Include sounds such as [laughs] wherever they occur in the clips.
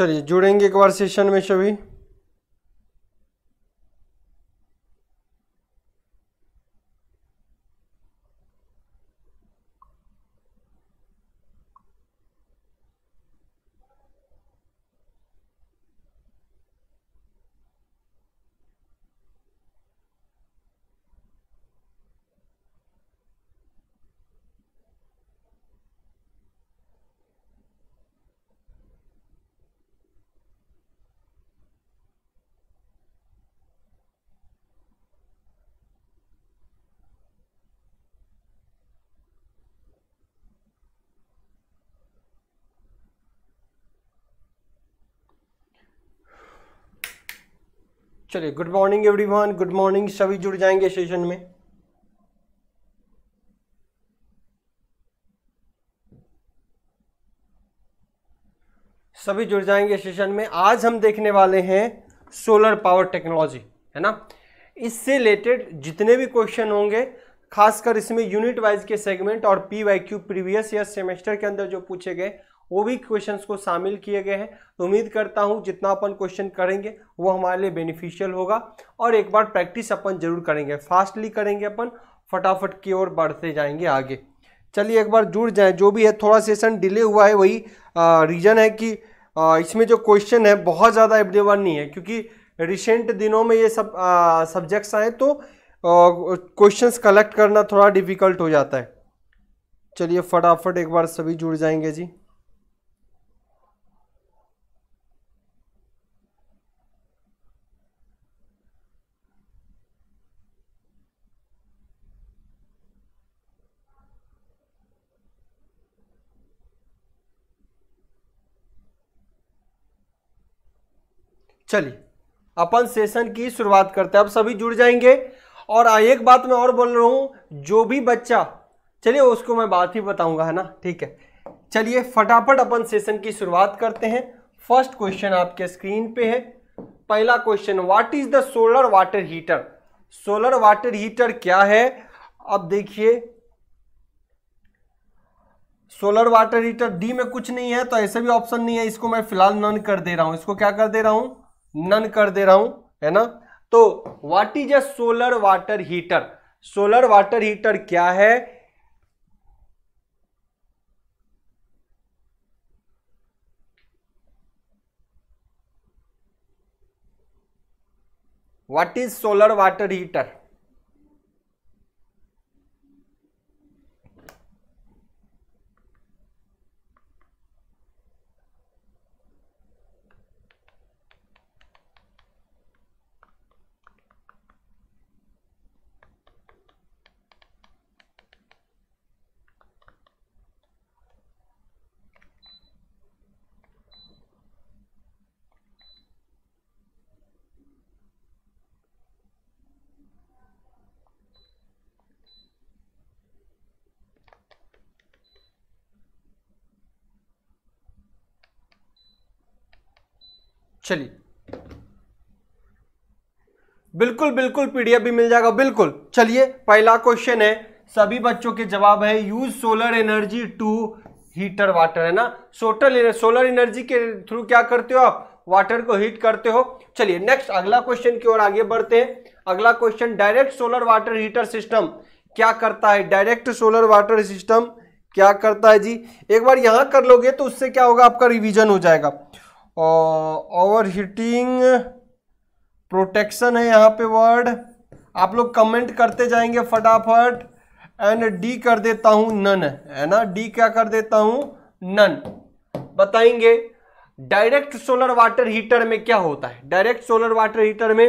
चलिए जुड़ेंगे एक बार सेशन में सभी चलिए good morning everyone good morning सभी जुड़ जाएंगे सेशन में सभी जुड़ जाएंगे सेशन में आज हम देखने वाले हैं सोलर पावर टेक्नोलॉजी है ना इससे रिलेटेड जितने भी क्वेश्चन होंगे खासकर इसमें यूनिट वाइज के सेगमेंट और P Y Q previous year semester के अंदर जो पूछे गए वो भी क्वेश्चन को शामिल किए गए हैं तो उम्मीद करता हूँ जितना अपन क्वेश्चन करेंगे वो हमारे लिए बेनिफिशियल होगा और एक बार प्रैक्टिस अपन जरूर करेंगे फास्टली करेंगे अपन फटाफट की ओर बढ़ते जाएंगे आगे चलिए एक बार जुड़ जाएं जो भी है थोड़ा सेशन डिले हुआ है वही रीज़न है कि आ, इसमें जो क्वेश्चन है बहुत ज़्यादा एवरीवन नहीं है क्योंकि रिसेंट दिनों में ये सब सब्जेक्ट्स आए तो क्वेश्चंस कलेक्ट करना थोड़ा डिफ़िकल्ट हो जाता है चलिए फटाफट एक बार सभी जुड़ जाएंगे जी चलिए अपन सेशन की शुरुआत करते हैं अब सभी जुड़ जाएंगे और एक बात मैं और बोल रहा हूँ जो भी बच्चा चलिए उसको मैं बात ही बताऊंगा है ना ठीक है चलिए फटाफट अपन सेशन की शुरुआत करते हैं फर्स्ट क्वेश्चन आपके स्क्रीन पे है पहला question what is the solar water heater solar water heater क्या है अब देखिए सोलर वाटर हीटर डी में कुछ नहीं है तो ऐसे भी ऑप्शन नहीं है इसको मैं फिलहाल नन कर दे रहा हूं इसको क्या कर दे रहा हूं नन कर दे रहा हूं है ना तो what is a solar water heater solar water heater क्या है what is solar water heater चलिए बिल्कुल बिल्कुल पीडीएफ भी मिल जाएगा बिल्कुल चलिए पहला क्वेश्चन है सभी बच्चों के जवाब है use solar energy to heater water है ना सोटल सोलर एनर्जी के थ्रू क्या करते हो आप वाटर को हीट करते हो चलिए नेक्स्ट अगला क्वेश्चन की ओर आगे बढ़ते हैं अगला question direct solar water heater system क्या करता है डायरेक्ट सोलर वाटर सिस्टम क्या करता है जी एक बार यहां कर लोगे तो उससे क्या होगा आपका रिवीजन हो जाएगा ओवर हीटिंग प्रोटेक्शन है यहाँ पे वर्ड आप लोग कमेंट करते जाएंगे फटाफट एंड डी कर देता हूँ नन है ना डी क्या कर देता हूँ नन बताएंगे डायरेक्ट सोलर वाटर हीटर में क्या होता है डायरेक्ट सोलर वाटर हीटर में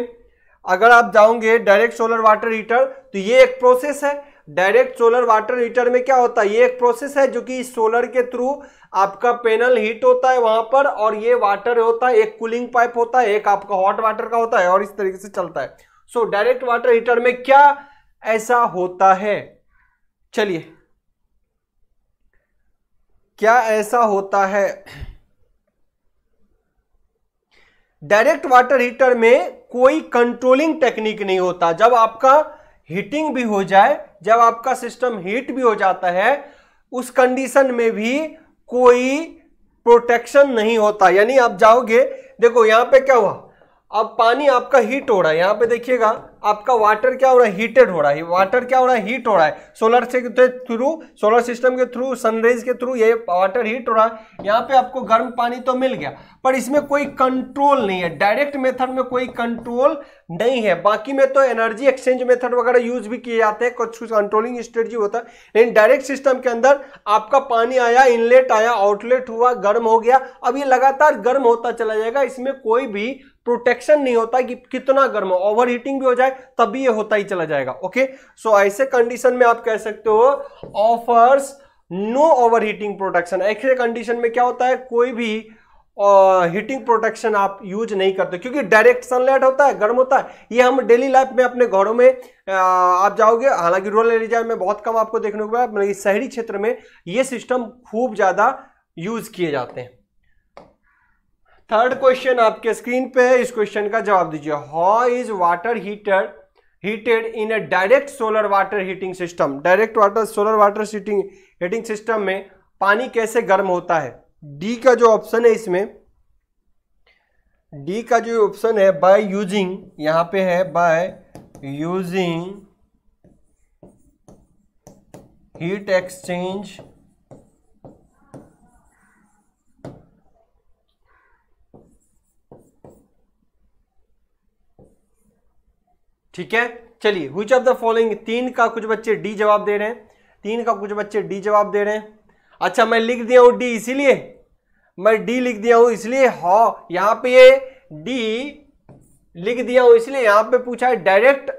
अगर आप जाओगे डायरेक्ट सोलर वाटर हीटर तो ये एक प्रोसेस है डायरेक्ट सोलर वाटर हीटर में क्या होता है ये एक प्रोसेस है जो कि सोलर के थ्रू आपका पैनल हीट होता है वहां पर और ये वाटर होता है एक कूलिंग पाइप होता है एक आपका हॉट वाटर का होता है और इस तरीके से चलता है सो डायरेक्ट वाटर हीटर में क्या ऐसा होता है चलिए क्या ऐसा होता है डायरेक्ट वाटर हीटर में कोई कंट्रोलिंग टेक्निक नहीं होता जब आपका हीटिंग भी हो जाए जब आपका सिस्टम हीट भी हो जाता है उस कंडीशन में भी कोई प्रोटेक्शन नहीं होता यानी आप जाओगे देखो यहां पे क्या हुआ अब पानी आपका हीट हो रहा है यहाँ पे देखिएगा आपका वाटर क्या हो रहा है हीटेड हो रहा है वाटर क्या हो रहा है हीट हो रहा है सोलर से थ्रू सोलर सिस्टम के थ्रू सनरेज के थ्रू ये वाटर हीट हो रहा है यहाँ पे आपको गर्म पानी तो मिल गया पर इसमें कोई कंट्रोल नहीं है डायरेक्ट मेथड में कोई कंट्रोल नहीं है बाकी में तो एनर्जी एक्सचेंज मेथड वगैरह यूज भी किए जाते हैं कुछ कंट्रोलिंग स्ट्रेटजी होता है लेकिन डायरेक्ट सिस्टम के अंदर आपका पानी आया इनलेट आया आउटलेट हुआ गर्म हो गया अब ये लगातार गर्म होता चला जाएगा इसमें कोई भी प्रोटेक्शन नहीं होता कि कितना गर्म हो ओवर हीटिंग भी हो जाए तब भी ये होता ही चला जाएगा ओके सो so, ऐसे कंडीशन में आप कह सकते हो offers no over heating protection ऐसे कंडीशन में क्या होता है कोई भी हीटिंग uh, प्रोटेक्शन आप यूज नहीं करते क्योंकि डायरेक्ट सनलाइट होता है गर्म होता है ये हम डेली लाइफ में अपने घरों में uh, आप जाओगे हालांकि रूरल एरिया में बहुत कम आपको देखने को मिला मतलब शहरी क्षेत्र में ये सिस्टम खूब ज़्यादा यूज किए जाते हैं थर्ड क्वेश्चन आपके स्क्रीन पे है इस क्वेश्चन का जवाब दीजिए how is water heater heated in a direct solar water heating system direct water solar water heating heating system में पानी कैसे गर्म होता है डी का जो ऑप्शन है इसमें डी का जो ऑप्शन है बाय यूजिंग यहां पे है बाय यूजिंग हीट एक्सचेंज ठीक है चलिए विच ऑफ द फॉलोइंग तीन का कुछ बच्चे डी जवाब दे रहे हैं तीन का कुछ बच्चे डी जवाब दे रहे हैं अच्छा मैं लिख दिया हूं डी इसीलिए मैं डी लिख दिया हूं इसलिए हा यहां पर डी लिख दिया हूं इसलिए यहां पे पूछा है डायरेक्ट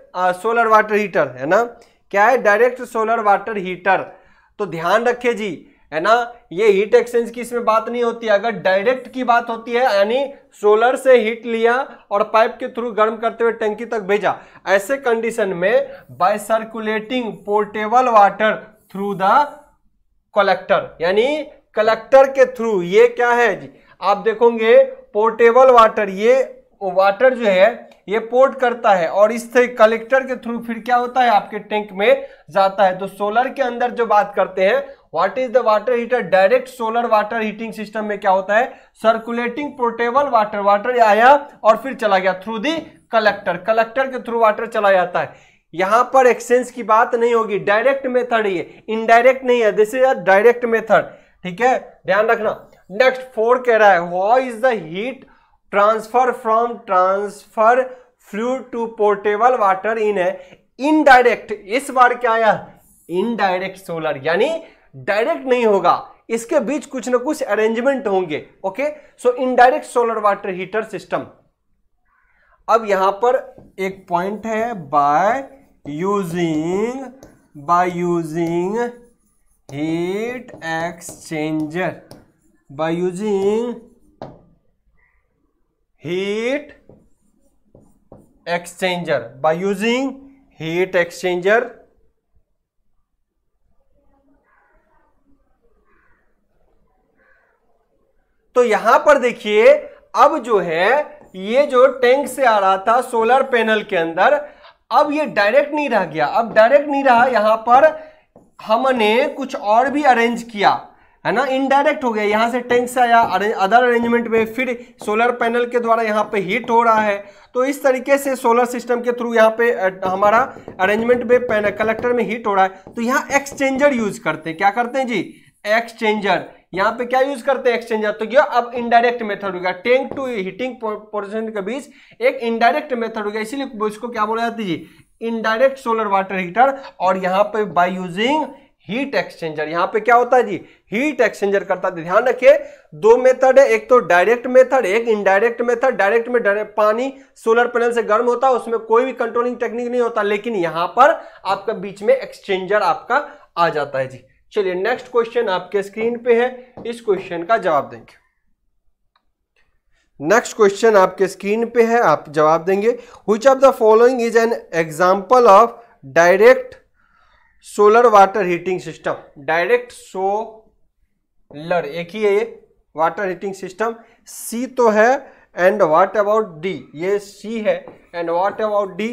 सोलर वाटर हीटर है ना क्या है डायरेक्ट सोलर वाटर हीटर तो ध्यान रखिए जी है ना ये हीट एक्सचेंज की इसमें बात नहीं होती अगर डायरेक्ट की बात होती है यानी सोलर से हीट लिया और पाइप के थ्रू गर्म करते हुए टंकी तक भेजा ऐसे कंडीशन में by circulating portable water through the collector यानी कलेक्टर के थ्रू ये क्या है जी आप देखोगे पोर्टेबल वाटर ये वाटर जो है ये पोर्ट करता है और इससे कलेक्टर के थ्रू फिर क्या होता है आपके टैंक में जाता है तो सोलर के अंदर जो बात करते हैं what is the water heater direct solar water heating system में क्या होता है सर्कुलेटिंग पोर्टेबल वाटर वाटर आया और फिर चला गया थ्रू दी कलेक्टर कलेक्टर के थ्रू वाटर चला जाता है यहां पर एक्सचेंज की बात नहीं होगी डायरेक्ट मेथड ये इनडायरेक्ट नहीं है this is a direct method ठीक है ध्यान रखना नेक्स्ट फोर कह रहा है what is the heat transfer from transfer fluid to portable water in है इनडायरेक्ट इस बार क्या आया इनडायरेक्ट सोलर यानी डायरेक्ट नहीं होगा इसके बीच कुछ ना कुछ अरेंजमेंट होंगे okay so indirect solar water heater system अब यहां पर एक पॉइंट है by using by using heat exchanger by using heat exchanger by using heat exchanger तो यहां पर देखिए अब जो है ये जो टैंक से आ रहा था सोलर पैनल के अंदर अब ये डायरेक्ट नहीं रह गया अब डायरेक्ट नहीं रहा यहां पर हमने कुछ और भी अरेंज किया है ना इनडायरेक्ट हो गया यहां से टैंक से आया अदर अरेंजमेंट में फिर सोलर पैनल के द्वारा यहां पे हीट हो रहा है तो इस तरीके से सोलर सिस्टम के थ्रू यहाँ पे हमारा अरेंजमेंट में कलेक्टर में हीट हो रहा है तो यहां एक्सचेंजर यूज करते हैं क्या करते हैं जी एक्सचेंजर यहाँ पे क्या यूज करते हैं एक्सचेंजर तो यह अब इनडायरेक्ट मेथड हो गया टैंक टू हीटिंग पोर्शन के बीच एक इनडायरेक्ट मेथड हो गया इसीलिए इसको क्या बोला जाता है इनडायरेक्ट सोलर वाटर हीटर और यहाँ पे बाई यूजिंग हीट एक्सचेंजर यहां पे क्या होता है जी हीट एक्सचेंजर करता है ध्यान रखिए दो मेथड है एक तो डायरेक्ट मेथड एक इनडायरेक्ट मेथड डायरेक्ट में डायरेक्ट पानी सोलर पैनल से गर्म होता है उसमें कोई भी कंट्रोलिंग टेक्निक नहीं होता लेकिन यहाँ पर आपका बीच में एक्सचेंजर आपका आ जाता है जी चलिए नेक्स्ट क्वेश्चन आपके स्क्रीन पे है इस क्वेश्चन का जवाब देंगे नेक्स्ट क्वेश्चन आपके स्क्रीन पे है आप जवाब देंगे which of the following is an example of direct solar water heating system direct solar एक ही है ये वाटर हीटिंग सिस्टम सी तो है एंड व्हाट अबाउट डी ये सी है and what about D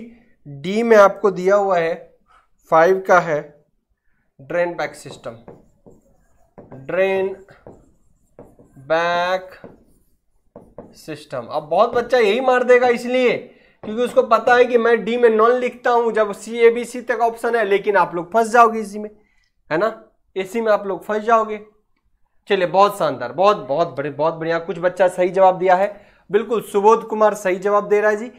D में आपको दिया हुआ है फाइव का है drain back system drain back system अब बहुत बच्चा यही मार देगा इसलिए क्योंकि उसको पता है कि मैं डी में नॉन लिखता हूं जब सी ए बी सी तक ऑप्शन है लेकिन आप लोग फंस जाओगे इसी में है ना इसी में आप लोग फंस जाओगे चलिए बहुत शानदार बहुत बहुत बड़े बहुत बढ़िया कुछ बच्चा सही जवाब दिया है बिल्कुल सुबोध कुमार सही जवाब दे रहा है जी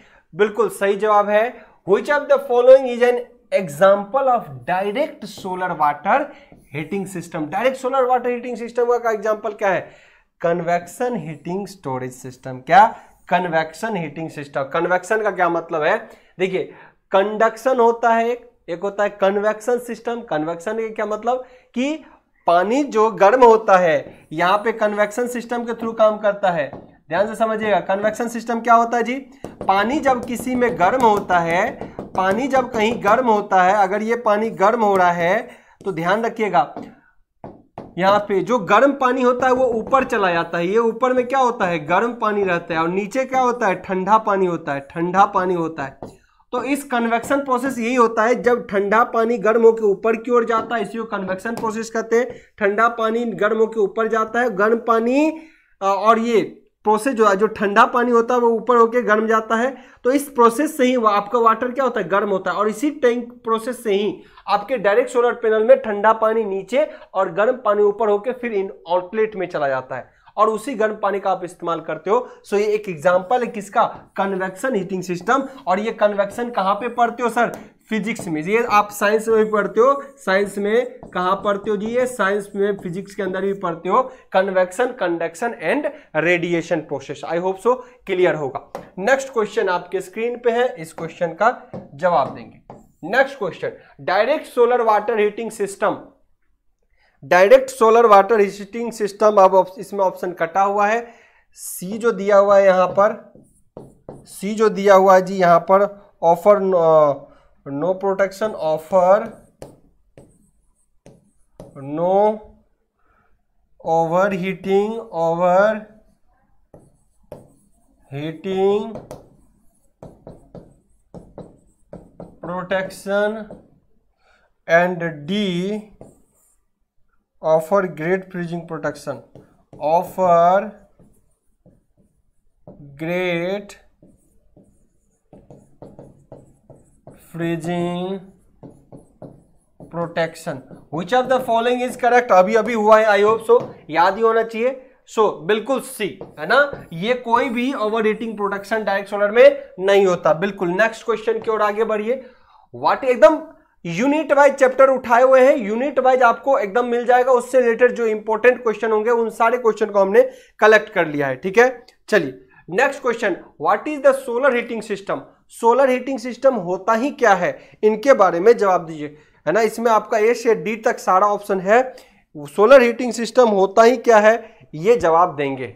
बिल्कुल सही जवाब है which of the following is an example of direct solar water heating system direct solar water heating system का एग्जाम्पल क्या है कन्वेक्शन हीटिंग स्टोरेज सिस्टम क्या कन्वेक्शन हीटिंग सिस्टम कन्वेक्शन का क्या मतलब है देखिए कंडक्शन होता है एक एक होता है कन्वेक्शन सिस्टम कन्वेक्शन का क्या मतलब कि पानी जो गर्म होता है यहां पे कन्वेक्शन सिस्टम के थ्रू काम करता है ध्यान से समझिएगा कन्वेक्शन सिस्टम क्या होता है जी पानी जब किसी में गर्म होता है पानी जब कहीं गर्म होता है अगर ये पानी गर्म हो रहा है तो ध्यान रखिएगा यहाँ पे जो गर्म पानी होता है वो ऊपर चला जाता है ये ऊपर में क्या होता है गर्म पानी रहता है और नीचे क्या होता है ठंडा पानी होता है ठंडा पानी होता है तो इस कन्वेक्शन प्रोसेस यही होता है जब ठंडा पानी गर्म होकर ऊपर की ओर जाता है इसी को कन्वेक्शन प्रोसेस कहते हैं ठंडा पानी गर्म होकर ऊपर जाता है गर्म पानी और ये प्रोसेस जो है जो ठंडा पानी होता है वो ऊपर होके गर्म जाता है तो इस प्रोसेस से ही आपका वाटर क्या होता है गर्म होता है और इसी टैंक प्रोसेस से ही आपके डायरेक्ट सोलर पैनल में ठंडा पानी नीचे और गर्म पानी ऊपर होके फिर इन आउटलेट में चला जाता है और उसी गर्म पानी का आप इस्तेमाल करते हो सो ये एक एग्जाम्पल है किसका कन्वेक्शन हीटिंग सिस्टम और ये कन्वेक्शन कहाँ पे पढ़ते हो सर फिजिक्स में ये आप साइंस में भी पढ़ते हो साइंस में कहाँ पढ़ते हो जी ये साइंस में फिजिक्स के अंदर भी पढ़ते हो convection conduction and radiation process I hope so clear होगा नेक्स्ट क्वेश्चन आपके स्क्रीन पे है इस क्वेश्चन का जवाब देंगे next question direct solar water heating system direct solar water heating system अब इसमें ऑप्शन कटा हुआ है सी जो दिया हुआ है यहाँ पर सी जो दिया हुआ है जी यहाँ पर offer no protection offer no over heating over heating protection and D offer great freezing protection offer great freezing protection which of the following is correct अभी अभी हुआ है आई होप सो याद ही होना चाहिए सो so, बिल्कुल सी है ना ये कोई भी over heating protection direct solar में नहीं होता बिल्कुल नेक्स्ट क्वेश्चन की ओर आगे बढ़िए वाट एकदम यूनिट वाइज चैप्टर उठाए हुए हैं यूनिट वाइज आपको एकदम मिल जाएगा उससे रिलेटेड जो इंपॉर्टेंट क्वेश्चन होंगे उन सारे क्वेश्चन को हमने कलेक्ट कर लिया है ठीक है चलिए next question what is the solar heating system solar heating system होता ही क्या है इनके बारे में जवाब दीजिए है ना इसमें आपका ए से डी तक सारा ऑप्शन है सोलर हीटिंग सिस्टम होता ही क्या है ये जवाब देंगे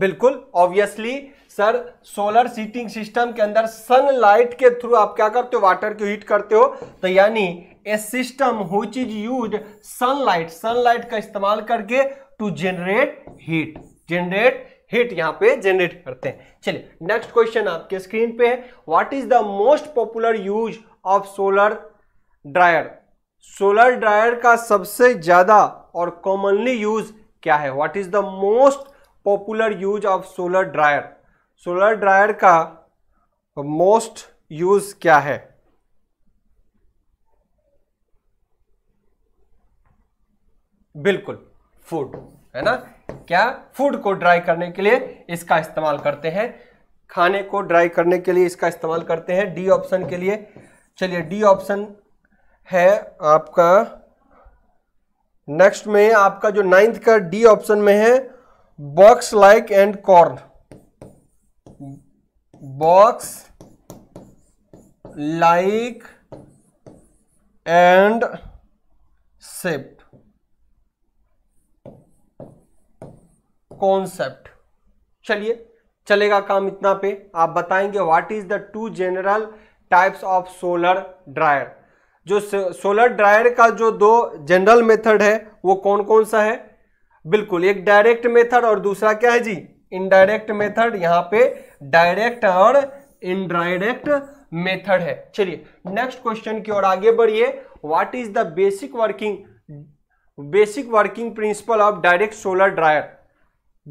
बिल्कुल obviously sir solar heating system के अंदर सनलाइट के थ्रू आप क्या करते हो वाटर को हीट करते हो तो यानी a system which is use sunlight sunlight का इस्तेमाल करके to generate heat generate heat यहां पे जनरेट करते हैं चलिए नेक्स्ट क्वेश्चन आपके स्क्रीन पे है what is the most popular use of solar dryer solar dryer का सबसे ज्यादा और कॉमनली यूज क्या है what is the most popular use of solar dryer solar dryer का मोस्ट यूज क्या है बिल्कुल फूड है ना क्या फूड को ड्राई करने के लिए इसका इस्तेमाल करते हैं खाने को ड्राई करने के लिए इसका इस्तेमाल करते हैं डी ऑप्शन के लिए चलिए डी ऑप्शन है आपका नेक्स्ट में आपका जो नाइन्थ का डी ऑप्शन में है box like and corn box like and shape concept चलिए चलेगा काम इतना पे आप बताएंगे what is the two general types of solar dryer जो सोलर ड्रायर का जो दो जनरल मेथड है वो कौन कौन सा है बिल्कुल एक डायरेक्ट मेथड और दूसरा क्या है जी इनडायरेक्ट मेथड यहाँ पे डायरेक्ट और इनडायरेक्ट मेथड है चलिए नेक्स्ट क्वेश्चन की ओर आगे बढ़िए what is the basic working basic working principle of direct solar dryer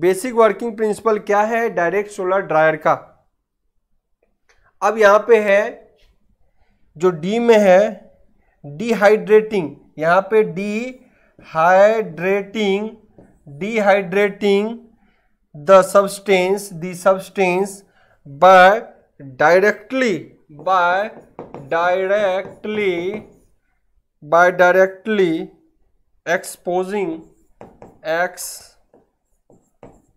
basic working principle क्या है डायरेक्ट सोलर ड्रायर का अब यहां पे है जो डी में है डिहाइड्रेटिंग यहां पे dehydrating dehydrating the substance the substance by directly by directly by directly exposing x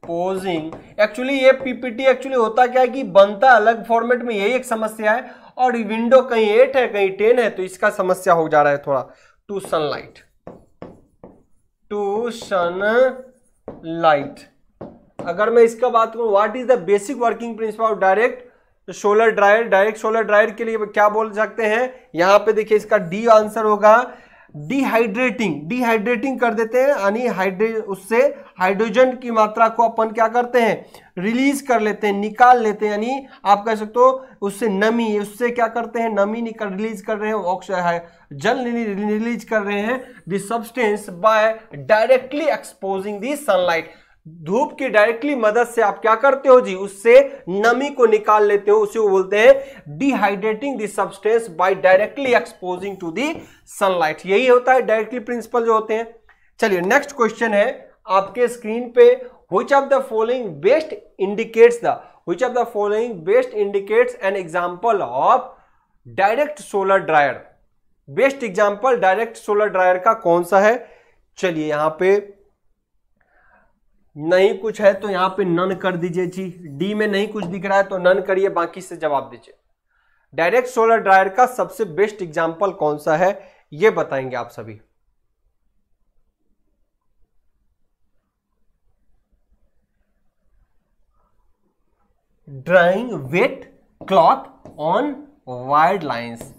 पोजिंग एक्चुअली ये पीपीटी एक्चुअली होता क्या है कि बनता अलग फॉर्मेट में यही एक समस्या है और विंडो कहीं एट है कहीं टेन है तो इसका समस्या हो जा रहा है थोड़ा to sunlight to sunlight अगर मैं इसका बात करूं what is the basic working principle of direct solar dryer direct solar dryer के लिए क्या बोल सकते हैं यहां पे देखिए इसका डी आंसर होगा डिहाइड्रेटिंग डिहाइड्रेटिंग कर देते हैं यानी हाइड्रे उससे हाइड्रोजन की मात्रा को अपन क्या करते हैं रिलीज कर लेते हैं निकाल लेते हैं यानी आप कह सकते हो उससे नमी उससे क्या करते हैं नमी निकाल रिलीज कर रहे हैं ऑक्सीजन जल रिलीज कर रहे हैं this substance by directly exposing the sunlight धूप की डायरेक्टली मदद से आप क्या करते हो जी उससे नमी को निकाल लेते हो उसे बोलते हैं dehydrating the substance by directly exposing to the sunlight यही होता है डायरेक्टली प्रिंसिपल जो होते हैं चलिए नेक्स्ट क्वेश्चन है आपके स्क्रीन पे which of the following best indicates the which of the following best indicates an example of direct solar dryer best example direct solar dryer का कौन सा है चलिए यहां पर नहीं कुछ है तो यहाँ पे नन कर दीजिए जी डी में नहीं कुछ दिख रहा है तो नन करिए बाकी से जवाब दीजिए डायरेक्ट सोलर ड्रायर का सबसे बेस्ट एग्जाम्पल कौन सा है ये बताएंगे आप सभी drying wet cloth on wide lines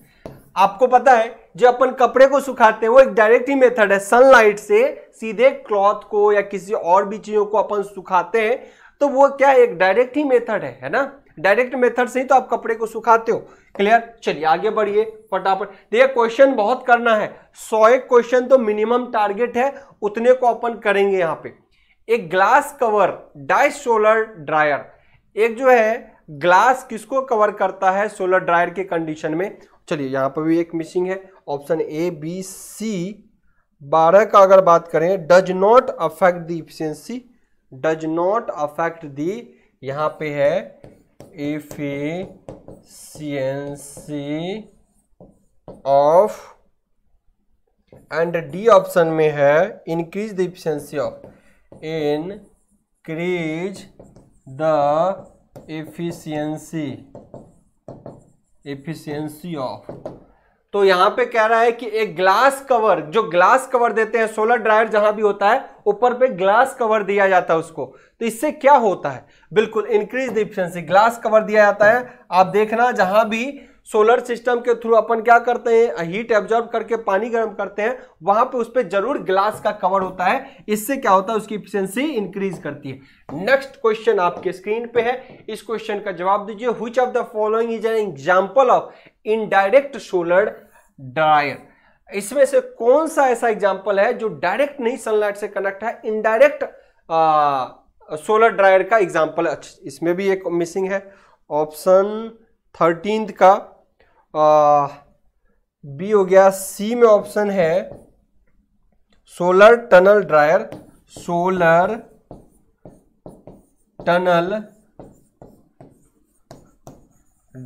आपको पता है जो अपन कपड़े को सुखाते हैं वो एक डायरेक्ट ही मेथड है सनलाइट से सीधे क्लॉथ को या किसी और भी चीज़ों को अपन सुखाते हैं तो वो क्या एक डायरेक्ट ही मेथड है है ना डायरेक्ट मेथड से ही तो आप कपड़े को सुखाते हो क्लियर चलिए आगे बढ़िए फटाफट देखिए क्वेश्चन बहुत करना है सौ एक क्वेश्चन तो मिनिमम टारगेट है उतने को अपन करेंगे यहाँ पे एक glass cover type solar dryer एक जो है ग्लास किसको कवर करता है सोलर ड्रायर के कंडीशन में चलिए यहाँ पर भी एक मिसिंग है ऑप्शन ए बी सी बारह का अगर बात करें does not affect the efficiency does not affect the यहां पे है efficiency of and D option में है increase the efficiency of increase the efficiency efficiency of तो यहां पे कह रहा है कि एक ग्लास कवर जो ग्लास कवर देते हैं सोलर ड्रायर जहां भी होता है ऊपर पे ग्लास कवर दिया जाता है उसको तो इससे क्या होता है बिल्कुल increase the efficiency glass cover दिया जाता है आप देखना जहां भी सोलर सिस्टम के थ्रू अपन क्या करते हैं हीट एब्जॉर्ब करके पानी गर्म करते हैं वहां पे उस पर जरूर ग्लास का कवर होता है इससे क्या होता है उसकी इफिशियंसी इंक्रीज करती है नेक्स्ट क्वेश्चन आपके स्क्रीन पे है इस क्वेश्चन का जवाब दीजिए which of the following is an example of indirect solar dryer इसमें से कौन सा ऐसा एग्जाम्पल है जो डायरेक्ट नहीं सनलाइट से कनेक्ट है इनडायरेक्ट सोलर ड्रायर का एग्जाम्पल अच्छा, इसमें भी एक मिसिंग है ऑप्शन थर्टीन का बी हो गया सी में ऑप्शन है solar tunnel dryer solar tunnel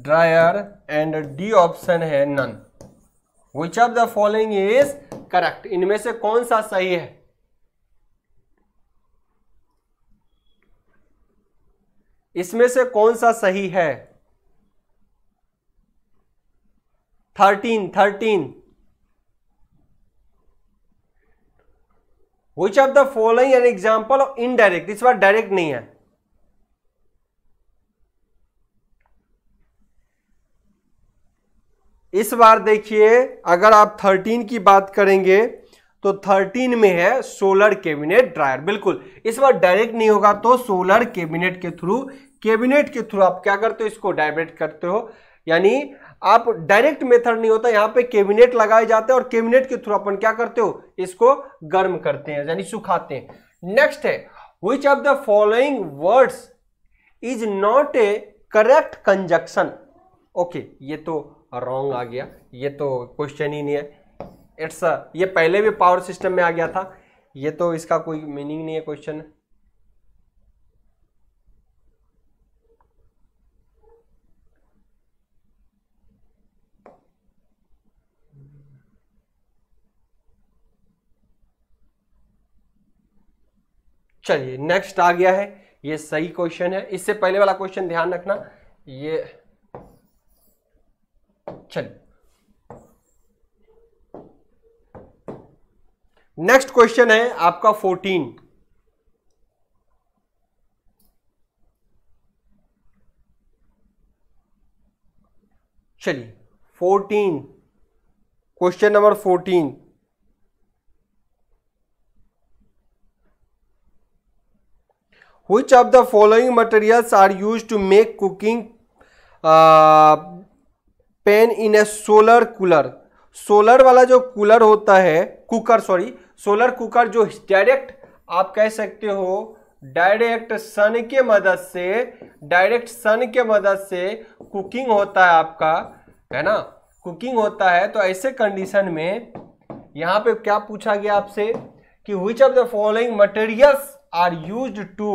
dryer and D option है none which of the following is correct इनमें से कौन सा सही है इसमें से कौन सा सही है thirteen thirteen which of the following an example of indirect इस बार डायरेक्ट नहीं है इस बार देखिए अगर आप 13 की बात करेंगे तो 13 में है सोलर कैबिनेट ड्रायर बिल्कुल इस बार डायरेक्ट नहीं होगा तो सोलर कैबिनेट के थ्रू कैबिनेट के थ्रू आप क्या करते हो इसको डायरेक्ट करते हो यानी आप डायरेक्ट मेथड नहीं होता यहाँ पे कैबिनेट लगाए जाते हैं और कैबिनेट के थ्रू अपन क्या करते हो इसको गर्म करते हैं यानी सुखाते हैं नेक्स्ट है which of the following words is not a correct conjunction okay ये तो रॉन्ग आ गया ये तो क्वेश्चन ही नहीं है इट्स ये पहले भी पावर सिस्टम में आ गया था ये तो इसका कोई मीनिंग नहीं है क्वेश्चन चलिए नेक्स्ट आ गया है ये सही क्वेश्चन है इससे पहले वाला क्वेश्चन ध्यान रखना ये चलिए नेक्स्ट क्वेश्चन है आपका फोर्टीन चलिए fourteen question number fourteen which of the following materials are used to make cooking uh, pan in a solar cooler solar वाला जो कूलर होता है कुकर सॉरी सोलर कुकर जो डायरेक्ट आप कह सकते हो डायरेक्ट सन के मदद से डायरेक्ट सन के मदद से कुकिंग होता है आपका है ना कुकिंग होता है तो ऐसे कंडीशन में यहाँ पे क्या पूछा गया आपसे कि which of the following materials are used to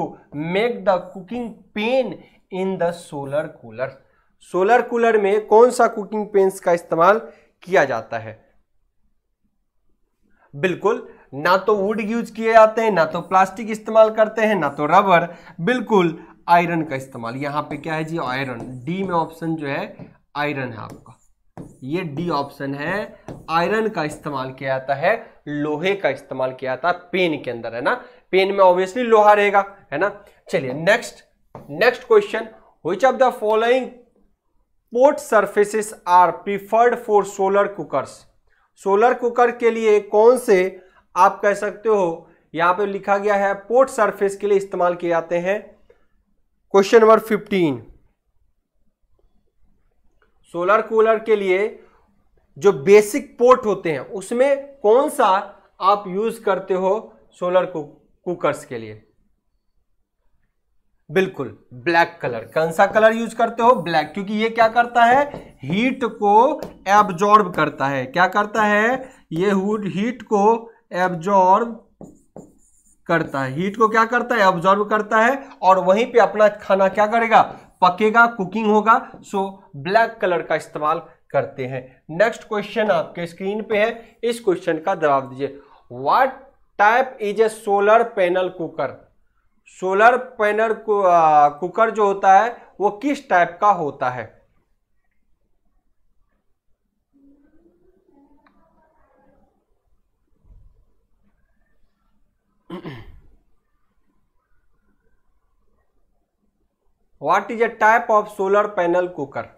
make the cooking pan in the solar cooler solar cooler में कौन सा कुकिंग पेंस का इस्तेमाल किया जाता है बिल्कुल ना तो वुड यूज किए जाते हैं ना तो प्लास्टिक इस्तेमाल करते हैं ना तो रबर बिल्कुल आयरन का इस्तेमाल यहां पे क्या है जी आयरन डी में ऑप्शन जो है आयरन है आपका ये डी ऑप्शन है आयरन का इस्तेमाल किया जाता है लोहे का इस्तेमाल किया जाता है पेन के अंदर है ना पेन में ऑब्वियसली लोहा रहेगा है ना चलिए next next question which of the following port surfaces are preferred for solar cookers solar cooker के लिए कौन से आप कह सकते हो यहाँ पे लिखा गया है पोर्ट सर्फेस के लिए इस्तेमाल किए जाते हैं question number fifteen solar cooler के लिए जो बेसिक पोर्ट होते हैं उसमें कौन सा आप यूज करते हो सोलर कुकर्स के लिए बिल्कुल ब्लैक कलर कौन सा कलर यूज करते हो ब्लैक क्योंकि ये क्या करता है हीट को एब्जॉर्ब करता है क्या करता है ये हीट को एब्जॉर्ब करता है हीट को क्या करता है ऑब्जॉर्व करता है और वहीं पे अपना खाना क्या करेगा पकेगा कुकिंग होगा सो ब्लैक कलर का इस्तेमाल करते हैं नेक्स्ट क्वेश्चन आपके स्क्रीन पे है इस क्वेश्चन का जवाब दीजिए what type is a solar panel cooker solar panel cooker जो होता है वो किस टाइप का होता है what is a type of solar panel cooker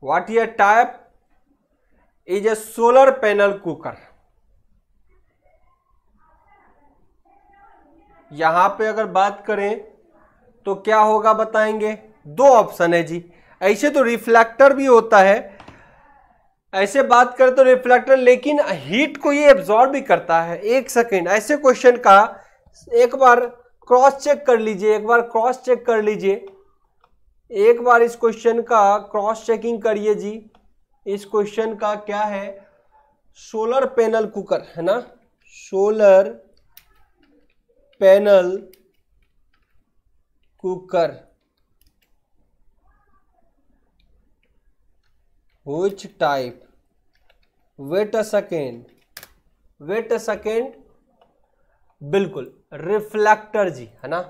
what here type is a solar panel cooker यहां पे अगर बात करें तो क्या होगा बताएंगे दो ऑप्शन है जी ऐसे तो रिफ्लेक्टर भी होता है ऐसे बात करें तो रिफ्लेक्टर लेकिन हीट को ये एब्जॉर्ब भी करता है एक सेकेंड ऐसे क्वेश्चन का एक बार क्रॉस चेक कर लीजिए एक बार क्रॉस चेक कर लीजिए एक बार इस क्वेश्चन का क्रॉस चेकिंग करिए जी इस क्वेश्चन का क्या है सोलर पैनल कुकर है ना solar panel cooker which type wait a second wait a second बिल्कुल रिफ्लेक्टर जी है ना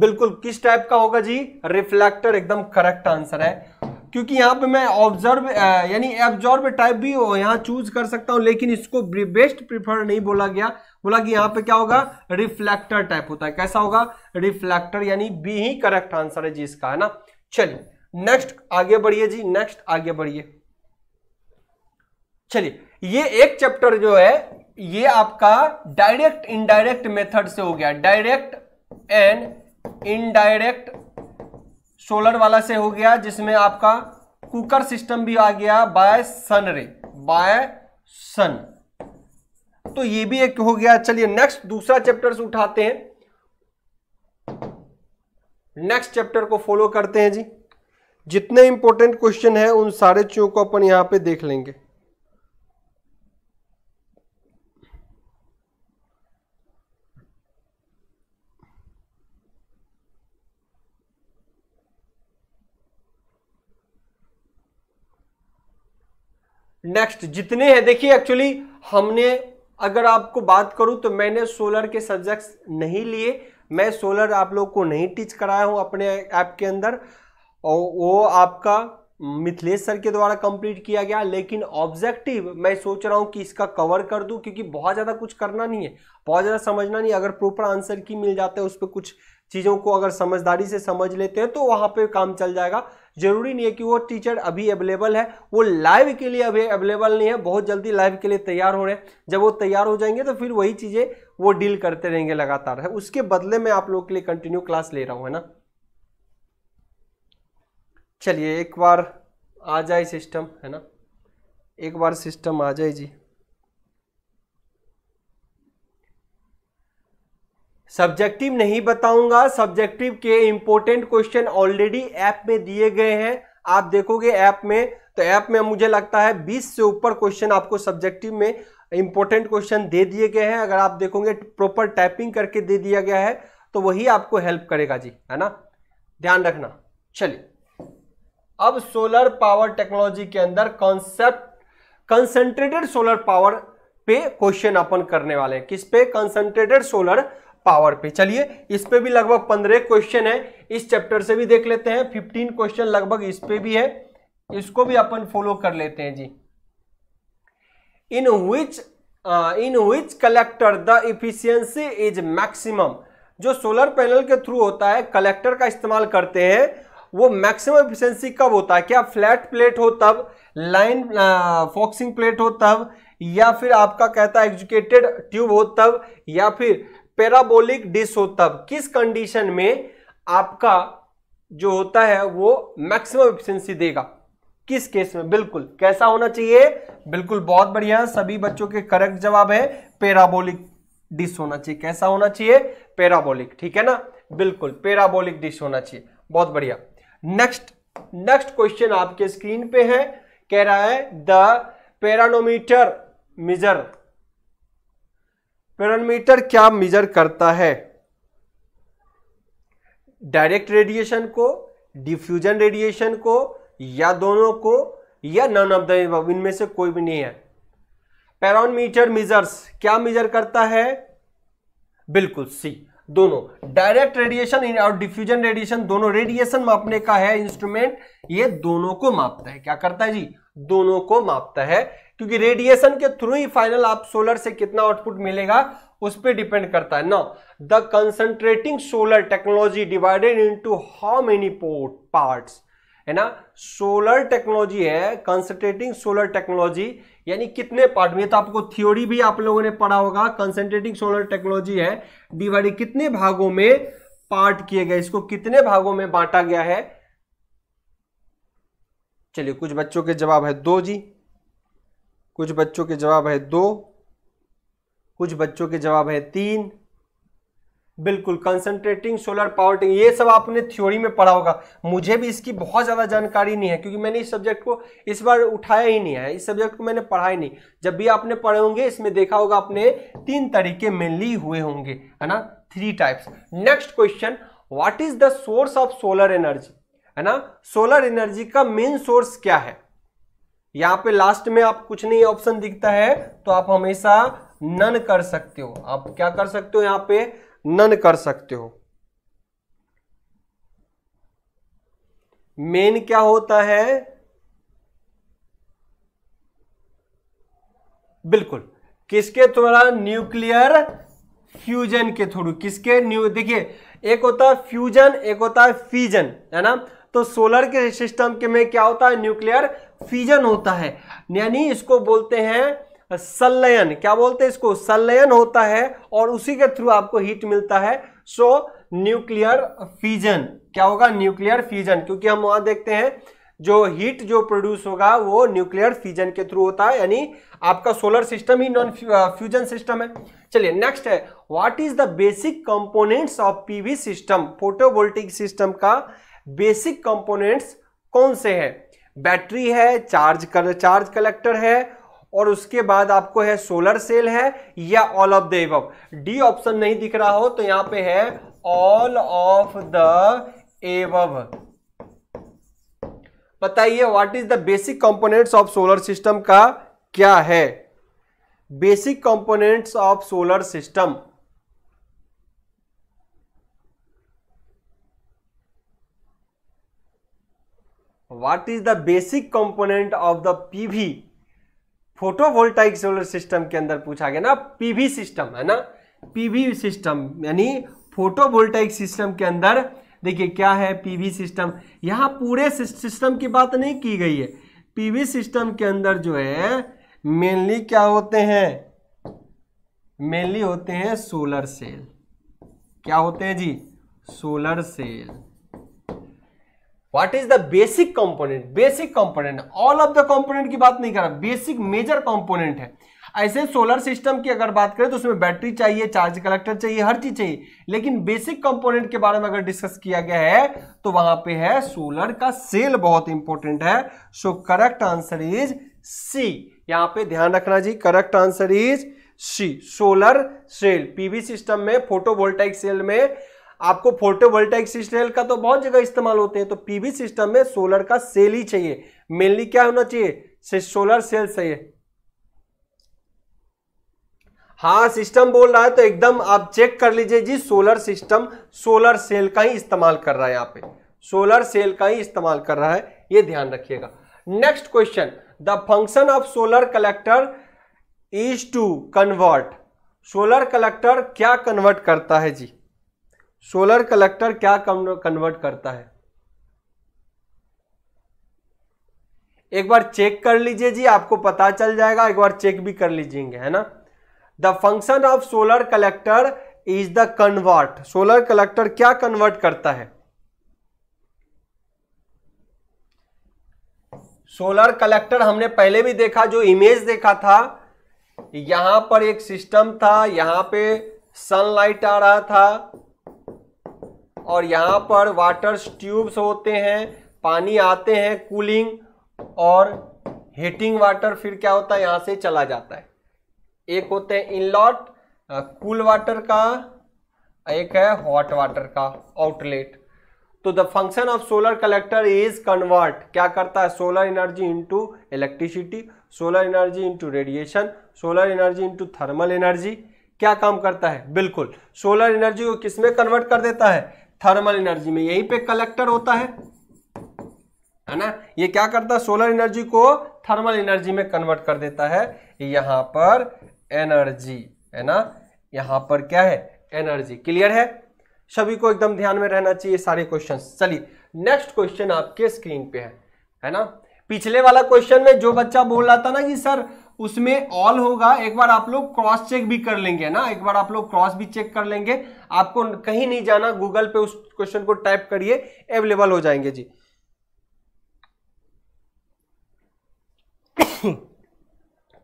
बिल्कुल किस टाइप का होगा जी रिफ्लेक्टर एकदम करेक्ट आंसर है क्योंकि यहां पे मैं ऑब्जर्व यानी एब्जॉर्ब टाइप भी यहां चूज कर सकता हूं लेकिन इसको बेस्ट प्रिफर नहीं बोला गया बोला कि यहां पे क्या होगा रिफ्लेक्टर टाइप होता है कैसा होगा रिफ्लेक्टर यानी बी ही करेक्ट आंसर है जी इसका है ना चलिए नेक्स्ट आगे बढ़िए जी नेक्स्ट आगे बढ़िए चलिए ये एक चैप्टर जो है ये आपका डायरेक्ट इनडायरेक्ट मेथड से हो गया डायरेक्ट एंड इनडायरेक्ट सोलर वाला से हो गया जिसमें आपका कुकर सिस्टम भी आ गया बाय सन रे बाय सन तो ये भी एक हो गया चलिए नेक्स्ट दूसरा चैप्टर उठाते हैं नेक्स्ट चैप्टर को फॉलो करते हैं जी जितने इंपॉर्टेंट क्वेश्चन है उन सारे चीजों को अपन यहां पे देख लेंगे नेक्स्ट जितने हैं देखिए एक्चुअली हमने अगर आपको बात करूं तो मैंने सोलर के सब्जेक्ट्स नहीं लिए मैं सोलर आप लोग को नहीं टीच कराया हूं अपने ऐप के अंदर और वो आपका मिथिलेश सर के द्वारा कंप्लीट किया गया लेकिन ऑब्जेक्टिव मैं सोच रहा हूं कि इसका कवर कर दूं क्योंकि बहुत ज़्यादा कुछ करना नहीं है बहुत ज़्यादा समझना नहीं अगर प्रॉपर आंसर की मिल जाता है उस पर कुछ चीज़ों को अगर समझदारी से समझ लेते हैं तो वहाँ पे काम चल जाएगा जरूरी नहीं है कि वो टीचर अभी अवेलेबल है वो लाइव के लिए अभी अवेलेबल नहीं है बहुत जल्दी लाइव के लिए तैयार हो रहे हैं जब वो तैयार हो जाएंगे तो फिर वही चीज़ें वो डील करते रहेंगे लगातार है उसके बदले में आप लोग के लिए कंटिन्यू क्लास ले रहा हूँ है ना चलिए एक बार आ जाए सिस्टम है ना एक बार सिस्टम आ जाए जी सब्जेक्टिव नहीं बताऊंगा सब्जेक्टिव के इंपॉर्टेंट क्वेश्चन ऑलरेडी ऐप में दिए गए हैं आप देखोगे ऐप में तो ऐप में मुझे लगता है 20 से ऊपर क्वेश्चन आपको सब्जेक्टिव में इंपॉर्टेंट क्वेश्चन दे दिए गए हैं अगर आप देखोगे प्रॉपर टाइपिंग करके दे दिया गया है तो वही आपको हेल्प करेगा जी है ना ध्यान रखना चलिए अब सोलर पावर टेक्नोलॉजी के अंदर कॉन्सेप्ट कंसेंट्रेटेड सोलर पावर पे क्वेश्चन अपन करने वाले हैं किस पे कंसंट्रेटेड सोलर पावर पे चलिए इस पे भी लगभग पंद्रह क्वेश्चन है इस चैप्टर से भी देख लेते हैं फिफ्टीन क्वेश्चन लगभग इस पे भी है इसको भी अपन फॉलो कर लेते हैं जी in which in which collector the efficiency is maximum जो सोलर पैनल के थ्रू होता है कलेक्टर का इस्तेमाल करते हैं वो मैक्सिमम इफिशियंसी कब होता है क्या फ्लैट प्लेट हो तब लाइन फॉक्सिंग प्लेट हो तब या फिर आपका कहता है एजुकेटेड ट्यूब हो तब या फिर पेराबोलिक डिश हो तब किस कंडीशन में आपका जो होता है वो मैक्सिमम एफिशिएंसी देगा किस केस में बिल्कुल कैसा होना चाहिए बिल्कुल बहुत बढ़िया सभी बच्चों के करेक्ट जवाब है पेराबोलिक डिश होना चाहिए कैसा होना चाहिए पेराबोलिक ठीक है ना बिल्कुल पेराबोलिक डिश होना चाहिए बहुत बढ़िया नेक्स्ट नेक्स्ट क्वेश्चन आपके स्क्रीन पे है कह रहा है द पेरानोमीटर मेजर पैरामीटर क्या मेजर करता है डायरेक्ट रेडिएशन को डिफ्यूजन रेडिएशन को या दोनों को या नन ऑफ द इनमें से कोई भी नहीं है पैरामीटर मीजर्स क्या मेजर करता है बिल्कुल सी दोनों डायरेक्ट रेडिएशन और डिफ्यूजन रेडिएशन दोनों रेडिएशन मापने का है इंस्ट्रूमेंट ये दोनों को मापता है क्या करता है जी दोनों को मापता है क्योंकि रेडिएशन के थ्रू ही फाइनल आप सोलर से कितना आउटपुट मिलेगा उस पर डिपेंड करता है ना the concentrating solar technology divided into how many port part है ना सोलर टेक्नोलॉजी है कंसंट्रेटिंग सोलर टेक्नोलॉजी यानी कितने पार्ट में तो आपको थ्योरी भी आप लोगों ने पढ़ा होगा कंसंट्रेटिंग सोलर टेक्नोलॉजी है डिवाइडेड कितने भागों में पार्ट किए गए इसको कितने भागों में बांटा गया है चलिए कुछ बच्चों के जवाब है दो जी कुछ बच्चों के जवाब है दो कुछ बच्चों के जवाब है तीन बिल्कुल कंसंट्रेटिंग सोलर पावर्टिंग ये सब आपने थ्योरी में पढ़ा होगा मुझे भी इसकी बहुत ज़्यादा जानकारी नहीं है क्योंकि मैंने इस सब्जेक्ट को इस बार उठाया ही नहीं है इस सब्जेक्ट को मैंने पढ़ा ही नहीं जब भी आपने पढ़े होंगे इसमें देखा होगा आपने तीन तरीके मेनली हुए होंगे है ना three types next question what is the source of solar energy है ना सोलर एनर्जी का मेन सोर्स क्या है यहाँ पे लास्ट में आप कुछ नहीं ऑप्शन दिखता है तो आप हमेशा नन कर सकते हो आप क्या कर सकते हो यहाँ पे नन कर सकते हो मेन क्या होता है बिल्कुल किसके द्वारा न्यूक्लियर फ्यूजन के थ्रू किसके न्यू देखिए एक होता है फ्यूजन एक होता है फीजन है ना तो सोलर के सिस्टम के में क्या होता है न्यूक्लियर फ्यूजन होता है यानी इसको बोलते हैं संलयन क्या बोलते हैं इसको संलयन होता है और उसी के थ्रू आपको हीट मिलता है सो न्यूक्लियर फीजन क्या होगा न्यूक्लियर फीजन क्योंकि हम वहां देखते हैं जो हीट जो प्रोड्यूस होगा वो न्यूक्लियर फ्यूजन के थ्रू होता है यानी आपका सोलर सिस्टम ही नॉन फ्यूजन सिस्टम है चलिए नेक्स्ट है what is the basic components of PV system photovoltaic system का बेसिक कंपोनेंट्स कौन से हैं बैटरी है चार्ज कल चार्ज कलेक्टर है और उसके बाद आपको है सोलर सेल है या all of the above D option नहीं दिख रहा हो तो यहां पे है ऑल ऑफ द एवब बताइए what is the basic components of solar system का क्या है basic components of solar system what is the basic component of the PV photovoltaic solar system के अंदर पूछा गया ना पीवी सिस्टम है ना पीवी सिस्टम यानी फोटोवोल्टाइक सिस्टम के अंदर देखिए क्या है पीवी सिस्टम यहां पूरे सिस्टम की बात नहीं की गई है पीवी सिस्टम के अंदर जो है मेनली क्या होते हैं मेनली होते हैं सोलर सेल क्या होते हैं जी solar cell what is the basic component basic component all of the component की बात नहीं कर रहा बेसिक मेजर कंपोनेंट है ऐसे सोलर सिस्टम की अगर बात करें तो उसमें बैटरी चाहिए चार्ज कलेक्टर चाहिए हर चीज चाहिए लेकिन बेसिक कंपोनेंट के बारे में अगर डिस्कस किया गया है तो वहां पे है सोलर का सेल बहुत इंपॉर्टेंट है so correct answer is C यहां पे ध्यान रखना जी correct answer is C solar cell PV system में फोटोवोल्टाइक सेल में आपको फोटोवोल्टाइक सिस्टम का तो बहुत जगह इस्तेमाल होते हैं तो पीवी सिस्टम में सोलर का सेल ही चाहिए मेनली क्या होना चाहिए सोलर सेल चाहिए हाँ सिस्टम बोल रहा है तो एकदम आप चेक कर लीजिए जी सोलर सिस्टम सोलर सेल का ही इस्तेमाल कर रहा है यहाँ पे सोलर सेल का ही इस्तेमाल कर रहा है ये ध्यान रखिएगा next question the function of solar collector is to convert solar collector क्या कन्वर्ट करता है जी सोलर कलेक्टर क्या कन्वर्ट करता है एक बार चेक कर लीजिए जी आपको पता चल जाएगा एक बार चेक भी कर लीजिए है ना the function of solar collector is the convert solar collector क्या कन्वर्ट करता है सोलर कलेक्टर हमने पहले भी देखा जो इमेज देखा था यहां पर एक सिस्टम था यहां पे सनलाइट आ रहा था और यहाँ पर वाटर ट्यूब्स होते हैं पानी आते हैं कूलिंग और हीटिंग वाटर फिर क्या होता है यहाँ से चला जाता है एक होते हैं इनलॉट कूल वाटर का एक है हॉट वाटर का आउटलेट तो the function of solar collector is convert क्या करता है solar energy into electricity solar energy into radiation solar energy into thermal energy क्या काम करता है बिल्कुल सोलर एनर्जी को किसमें कन्वर्ट कर देता है थर्मल एनर्जी में यहीं पे कलेक्टर होता है है ना ये क्या करता है सोलर एनर्जी को थर्मल एनर्जी में कन्वर्ट कर देता है यहां पर एनर्जी है ना यहां पर क्या है एनर्जी क्लियर है सभी को एकदम ध्यान में रहना चाहिए सारे क्वेश्चन चलिए नेक्स्ट क्वेश्चन आपके स्क्रीन पे है है ना पिछले वाला क्वेश्चन में जो बच्चा बोल रहा था ना कि सर उसमें ऑल होगा एक बार आप लोग क्रॉस चेक भी कर लेंगे ना एक बार आप लोग क्रॉस भी चेक कर लेंगे आपको कहीं नहीं जाना गूगल पे उस क्वेश्चन को टाइप करिए अवेलेबल हो जाएंगे जी [coughs]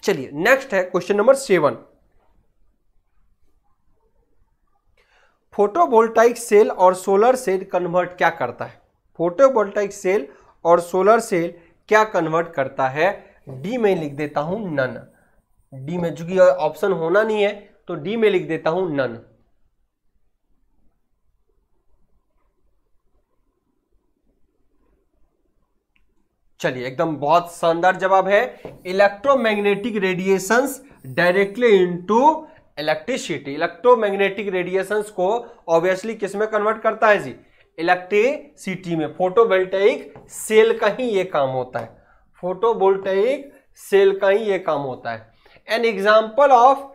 चलिए नेक्स्ट है question number seven photovoltaic cell और सोलर सेल कन्वर्ट क्या करता है फोटोवोल्टाइक सेल और सोलर सेल क्या कन्वर्ट करता है डी में लिख देता हूं नन डी में चूंकि ऑप्शन होना नहीं है तो डी में लिख देता हूं नन चलिए एकदम बहुत शानदार जवाब है electromagnetic radiations directly into electricity electromagnetic radiations को ऑब्वियसली किस में कन्वर्ट करता है जी इलेक्ट्रिसिटी में फोटोवोल्टेइक सेल का ही ये काम होता है फोटोवोल्टेइक सेल का ही ये काम होता है an example of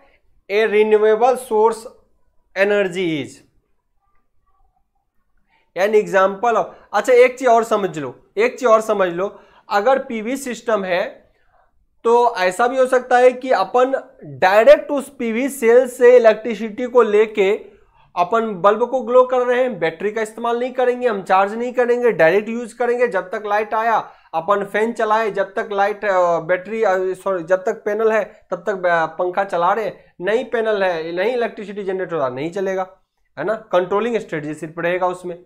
a renewable source energy is an example of अच्छा एक चीज और समझ लो एक चीज और समझ लो अगर पीवी सिस्टम है तो ऐसा भी हो सकता है कि अपन डायरेक्ट उस पीवी सेल से इलेक्ट्रिसिटी को लेके अपन बल्ब को ग्लो कर रहे हैं बैटरी का इस्तेमाल नहीं करेंगे हम चार्ज नहीं करेंगे डायरेक्ट यूज करेंगे जब तक लाइट आया अपन फैन चलाएं जब तक लाइट बैटरी सॉरी जब तक पैनल है तब तक पंखा चला रहे नई पैनल है नहीं इलेक्ट्रिसिटी जनरेट हो रहा नहीं चलेगा है ना कंट्रोलिंग स्ट्रेटजी सिर्फ रहेगा उसमें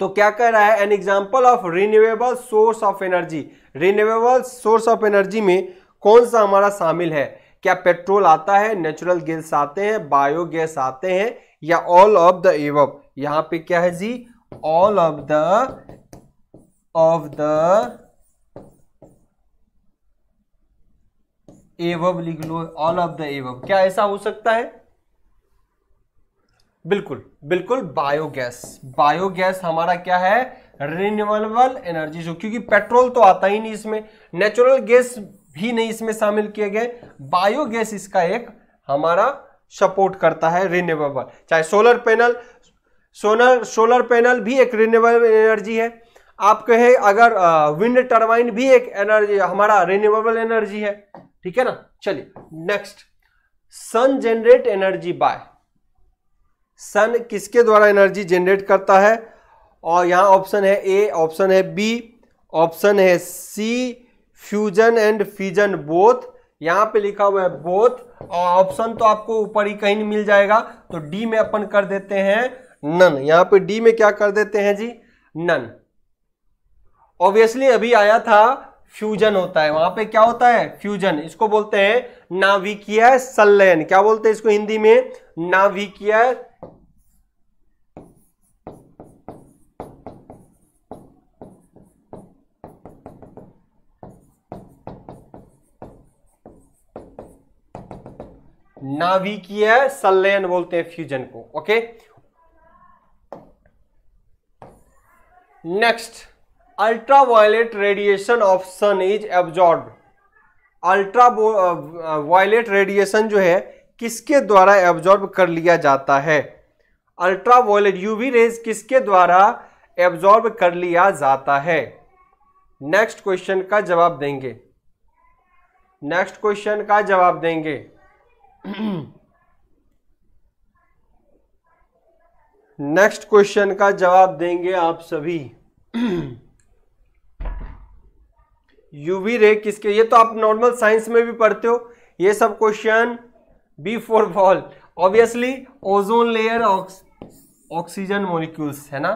तो क्या कह रहा है an example of renewable source of energy renewable source of energy में कौन सा हमारा शामिल है क्या पेट्रोल आता है नेचुरल गैस आते हैं बायोगैस आते हैं या ऑल ऑफ द एव यहाँ पे क्या है जी all of the of the above लिख लो ऑल ऑफ द एवब क्या ऐसा हो सकता है बिल्कुल बिल्कुल बायोगैस बायोगैस हमारा क्या है रिन्यूएबल एनर्जी जो क्योंकि पेट्रोल तो आता ही नहीं इसमें नेचुरल गैस भी नहीं इसमें शामिल किए गए बायोगैस इसका एक हमारा सपोर्ट करता है रिन्यूएबल चाहे solar panel solar solar panel भी एक रिन्यूएबल एनर्जी है आप कहे अगर विंड टर्बाइन भी एक एनर्जी हमारा रिन्यूएबल एनर्जी है ठीक है ना चलिए next sun generate energy by sun किसके द्वारा एनर्जी जनरेट करता है और यहां ऑप्शन है ए ऑप्शन है बी ऑप्शन है C fusion and fusion both यहां पे लिखा हुआ है बोथ और ऑप्शन तो आपको ऊपर ही कहीं मिल जाएगा तो डी में अपन कर देते हैं नन यहां पे डी में क्या कर देते हैं जी नन ऑब्वियसली अभी आया था फ्यूजन होता है वहां पे क्या होता है फ्यूजन इसको बोलते हैं नाविकीय संलयन क्या बोलते हैं इसको हिंदी में नाविकीय नाभिकीय संलयन बोलते हैं फ्यूजन को okay next violet radiation of sun is absorb ultraviolet radiation जो है किसके द्वारा एब्जॉर्ब कर लिया जाता है अल्ट्रा वायलेट यूवी रेज किसके द्वारा एब्जॉर्ब कर लिया जाता है नेक्स्ट क्वेश्चन का जवाब देंगे नेक्स्ट क्वेश्चन का जवाब देंगे नेक्स्ट [clears throat] क्वेश्चन का जवाब देंगे आप सभी [clears throat] यूवी रे किसके ये तो आप नॉर्मल साइंस में भी पढ़ते हो ये सब question B for ball obviously ozone layer oxygen molecules है ना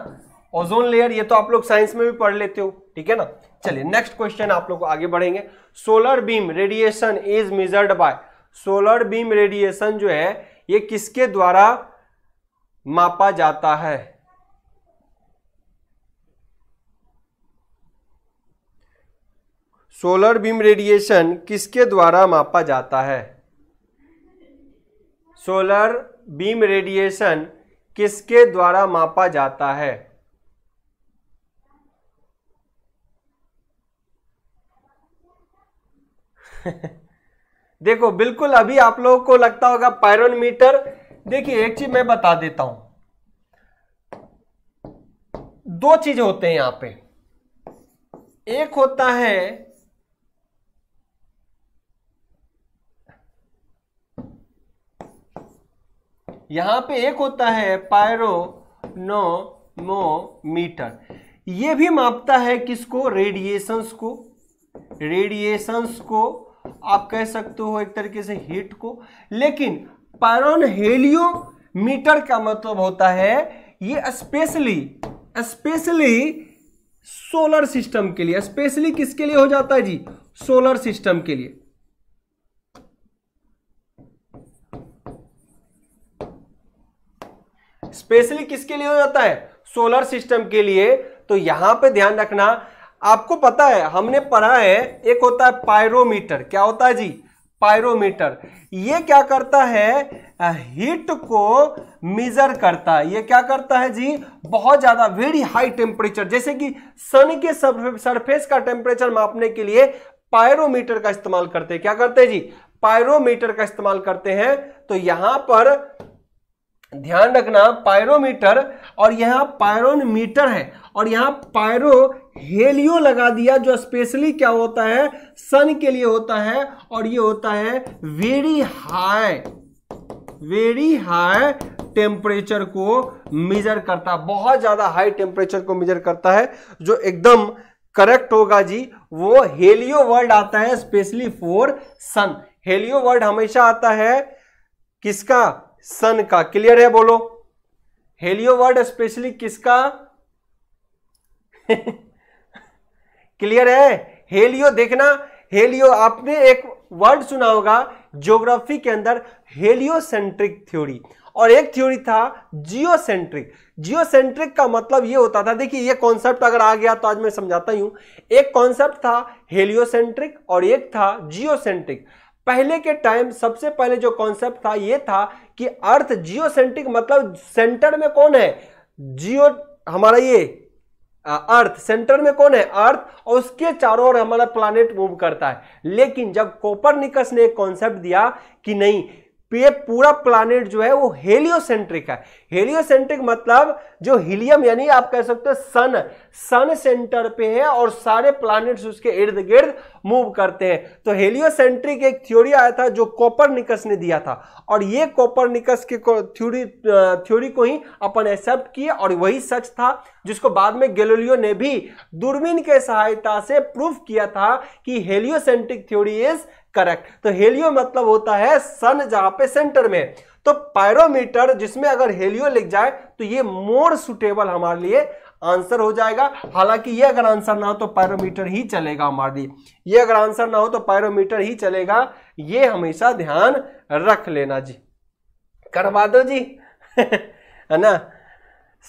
ओजोन लेयर ये तो आप लोग साइंस में भी पढ़ लेते हो ठीक है ना चलिए नेक्स्ट क्वेश्चन आप लोग आगे बढ़ेंगे solar beam radiation is measured by solar beam radiation जो है ये किसके द्वारा मापा जाता है सोलर बीम रेडिएशन किसके द्वारा मापा जाता है सोलर बीम रेडिएशन किसके द्वारा मापा जाता है [laughs] देखो बिल्कुल अभी आप लोगों को लगता होगा पायरोमीटर देखिए एक चीज मैं बता देता हूं दो चीज होते हैं यहां पे एक होता है यहाँ पे एक होता है मीटर ये भी मापता है किसको रेडिएशंस को रेडिएशंस को आप कह सकते हो एक तरीके से हीट को लेकिन पायरोन हेलियोमीटर का मतलब होता है ये स्पेशली स्पेशली सोलर सिस्टम के लिए स्पेशली किसके लिए हो जाता है जी सोलर सिस्टम के लिए स्पेशली किसके लिए हो जाता है सोलर सिस्टम के लिए तो यहां पे ध्यान रखना आपको पता है हमने पढ़ा है एक होता है पायरोमीटर क्या होता है जी पायरोमीटर ये क्या करता है हीट को मेजर करता है ये क्या करता है जी बहुत ज़्यादा वेरी हाई टेम्परेचर जैसे कि सन के सरफेस का टेम्परेचर मापने के लिए पायरोमीटर का इस्तेमाल करते हैं क्या करते हैं जी पायरोमीटर का इस्तेमाल करते हैं तो यहां पर ध्यान रखना पायरोमीटर और यहाँ पायरोमीटर है और यहाँ पायरो हेलियो लगा दिया जो स्पेशली क्या होता है सन के लिए होता है और ये होता है very high very high temperature को मेजर करता है बहुत ज़्यादा हाई टेम्परेचर को मेजर करता है जो एकदम करेक्ट होगा जी वो हेलियो वर्ड आता है specially for sun helio word हमेशा आता है किसका सन का क्लियर है बोलो हेलियो वर्ड स्पेशली किसका [laughs] क्लियर है हेलियो देखना हेलियो आपने एक वर्ड सुना होगा ज्योग्राफी के अंदर हेलियोसेंट्रिक थ्योरी और एक थ्योरी था जियोसेंट्रिक जियोसेंट्रिक का मतलब ये होता था देखिए ये कॉन्सेप्ट अगर आ गया तो आज मैं समझाता हूं एक कॉन्सेप्ट था हेलियोसेंट्रिक और एक था जियोसेंट्रिक पहले के टाइम सबसे पहले जो कॉन्सेप्ट था ये था कि अर्थ जियो सेंट्रिक मतलब सेंटर में कौन है जियो हमारा ये अर्थ सेंटर में कौन है अर्थ और उसके चारों ओर हमारा प्लानिट मूव करता है लेकिन जब कोपर निकस ने एक कॉन्सेप्ट दिया कि नहीं तो ये पूरा प्लानिट जो है वो हेलियोसेंट्रिक है हेलियोसेंट्रिक मतलब जो हीलियम यानी आप कह सकते हो सन सन सेंटर पे है और सारे प्लानिट्स उसके इर्द गिर्द मूव करते हैं तो हेलियोसेंट्रिक एक थ्योरी आया था जो कॉपर निकस ने दिया था और ये कॉपर निकस के थ्योरी थ्योरी को ही अपन एक्सेप्ट किए और वही सच था जिसको बाद में गेलोलियो ने भी दूरबीन के सहायता से प्रूफ किया था कि हेलियोसेंट्रिक थ्योरी इज करेक्ट तो हेलियो मतलब होता है सन जहां पे सेंटर में तो पायरोमीटर जिसमें अगर हेलियो लिख जाए तो ये मोर सुटेबल हमारे लिए आंसर हो जाएगा हालांकि ये अगर आंसर ना हो तो पायरोमीटर ही चलेगा हमारे लिए ये अगर आंसर ना हो तो पायरोमीटर ही चलेगा ये हमेशा ध्यान रख लेना जी करवा दो जी [laughs] है ना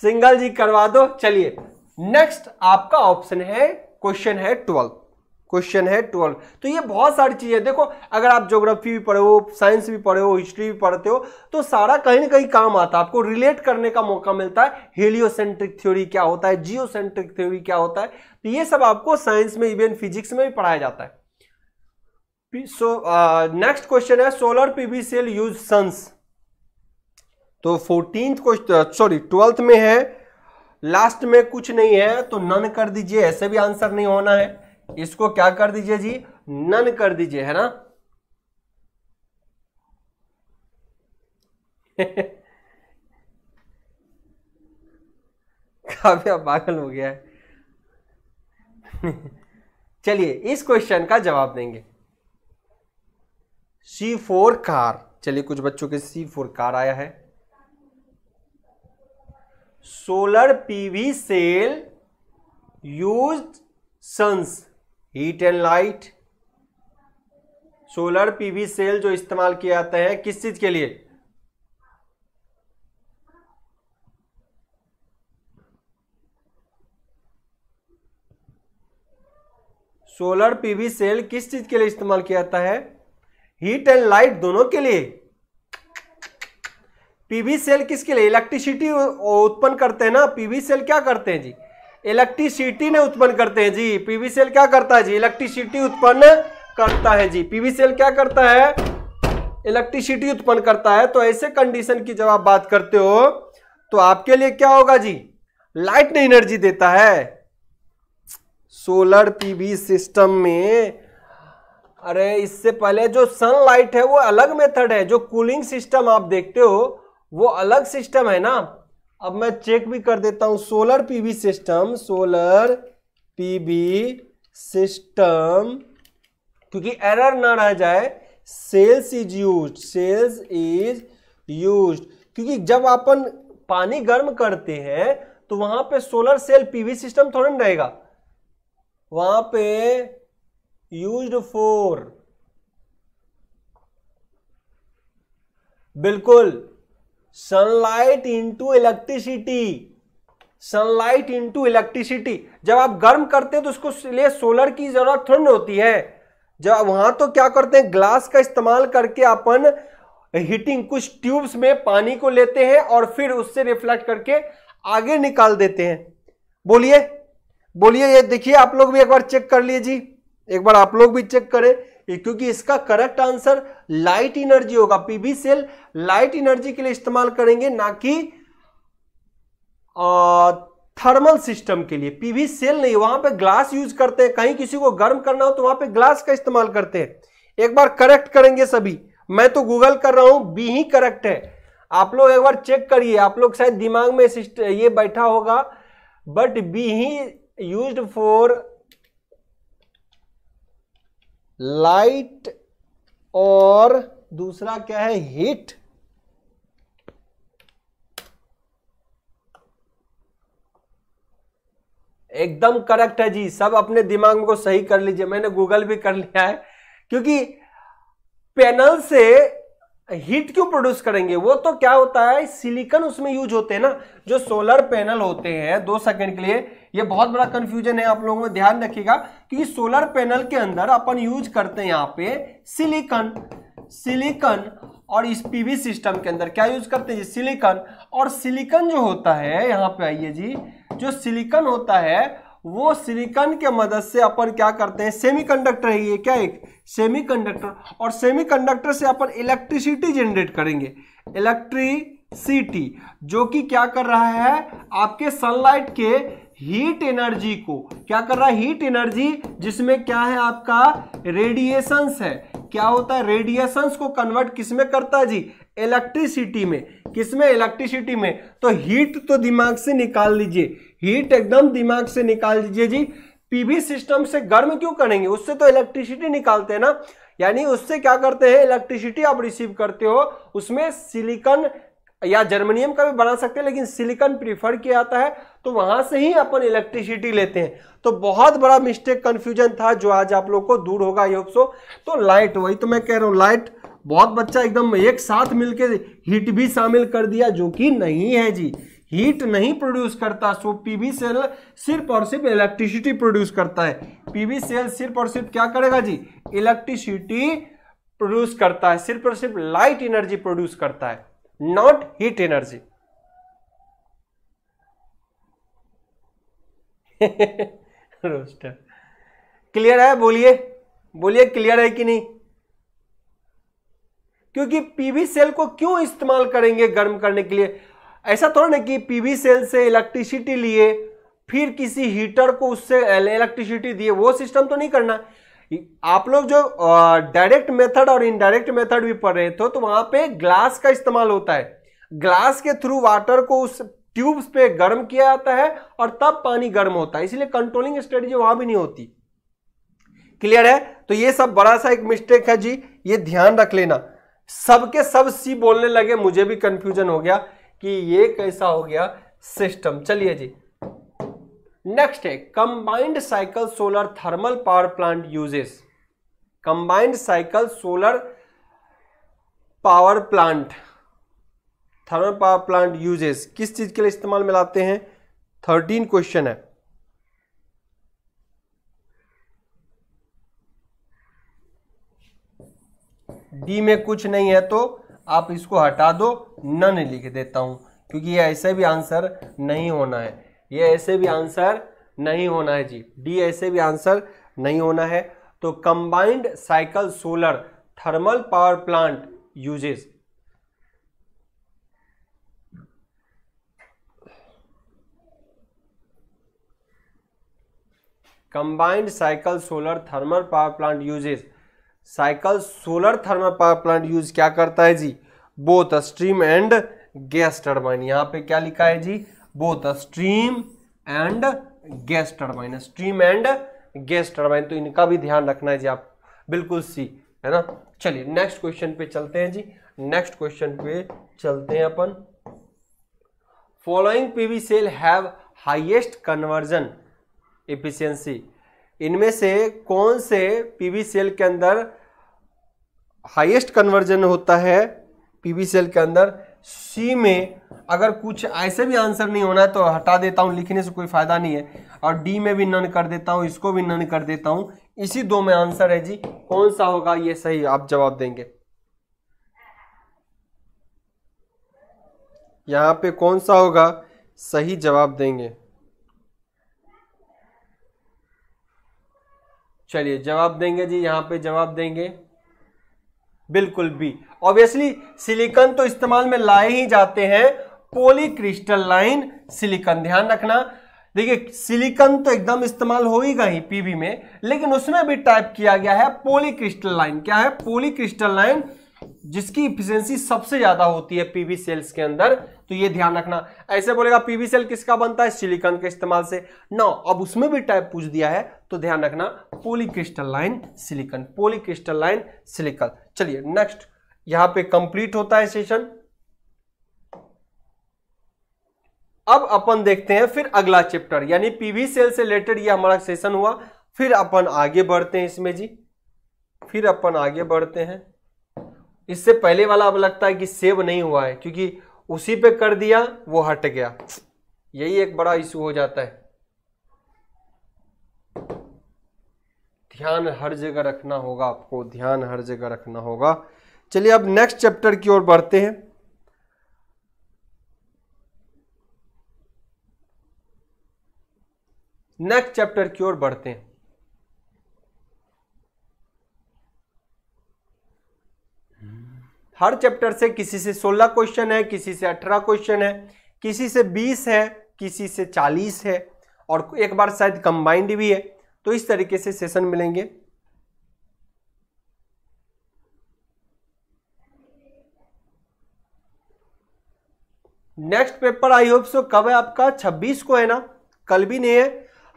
सिंगल जी करवा दो चलिए नेक्स्ट आपका ऑप्शन है क्वेश्चन है ट्वेल्थ क्वेश्चन है ट्वेल्व तो ये बहुत सारी चीज़ें देखो अगर आप ज्योग्राफी भी पढ़े हो साइंस भी पढ़े हो हिस्ट्री भी पढ़ते हो तो सारा कहीं ना कहीं काम आता है आपको रिलेट करने का मौका मिलता है हेलियोसेंट्रिक थ्योरी क्या होता है जियोसेंट्रिक थ्योरी क्या होता है तो ये सब आपको साइंस में इवन फिजिक्स में भी पढ़ाया जाता है सो नेक्स्ट क्वेश्चन है solar PV cell use suns तो फोर्टीन क्वेश्चन सॉरी ट्वेल्थ में है लास्ट में कुछ नहीं है तो नन कर दीजिए ऐसे भी आंसर नहीं होना है इसको क्या कर दीजिए जी नन कर दीजिए है ना [laughs] काव्या पागल हो गया है [laughs] चलिए इस क्वेश्चन का जवाब देंगे सी फोर कार चलिए कुछ बच्चों के सी फोर कार आया है solar PV cell used suns heat and light solar PV cell जो इस्तेमाल किए जाते हैं किस चीज के लिए सोलर पीवी सेल किस चीज के लिए इस्तेमाल किया जाता है हीट एंड लाइट दोनों के लिए पीवी सेल किसके लिए इलेक्ट्रिसिटी उत्पन्न करते हैं ना पीवी सेल क्या करते हैं जी इलेक्ट्रिसिटी ने उत्पन्न करते हैं जी पीवी सेल क्या करता है जी इलेक्ट्रिसिटी उत्पन्न करता है जी पीवी सेल क्या करता है इलेक्ट्रिसिटी उत्पन्न करता है तो ऐसे कंडीशन की जब आप बात करते हो तो आपके लिए क्या होगा जी लाइट ने एनर्जी देता है सोलर पीवी सिस्टम में अरे इससे पहले जो सनलाइट है वो अलग मेथड है जो कूलिंग सिस्टम आप देखते हो वो अलग सिस्टम है ना अब मैं चेक भी कर देता हूं solar PV system solar PV system क्योंकि एरर ना रह जाए cells is use cells is use क्योंकि जब अपन पानी गर्म करते हैं तो वहां पे सोलर सेल पीवी सिस्टम थोड़ा ना रहेगा वहां पे यूज्ड फोर बिल्कुल sunlight into electricity sunlight into electricity जब आप गर्म करते हैं तो उसको लिए सोलर की जरूरत ठंड होती है जब वहां तो क्या करते हैं ग्लास का इस्तेमाल करके अपन हीटिंग कुछ ट्यूब्स में पानी को लेते हैं और फिर उससे रिफ्लेक्ट करके आगे निकाल देते हैं बोलिए बोलिए ये देखिए आप लोग भी एक बार चेक कर लीजिए एक बार आप लोग भी चेक करें क्योंकि इसका करेक्ट आंसर लाइट एनर्जी होगा पीवी सेल लाइट एनर्जी के लिए इस्तेमाल करेंगे ना कि थर्मल सिस्टम के लिए पीवी सेल नहीं वहां पे ग्लास यूज करते हैं कहीं किसी को गर्म करना हो तो वहां पे ग्लास का इस्तेमाल करते हैं एक बार करेक्ट करेंगे सभी मैं तो गूगल कर रहा हूं बी ही करेक्ट है आप लोग एक बार चेक करिए आप लोग शायद दिमाग में ये बैठा होगा बट बी ही यूज फॉर लाइट और दूसरा क्या है हीट एकदम करेक्ट है जी सब अपने दिमाग को सही कर लीजिए मैंने गूगल भी कर लिया है क्योंकि पैनल से हीट क्यों प्रोड्यूस करेंगे वो तो क्या होता है सिलिकन उसमें यूज होते हैं ना जो सोलर पैनल होते हैं दो सेकंड के लिए ये बहुत बड़ा कंफ्यूजन है आप लोगों में ध्यान रखिएगा क्योंकि सोलर पैनल के अंदर अपन यूज करते हैं यहाँ पे सिलिकन सिलिकन और इस पीवी सिस्टम के अंदर क्या यूज करते हैं सिलिकन और सिलिकन जो होता है यहाँ पे आइए जी जो सिलिकन होता है वो सिलिकन के मदद से अपन क्या करते हैं सेमी है ये क्या एक सेमीकंडक्टर और सेमीकंडक्टर से अपन इलेक्ट्रिसिटी जनरेट करेंगे इलेक्ट्रिसिटी जो कि क्या कर रहा है आपके सनलाइट के हीट एनर्जी को क्या कर रहा है हीट एनर्जी जिसमें क्या है आपका रेडिएशंस है क्या होता है रेडिएशंस को कन्वर्ट किसमें करता है जी इलेक्ट्रिसिटी में किसमें इलेक्ट्रिसिटी में तो हीट तो दिमाग से निकाल लीजिए हीट एकदम दिमाग से निकाल दीजिए जी पीवी सिस्टम से गर्म क्यों करेंगे उससे तो इलेक्ट्रिसिटी निकालते हैं ना यानी उससे क्या करते हैं इलेक्ट्रिसिटी आप रिसीव करते हो उसमें सिलिकन या जर्मनियम का भी बना सकते हैं लेकिन सिलिकन प्रीफर किया जाता है तो वहां से ही अपन इलेक्ट्रिसिटी लेते हैं तो बहुत बड़ा मिस्टेक कंफ्यूजन था जो आज आप लोग को दूर होगा ये सो तो लाइट वही तो मैं कह रहा हूँ लाइट बहुत बच्चा एकदम एक साथ मिलके हीट भी शामिल कर दिया जो कि नहीं है जी हीट नहीं प्रोड्यूस करता सो पीवी सेल सिर्फ और सिर्फ इलेक्ट्रिसिटी प्रोड्यूस करता है पीवी सेल सिर्फ और सिर्फ क्या करेगा जी इलेक्ट्रिसिटी प्रोड्यूस करता है सिर्फ और सिर्फ लाइट एनर्जी प्रोड्यूस करता है नॉट हीट एनर्जी [laughs] रोस्टर क्लियर है बोलिए बोलिए क्लियर है कि नहीं क्योंकि पीवी सेल को क्यों इस्तेमाल करेंगे गर्म करने के लिए ऐसा थोड़ा ना कि पीवी सेल से इलेक्ट्रिसिटी लिए फिर किसी हीटर को उससे इलेक्ट्रिसिटी दिए वो सिस्टम तो नहीं करना आप लोग जो डायरेक्ट मेथड और इनडायरेक्ट मेथड भी पढ़ रहे थे तो वहां पे ग्लास का इस्तेमाल होता है ग्लास के थ्रू वाटर को उस ट्यूब्स पे गर्म किया जाता है और तब पानी गर्म होता है इसलिए कंट्रोलिंग स्ट्रेटेजी वहां भी नहीं होती क्लियर है तो ये सब बड़ा सा एक मिस्टेक है जी ये ध्यान रख लेना सबके सब सी बोलने लगे मुझे भी कंफ्यूजन हो गया कि ये कैसा हो गया सिस्टम चलिए जी नेक्स्ट है combined cycle solar thermal power plant uses combined cycle solar power plant thermal power plant uses किस चीज के लिए इस्तेमाल में लाते हैं थर्टीन क्वेश्चन है डी में कुछ नहीं है तो आप इसको हटा दो नन लिख देता हूँ क्योंकि ये ऐसे भी आंसर नहीं होना है ये ऐसे भी आंसर नहीं होना है जी डी ऐसे भी आंसर नहीं होना है तो combined cycle solar thermal power plant uses combined cycle solar thermal power plant uses cycle solar thermal power plant use क्या करता है जी both stream and gas turbine यहां पे क्या लिखा है जी both stream and gas turbine stream and gas turbine तो इनका भी ध्यान रखना है जी आप बिल्कुल सी है ना चलिए नेक्स्ट क्वेश्चन पे चलते हैं जी नेक्स्ट क्वेश्चन पे चलते हैं अपन following PV cell have highest conversion efficiency इनमें से कौन से पीवी सेल के अंदर हाईएस्ट कन्वर्जन होता है पीवी सेल के अंदर सी में अगर कुछ ऐसे भी आंसर नहीं होना है तो हटा देता हूं लिखने से कोई फ़ायदा नहीं है और डी में भी नन कर देता हूं इसको भी नन कर देता हूं इसी दो में आंसर है जी कौन सा होगा ये सही आप जवाब देंगे यहां पे कौन सा होगा सही जवाब देंगे चलिए जवाब देंगे जी यहाँ पे जवाब देंगे बिल्कुल भी ऑब्वियसली सिलिकॉन तो इस्तेमाल में लाए ही जाते हैं पोलीक्रिस्टल लाइन सिलिकन ध्यान रखना देखिए सिलिकॉन तो एकदम इस्तेमाल हो ही पीवी में लेकिन उसमें भी टाइप किया गया है पोलीक्रिस्टल लाइन क्या है पोलीक्रिस्टल लाइन जिसकी इफिशियंसी सबसे ज्यादा होती है पीवी सेल्स के अंदर तो ये ध्यान रखना ऐसे बोलेगा पीवी सेल किसका बनता है सिलिकॉन के इस्तेमाल से ना अब उसमें भी टाइप पूछ दिया है तो ध्यान रखना polycrystalline silicon polycrystalline silicon चलिए नेक्स्ट यहां पे कंप्लीट होता है सेशन अब अपन देखते हैं फिर अगला चैप्टर यानी पीवी सेल से रिलेटेड ये हमारा सेशन हुआ फिर अपन आगे बढ़ते हैं इसमें जी फिर अपन आगे बढ़ते हैं इससे पहले वाला अब लगता है कि सेव नहीं हुआ है क्योंकि उसी पे कर दिया वो हट गया यही एक बड़ा इशू हो जाता है ध्यान हर जगह रखना होगा आपको ध्यान हर जगह रखना होगा चलिए अब नेक्स्ट चैप्टर की ओर बढ़ते हैं नेक्स्ट चैप्टर की ओर बढ़ते हैं हर चैप्टर से किसी से 16 क्वेश्चन है किसी से 18 क्वेश्चन है किसी से 20 है किसी से 40 है और एक बार शायद कंबाइंड भी है तो इस तरीके से सेशन मिलेंगे next paper I hope so कब है आपका 26 को है ना कल भी नहीं है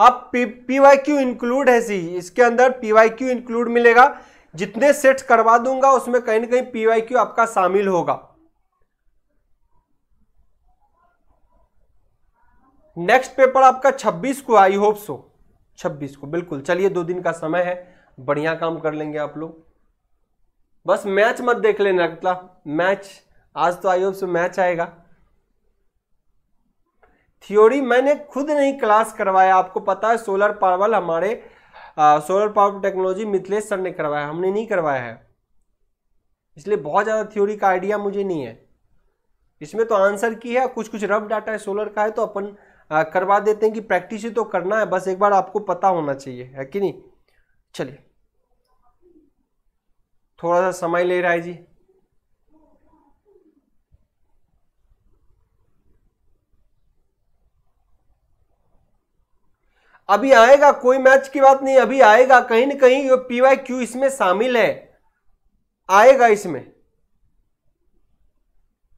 अब पी वाई क्यू इंक्लूड है सी इसके अंदर पी वाई क्यू इंक्लूड मिलेगा जितने सेट करवा दूंगा उसमें कहीं ना कहीं पीवाई क्यू आपका शामिल होगा नेक्स्ट पेपर आपका 26 को आई होप सो 26 को बिल्कुल चलिए दो दिन का समय है बढ़िया काम कर लेंगे आप लोग बस मैच मत देख लेना अगला मैच आज तो आई होप सो मैच आएगा थ्योरी मैंने खुद नहीं क्लास करवाया आपको पता है सोलर पावर हमारे solar power technology Mithilesh sir ने करवाया हमने नहीं करवाया है इसलिए बहुत ज़्यादा थ्योरी का आइडिया मुझे नहीं है इसमें तो आंसर की है कुछ कुछ रफ डाटा है सोलर का है तो अपन आ, करवा देते हैं कि प्रैक्टिस ही तो करना है बस एक बार आपको पता होना चाहिए है कि नहीं चलिए थोड़ा सा समय ले रहा है जी अभी आएगा कोई मैच की बात नहीं अभी आएगा कहीं ना कहीं ये पीवाई क्यू इसमें शामिल है आएगा इसमें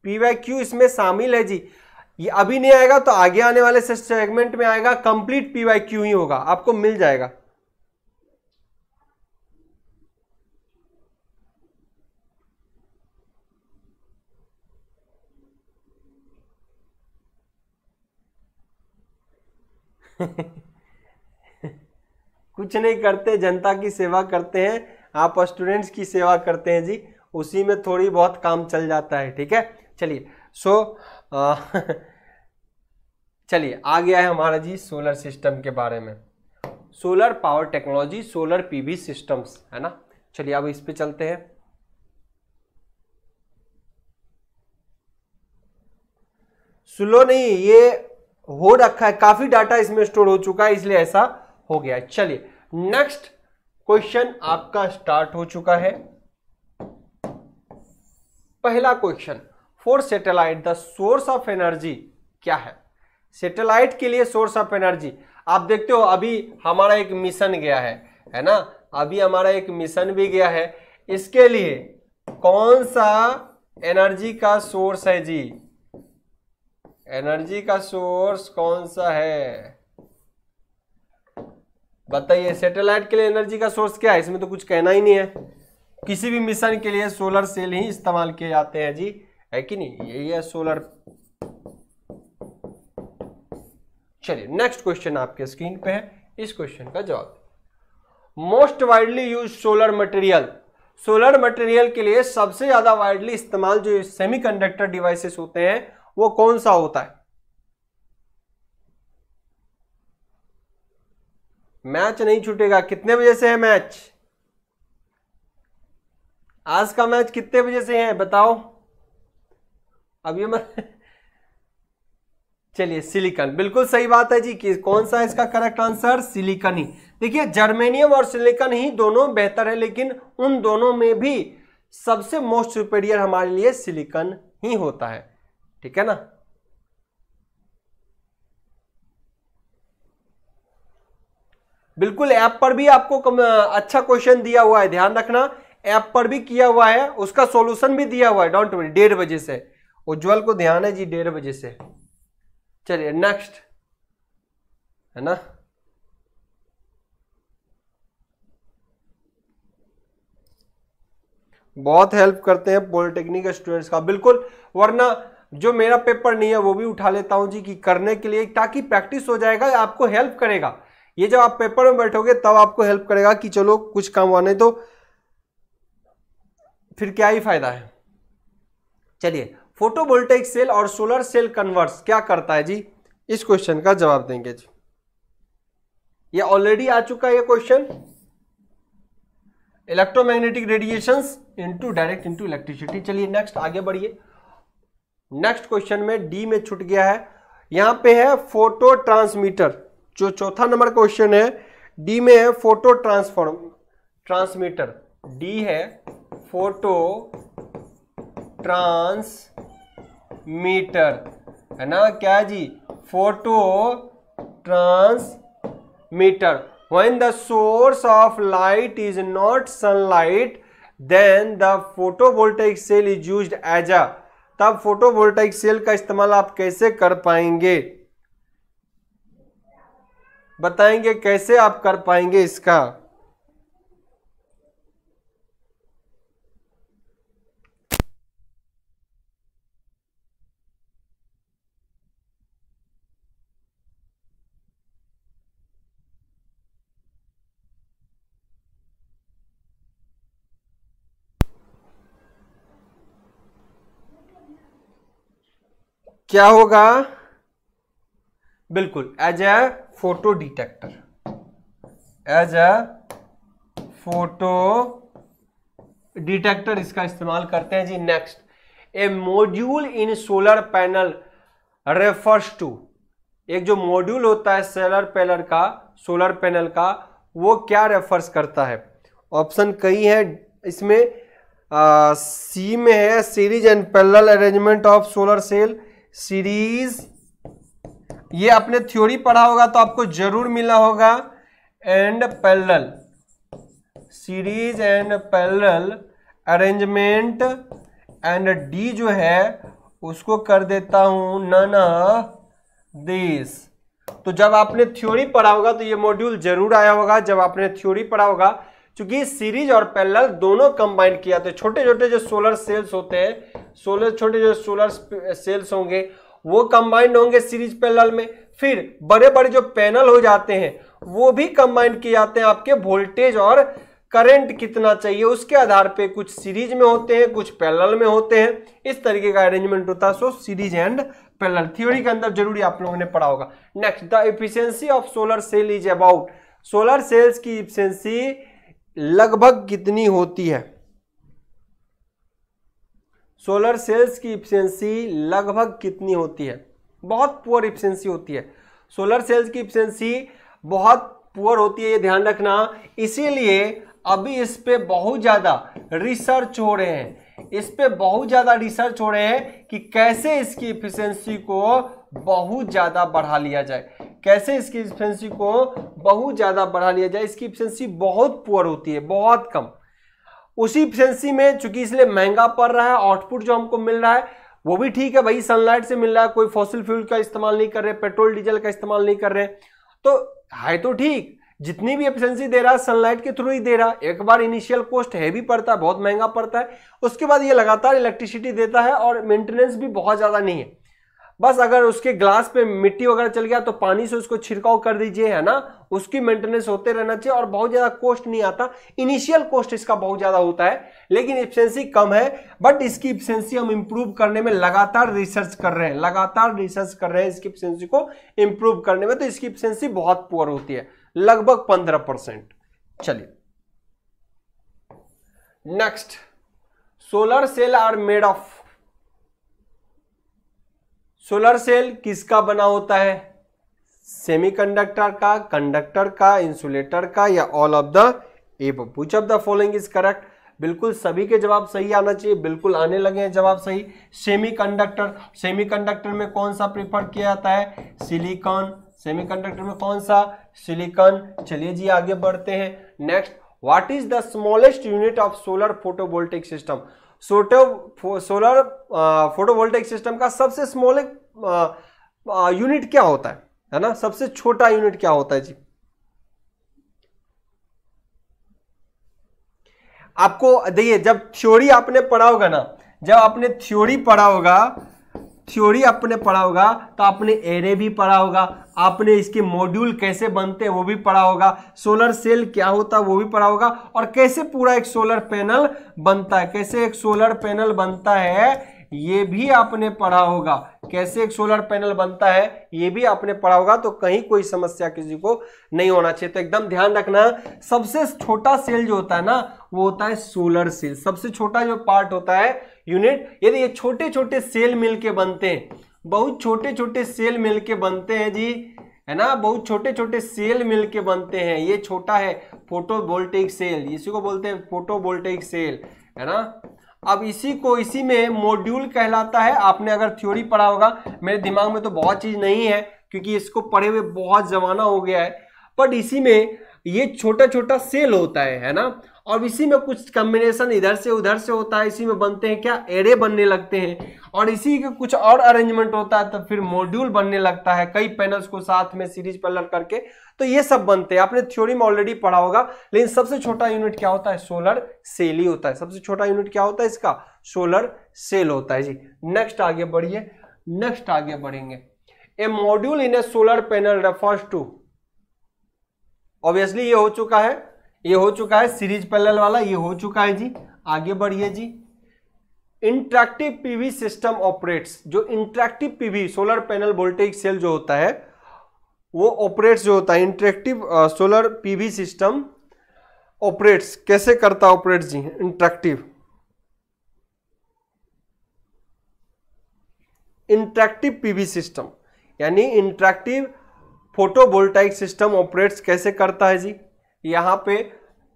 पीवाई क्यू इसमें शामिल है जी ये अभी नहीं आएगा तो आगे आने वाले सेगमेंट में आएगा कंप्लीट पीवाई क्यू ही होगा आपको मिल जाएगा [laughs] कुछ नहीं करते जनता की सेवा करते हैं आप स्टूडेंट्स की सेवा करते हैं जी उसी में थोड़ी बहुत काम चल जाता है ठीक है चलिए सो so, [laughs] चलिए आ गया है हमारा जी सोलर सिस्टम के बारे में solar power technology solar PV systems है ना चलिए अब इस पे चलते हैं स्लो नहीं ये हो रखा है काफी डाटा इसमें स्टोर हो चुका है इसलिए ऐसा हो गया चलिए नेक्स्ट क्वेश्चन आपका स्टार्ट हो चुका है पहला question for satellite the source of energy क्या है सैटेलाइट के लिए सोर्स ऑफ एनर्जी आप देखते हो अभी हमारा एक मिशन गया है है ना अभी हमारा एक मिशन भी गया है इसके लिए कौन सा एनर्जी का सोर्स है जी एनर्जी का सोर्स कौन सा है बताइए सैटेलाइट के लिए एनर्जी का सोर्स क्या है इसमें तो कुछ कहना ही नहीं है किसी भी मिशन के लिए सोलर सेल ही इस्तेमाल किए जाते हैं जी है कि नहीं यही है सोलर चलिए नेक्स्ट क्वेश्चन आपके स्क्रीन पे है इस क्वेश्चन का जवाब most widely use solar material solar material के लिए सबसे ज्यादा वाइडली इस्तेमाल जो सेमी डिवाइसेस होते हैं वो कौन सा होता है मैच नहीं छूटेगा कितने बजे से है मैच आज का मैच कितने बजे से है बताओ अब ये [laughs] चलिए सिलिकन बिल्कुल सही बात है जी कि कौन सा इसका करेक्ट आंसर सिलिकन ही देखिए जर्मेनियम और सिलिकन ही दोनों बेहतर है लेकिन उन दोनों में भी सबसे मोस्ट सुपेरियर हमारे लिए सिलिकन ही होता है ठीक है ना बिल्कुल ऐप पर भी आपको कम, अच्छा क्वेश्चन दिया हुआ है ध्यान रखना ऐप पर भी किया हुआ है उसका सॉल्यूशन भी दिया हुआ है डोंट वरी डेढ़ बजे से उज्ज्वल को ध्यान है जी डेढ़ बजे से चलिए नेक्स्ट है ना बहुत हेल्प करते हैं पॉलिटेक्निक स्टूडेंट्स का बिल्कुल वरना जो मेरा पेपर नहीं है वो भी उठा लेता हूं जी कि करने के लिए ताकि प्रैक्टिस हो जाएगा आपको हेल्प करेगा ये जब आप पेपर में बैठोगे तब आपको हेल्प करेगा कि चलो कुछ काम वाने तो फिर क्या ही फायदा है चलिए फोटोवोल्टेक सेल और सोलर सेल कन्वर्स क्या करता है जी इस क्वेश्चन का जवाब देंगे जी ये ऑलरेडी आ चुका है ये question electromagnetic radiation into direct into electricity चलिए नेक्स्ट आगे बढ़िए नेक्स्ट क्वेश्चन में डी में छूट गया है यहां पे है फोटो ट्रांसमीटर जो चौथा नंबर क्वेश्चन है डी में है फोटो ट्रांसफॉर्म ट्रांसमीटर डी है फोटो ट्रांसमीटर है ना क्या जी photo transmitter when the source of light is not then the photo photovoltaic cell is use as a तब फोटोवोल्टाइक सेल का इस्तेमाल आप कैसे कर पाएंगे बताएंगे कैसे आप कर पाएंगे इसका क्या होगा बिल्कुल as a photo detector as a photo detector इसका इस्तेमाल करते हैं जी next a module in solar panel refers to एक जो मॉड्यूल होता है सोलर पैनल का सोलर पैनल का वो क्या रेफर्स करता है ऑप्शन कई है इसमें सी में है series and parallel arrangement of solar cell series ये आपने थ्योरी पढ़ा होगा तो आपको जरूर मिला होगा and parallel series and parallel arrangement and D जो है उसको कर देता हूं नन दिस तो जब आपने थ्योरी पढ़ा होगा तो ये मॉड्यूल जरूर आया होगा जब आपने थ्योरी पढ़ा होगा क्योंकि सीरीज और पैरल दोनों कंबाइन किया तो छोटे छोटे जो सोलर सेल्स होते हैं सोलर छोटे जो सोलर सेल्स होंगे वो कंबाइंड होंगे सीरीज पैनल में फिर बड़े बड़े जो पैनल हो जाते हैं वो भी कंबाइंड किए जाते हैं आपके वोल्टेज और करंट कितना चाहिए उसके आधार पे कुछ सीरीज में होते हैं कुछ पैनल में होते हैं इस तरीके का अरेंजमेंट होता है so series and panel theory के अंदर जरूरी आप लोगों ने पढ़ा होगा next the efficiency of solar cell is about solar cells की इफिशियंसी लगभग कितनी होती है सोलर सेल्स की इफिशेंसी लगभग कितनी होती है बहुत पुअर इफिशेंसी होती है सोलर सेल्स की इफिशेंसी बहुत पुअर होती है ये ध्यान रखना इसीलिए अभी इस पर बहुत ज़्यादा रिसर्च हो रहे हैं इस पर बहुत ज़्यादा रिसर्च हो रहे हैं कि कैसे इसकी इफिशेंसी को बहुत ज़्यादा बढ़ा लिया जाए कैसे इसकी इफिशेंसी को बहुत ज़्यादा बढ़ा लिया जाए इसकी इफिशेंसी बहुत पुअर होती है बहुत कम उसी इफिशेंसी में चूंकि इसलिए महंगा पड़ रहा है आउटपुट जो हमको मिल रहा है वो भी ठीक है भाई सनलाइट से मिल रहा है कोई फॉसिल फ्यूल का इस्तेमाल नहीं कर रहे पेट्रोल डीजल का इस्तेमाल नहीं कर रहे तो है तो ठीक जितनी भी एफिशिएंसी दे रहा है सनलाइट के थ्रू ही दे रहा है एक बार इनिशियल कॉस्ट हैवी पड़ता है बहुत महंगा पड़ता है उसके बाद ये लगातार इलेक्ट्रिसिटी देता है और मेंटेनेंस भी बहुत ज़्यादा नहीं है बस अगर उसके ग्लास पे मिट्टी वगैरह चल गया तो पानी से उसको छिड़काव कर दीजिए है ना उसकी मेंटेनेंस होते रहना चाहिए और बहुत ज़्यादा कॉस्ट नहीं आता इनिशियल कॉस्ट इसका बहुत ज़्यादा होता है लेकिन इफिशेंसी कम है बट इसकी इफिशेंसी हम इंप्रूव करने में लगातार रिसर्च कर रहे हैं लगातार रिसर्च कर रहे हैं इसकी इफिशेंसी को इंप्रूव करने में तो इसकी इफिशेंसी बहुत पुअर होती है लगभग पंद्रह परसेंट चलिए next solar cell are made of solar cell किसका बना होता है सेमीकंडक्टर का कंडक्टर का इंसुलेटर का या all of the above of the following is correct बिल्कुल सभी के जवाब सही आना चाहिए बिल्कुल आने लगे हैं जवाब सही सेमीकंडक्टर सेमीकंडक्टर में कौन सा प्रिफर किया जाता है सिलिकॉन सेमीकंडक्टर में कौन सा सिलिकॉन चलिए जी आगे बढ़ते हैं next what is the smallest unit of solar photovoltaic system सोटो सोलर फोटोवोल्टेक सिस्टम का सबसे स्मॉल यूनिट क्या होता है है ना सबसे छोटा यूनिट क्या होता है जी आपको देखिए जब थ्योरी आपने पढ़ा होगा ना जब आपने थ्योरी पढ़ा होगा थ्योरी आपने पढ़ा होगा तो आपने एरे भी पढ़ा होगा आपने इसके मॉड्यूल कैसे बनते हैं वो भी पढ़ा होगा सोलर सेल क्या होता है वो भी पढ़ा होगा और कैसे पूरा एक सोलर पैनल बनता है कैसे एक सोलर पैनल बनता है ये भी आपने पढ़ा होगा कैसे एक सोलर पैनल बनता है ये भी आपने पढ़ा होगा तो कहीं कोई समस्या किसी को नहीं होना चाहिए तो एकदम ध्यान रखना सबसे छोटा सेल जो होता है ना वो होता है सोलर सेल सबसे छोटा जो पार्ट होता है यूनिट यदि ये छोटे छोटे सेल मिलके बनते हैं बहुत छोटे छोटे सेल मिलके बनते हैं जी है ना बहुत छोटे छोटे सेल मिलके बनते हैं ये छोटा है फोटोवोल्टेइक सेल इसी को बोलते हैं फोटोवोल्टेइक सेल है ना अब इसी को इसी में मॉड्यूल कहलाता है आपने अगर थ्योरी पढ़ा होगा मेरे दिमाग में तो बहुत चीज नहीं है क्योंकि इसको पढ़े हुए बहुत जमाना हो गया है बट इसी में ये छोटा छोटा सेल होता है है ना और इसी में कुछ कम्बिनेशन इधर से उधर से होता है इसी में बनते हैं क्या एरे बनने लगते हैं और इसी के कुछ और अरेंजमेंट होता है तो फिर मॉड्यूल बनने लगता है कई पैनल्स को साथ में सीरीज पैनल करके तो ये सब बनते हैं आपने थ्योरी में ऑलरेडी पढ़ा होगा लेकिन सबसे छोटा यूनिट क्या होता है सोलर सेल ही होता है सबसे छोटा यूनिट क्या होता है इसका सोलर सेल होता है जी नेक्स्ट आगे बढ़िए नेक्स्ट आगे बढ़ेंगे a module in a solar panel refers to obviously ये हो चुका है ये हो चुका है सीरीज पैनल वाला ये हो चुका है जी आगे बढ़िए जी इंट्रैक्टिव पीवी सिस्टम ऑपरेट्स जो interactive PV solar panel voltage cell जो होता है वो ऑपरेट्स जो होता है interactive solar PV system operates कैसे करता ऑपरेट जी इंट्रैक्टिव इंट्रैक्टिव पीवी सिस्टम यानी इंट्रैक्टिव फोटोवोल्टाइक सिस्टम ऑपरेट्स कैसे करता है जी यहां पे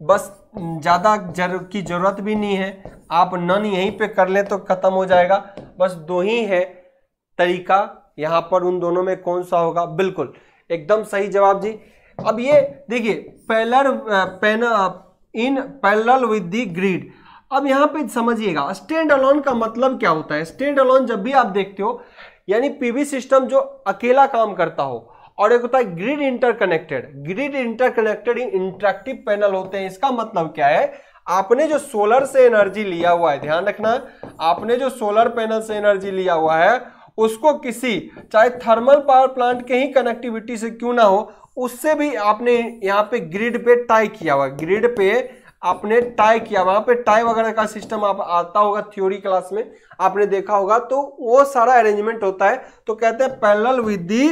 बस ज़्यादा जर की ज़रूरत भी नहीं है आप नन यहीं पे कर लें तो ख़त्म हो जाएगा बस दो ही है तरीका यहाँ पर उन दोनों में कौन सा होगा बिल्कुल एकदम सही जवाब जी अब ये देखिए parallel pan in parallel with the grid अब यहाँ पे समझिएगा स्टैंड अलोन का मतलब क्या होता है स्टैंड अलोन जब भी आप देखते हो यानी पीवी सिस्टम जो अकेला काम करता हो और एक होता है grid interconnected grid interconnected in interactive panel होते हैं इसका मतलब क्या है आपने जो सोलर से एनर्जी लिया हुआ है ध्यान रखना आपने जो सोलर पैनल से एनर्जी लिया हुआ है उसको किसी चाहे थर्मल पावर प्लांट के ही कनेक्टिविटी से क्यों ना हो उससे भी आपने यहाँ पे ग्रिड पे टाई किया हुआ ग्रिड पे आपने टाई किया वहां पे टाई वगैरह का सिस्टम आप आता होगा थ्योरी क्लास में आपने देखा होगा तो वो सारा अरेंजमेंट होता है तो कहते हैं पैनल विद दी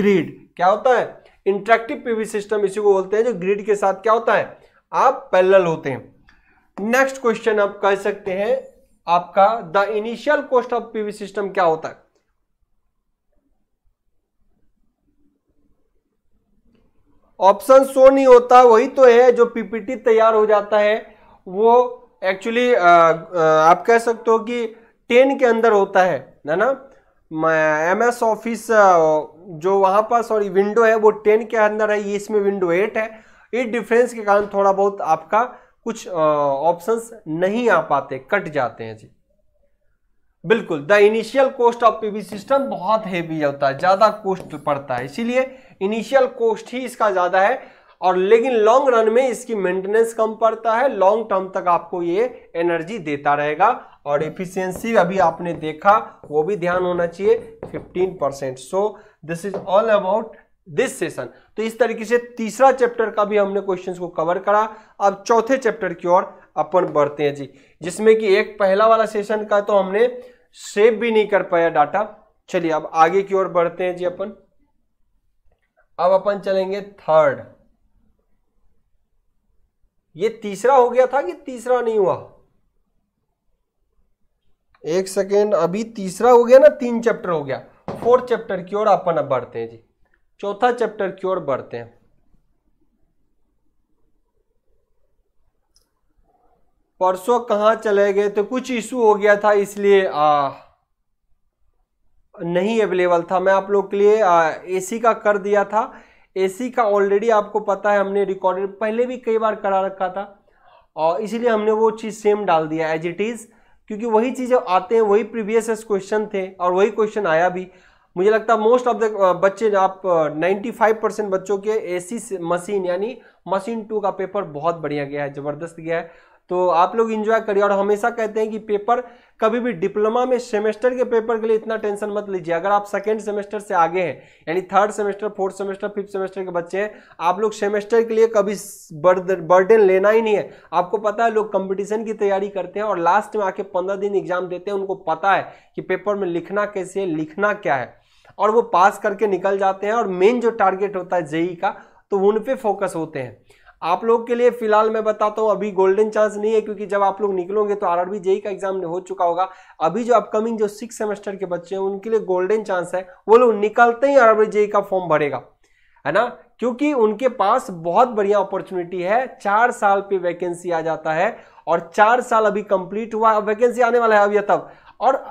ग्रिड क्या होता है इंट्रैक्टिव पीवी सिस्टम इसी को बोलते हैं जो ग्रिड के साथ क्या होता है आप पैरल होते हैं नेक्स्ट क्वेश्चन आप कह सकते हैं आपका the initial cost of PV system क्या होता है ऑप्शन शो नहीं होता वही तो है जो पीपीटी तैयार हो जाता है वो एक्चुअली आप कह सकते हो कि टेन के अंदर होता है ना ना एम एस ऑफिस जो वहाँ पर सॉरी विंडो है वो टेन के अंदर है ये इसमें विंडो एट है इस डिफरेंस के कारण थोड़ा बहुत आपका कुछ ऑप्शंस नहीं आ पाते कट जाते हैं जी बिल्कुल the initial cost of PV system बहुत हैवी होता है ज़्यादा कॉस्ट पड़ता है इसीलिए इनिशियल कॉस्ट ही इसका ज़्यादा है और लेकिन लॉन्ग रन में इसकी मेंटेनेंस कम पड़ता है लॉन्ग टर्म तक आपको ये एनर्जी देता रहेगा और एफिशिएंसी अभी आपने देखा वो भी ध्यान होना चाहिए 15 percent so this is all about this session तो इस तरीके से तीसरा चैप्टर का भी हमने क्वेश्चंस को कवर करा अब चौथे चैप्टर की ओर अपन बढ़ते हैं जी जिसमें कि एक पहला वाला सेशन का तो हमने सेव भी नहीं कर पाया डाटा चलिए अब आगे की ओर बढ़ते हैं जी अपन अब अपन चलेंगे थर्ड ये तीसरा हो गया था कि तीसरा नहीं हुआ एक सेकेंड अभी तीसरा हो गया ना तीन चैप्टर हो गया फोर्थ चैप्टर की ओर अपन अब बढ़ते हैं जी चौथा चैप्टर की ओर बढ़ते हैं परसों कहाँ चले गए तो कुछ इशू हो गया था इसलिए आ, नहीं अवेलेबल था मैं आप लोग के लिए एसी का कर दिया था एसी का ऑलरेडी आपको पता है हमने रिकॉर्डेड पहले भी कई बार करा रखा था और इसीलिए हमने वो चीज़ सेम डाल दिया एज इट इज़ क्योंकि वही चीज़ आते हैं वही प्रीवियस क्वेश्चन थे और वही क्वेश्चन आया भी मुझे लगता है मोस्ट ऑफ द बच्चे आप 95 uh, परसेंट बच्चों के एसी मशीन यानी मशीन टू का पेपर बहुत बढ़िया गया है ज़बरदस्त गया है तो आप लोग इन्जॉय करिए और हमेशा कहते हैं कि पेपर कभी भी डिप्लोमा में सेमेस्टर के पेपर के लिए इतना टेंशन मत लीजिए अगर आप सेकेंड सेमेस्टर से आगे हैं यानी third semester fourth semester fifth semester के बच्चे हैं आप लोग सेमेस्टर के लिए कभी बर्डन लेना ही नहीं है आपको पता है लोग कंपटीशन की तैयारी करते हैं और लास्ट में आके पंद्रह दिन एग्जाम देते हैं उनको पता है कि पेपर में लिखना कैसे है लिखना क्या है और वो पास करके निकल जाते हैं और मेन जो टारगेट होता है जेई का तो उन पे फोकस होते हैं आप लोग के लिए फिलहाल मैं बताता हूँ अभी गोल्डन चांस नहीं है क्योंकि जब आप लोग निकलोगे तो आरआरबी जेई का एग्जाम हो चुका होगा अभी जो अपकमिंग जो सिक्स सेमेस्टर के बच्चे हैं उनके लिए गोल्डन चांस है वो लोग निकलते ही आरआरबी जेई का फॉर्म भरेगा है ना क्योंकि उनके पास बहुत बढ़िया अपॉर्चुनिटी है चार साल पे वैकेंसी आ जाता है और चार साल अभी कंप्लीट हुआ वैकेंसी आने वाला है अभी तब और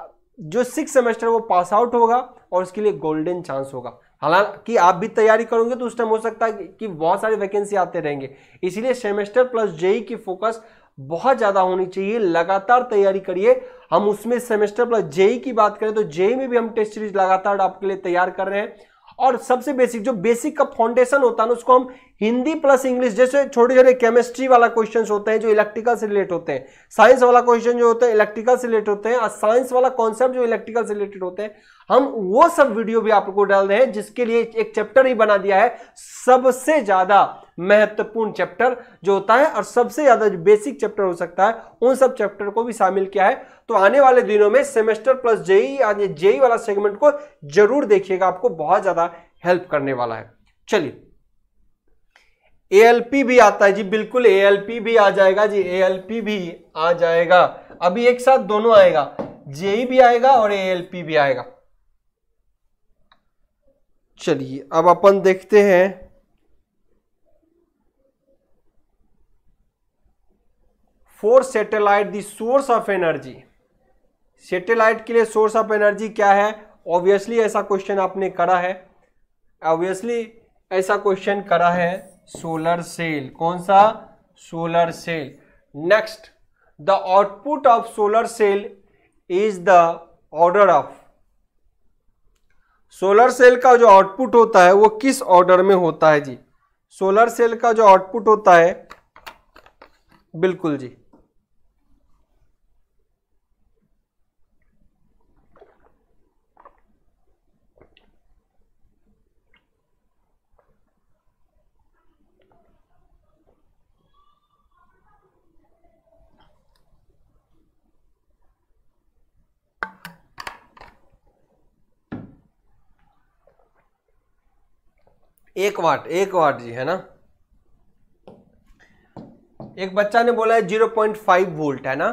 जो सिक्स सेमेस्टर वो पास आउट होगा और उसके लिए गोल्डन चांस होगा हालांकि आप भी तैयारी करोगे तो उस टाइम हो सकता है कि बहुत सारे वैकेंसी आते रहेंगे इसीलिए सेमेस्टर प्लस जेई की फोकस बहुत ज़्यादा होनी चाहिए लगातार तैयारी करिए हम उसमें सेमेस्टर प्लस जेई की बात करें तो जेई e में भी हम टेस्ट सीरीज लगातार आपके लिए तैयार कर रहे हैं और सबसे बेसिक जो बेसिक का फाउंडेशन होता है ना उसको हम हिंदी प्लस इंग्लिश जैसे छोटे छोटे केमिस्ट्री वाला क्वेश्चन होते हैं जो इलेक्ट्रिकल से रिलेट होते हैं साइंस वाला क्वेश्चन जो होते हैं इलेक्ट्रिकल से रिलेटेड होते हैं और साइंस वाला कॉन्सेप्ट जो इलेक्ट्रिकल से रिलेटेड होते हैं हम वो सब वीडियो भी आपको डाल रहे हैं जिसके लिए एक चैप्टर ही बना दिया है सबसे ज्यादा महत्वपूर्ण चैप्टर जो होता है और सबसे ज्यादा जो बेसिक चैप्टर हो सकता है उन सब चैप्टर को भी शामिल किया है तो आने वाले दिनों में सेमेस्टर प्लस जेई जेई वाला सेगमेंट को जरूर देखिएगा आपको बहुत ज्यादा हेल्प करने वाला है चलिए एएलपी भी आता है जी बिल्कुल एएलपी भी आ जाएगा जी एएलपी भी आ जाएगा अभी एक साथ दोनों आएगा जेई e भी आएगा और एएलपी भी आएगा चलिए अब अपन देखते हैं for satellite the source of energy satellite के लिए सोर्स ऑफ एनर्जी क्या है ऑब्वियसली ऐसा क्वेश्चन आपने करा है ऑब्वियसली ऐसा क्वेश्चन करा है सोलर सेल कौन सा solar cell next the output of solar cell is the order of solar cell का जो आउटपुट होता है वो किस ऑर्डर में होता है जी सोलर सेल का जो आउटपुट होता है बिल्कुल जी एक वाट एक वाट जी है ना एक बच्चा ने बोला है जीरो पॉइंट फाइव वोल्ट है ना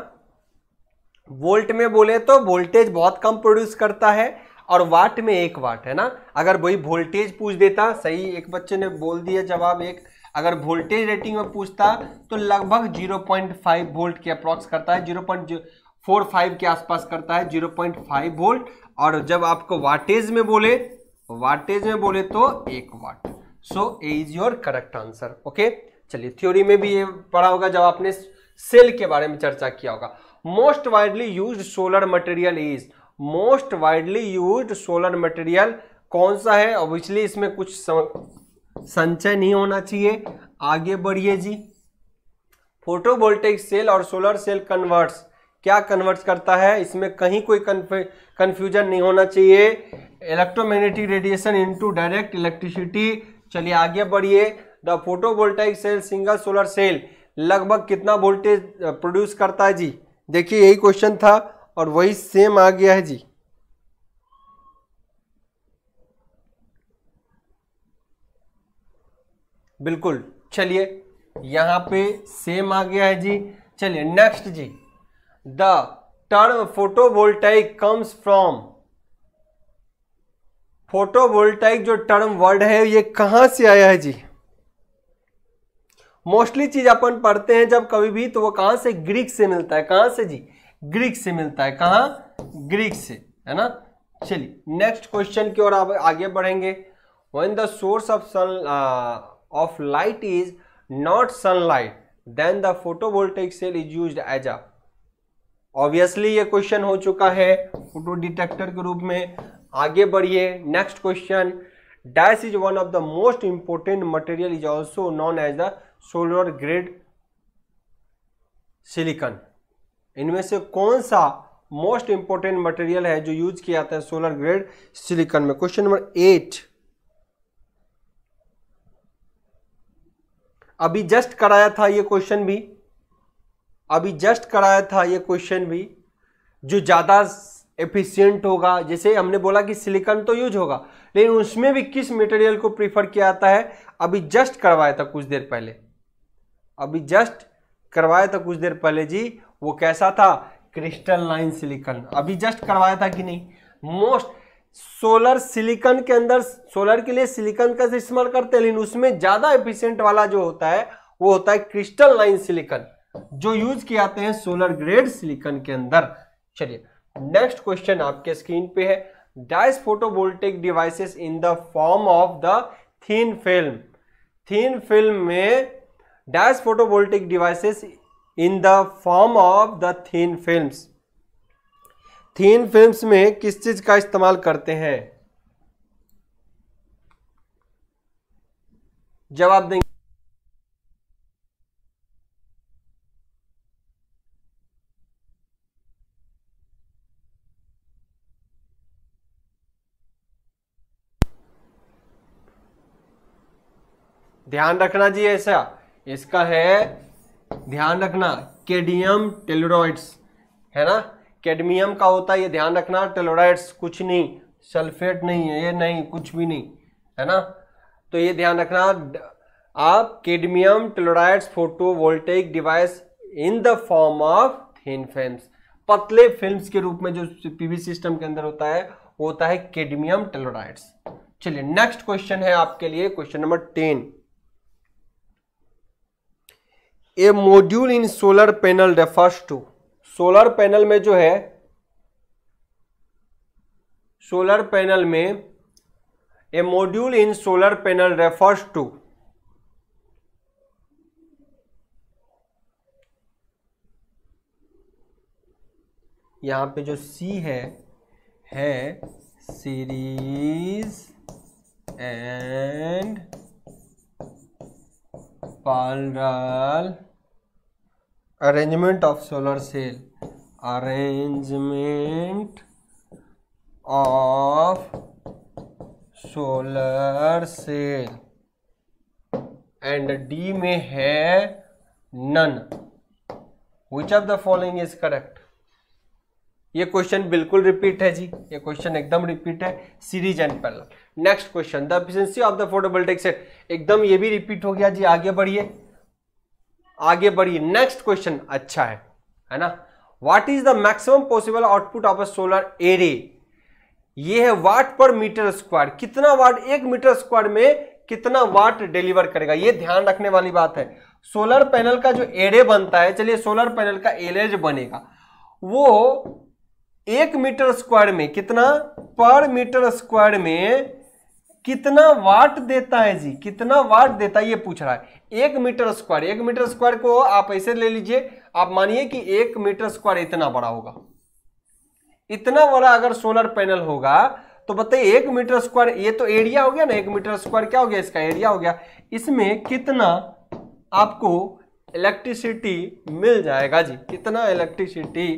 वोल्ट में बोले तो वोल्टेज बहुत कम प्रोड्यूस करता है और वाट में एक वाट है ना अगर वही वोल्टेज पूछ देता सही एक बच्चे ने बोल दिया जवाब एक अगर वोल्टेज रेटिंग में पूछता तो लगभग जीरो पॉइंट फाइव वोल्ट के अप्रॉक्स करता है जीरो पॉइंट फोर फाइव के आसपास करता है जीरो पॉइंट फाइव वोल्ट और जब आपको वाटेज में बोले वाटेज में बोले तो एक watt so A is your correct answer okay चलिए थ्योरी में भी ये पढ़ा होगा जब आपने सेल के बारे में चर्चा किया होगा most widely use solar material is most widely use solar material कौन सा है ऑब्वियसली इसमें कुछ संचय नहीं होना चाहिए आगे बढ़िए जी फोटोवोल्टेक सेल और सोलर सेल कन्वर्ट्स क्या कन्वर्ट्स करता है इसमें कहीं कोई कन्फ्यूजन नहीं होना चाहिए electromagnetic radiation into direct electricity चलिए आगे बढ़िए the photovoltaic cell single solar cell लगभग कितना वोल्टेज प्रोड्यूस करता है जी देखिए यही क्वेश्चन था और वही सेम आ गया है जी बिल्कुल चलिए यहाँ पे सेम आ गया है जी चलिए नेक्स्ट जी the term photovoltaic comes from photovoltaic जो टर्म वर्ड है ये कहां से आया है जी मोस्टली चीज अपन पढ़ते हैं जब कभी भी तो वो कहां से ग्रीक से मिलता है कहां से जी ग्रीक से मिलता है कहा ग्रीक से है ना चलिए नेक्स्ट क्वेश्चन की ओर आप आगे बढ़ेंगे when the source of sun of light is not sunlight then the photo photovoltaic cell is use as a obviously ये क्वेश्चन हो चुका है फोटो डिटेक्टर के रूप में आगे बढ़िए next question dash is one of the most important material is also known as the solar grade silicon इनमें से कौन सा मोस्ट इंपोर्टेंट मटेरियल है जो यूज किया जाता है सोलर ग्रेड सिलिकन में क्वेश्चन नंबर एट अभी जस्ट कराया था ये क्वेश्चन भी अभी जस्ट कराया था ये क्वेश्चन भी जो ज्यादा एफिशियंट होगा जैसे हमने बोला कि सिलिकॉन तो यूज होगा लेकिन उसमें भी किस मटेरियल को प्रीफर किया जाता है अभी जस्ट करवाया था कुछ देर पहले अभी जस्ट करवाया था कुछ देर पहले जी वो कैसा था क्रिस्टल लाइन सिलिकॉन अभी जस्ट करवाया था कि नहीं मोस्ट सोलर सिलिकॉन के अंदर सोलर के लिए सिलिकॉन का इस्तेमाल करते हैं लेकिन उसमें ज़्यादा एफिशियंट वाला जो होता है वो होता है क्रिस्टल लाइन सिलिकॉन जो यूज किया जाते हैं सोलर ग्रेड सिलिकॉन के अंदर चलिए नेक्स्ट क्वेश्चन आपके स्क्रीन पे है dice photovoltaic devices in the form of the thin film thin film में dice photovoltaic devices in the form of the thin films thin films में किस चीज का इस्तेमाल करते हैं जवाब देंगे ध्यान रखना जी ऐसा इसका है ध्यान रखना केडियम टेलोराइड्स है ना कैडमियम का होता है ये ध्यान रखना टेलोराइड्स कुछ नहीं सल्फेट नहीं है ये नहीं कुछ भी नहीं है ना तो ये ध्यान रखना आप cadmium tellurides photovoltaic device in the form of thin films पतले फिल्म्स के रूप में जो पीवी सिस्टम के अंदर होता है होता है केडमियम टेलोराइड्स चलिए नेक्स्ट क्वेश्चन है आपके लिए question number ten a module in solar panel refers to solar panel में जो है सोलर पैनल में a module in solar panel refers to यहां पे जो सी है है series and parallel arrangement of solar cell arrangement of solar cell and D में है none which of the following is correct ये क्वेश्चन बिल्कुल रिपीट है जी ये क्वेश्चन एकदम रिपीट है series and parallel next question the efficiency of the photovoltaic set एकदम ये भी रिपीट हो गया जी आगे बढ़िए आगे बढ़िए नेक्स्ट क्वेश्चन अच्छा है है ना what is the maximum possible output of a solar array ये है वाट पर मीटर स्क्वायर कितना वाट एक मीटर स्क्वायर में कितना वाट डिलीवर करेगा ये ध्यान रखने वाली बात है सोलर पैनल का जो एरे बनता है चलिए सोलर पैनल का एरेज बनेगा वो एक मीटर स्क्वायर में कितना पर मीटर स्क्वायर में कितना वाट देता है जी कितना वाट देता है ये पूछ रहा है एक मीटर स्क्वायर एक मीटर स्क्वायर को आप ऐसे ले लीजिए आप मानिए कि एक मीटर स्क्वायर इतना बड़ा होगा इतना बड़ा अगर सोलर पैनल होगा तो बताइए एक मीटर स्क्वायर ये तो एरिया हो गया ना एक मीटर स्क्वायर क्या हो गया इसका एरिया हो गया इसमें कितना आपको इलेक्ट्रिसिटी मिल जाएगा जी कितना इलेक्ट्रिसिटी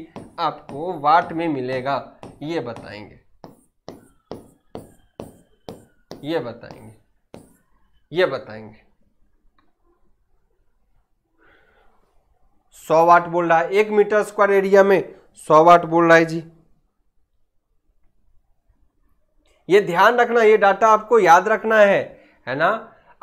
आपको वाट में मिलेगा ये बताएंगे ये बताएंगे ये बताएंगे सौ वाट बोल रहा है एक मीटर स्क्वायर एरिया में सौ वाट बोल रहा है जी ये ध्यान रखना ये डाटा आपको याद रखना है है ना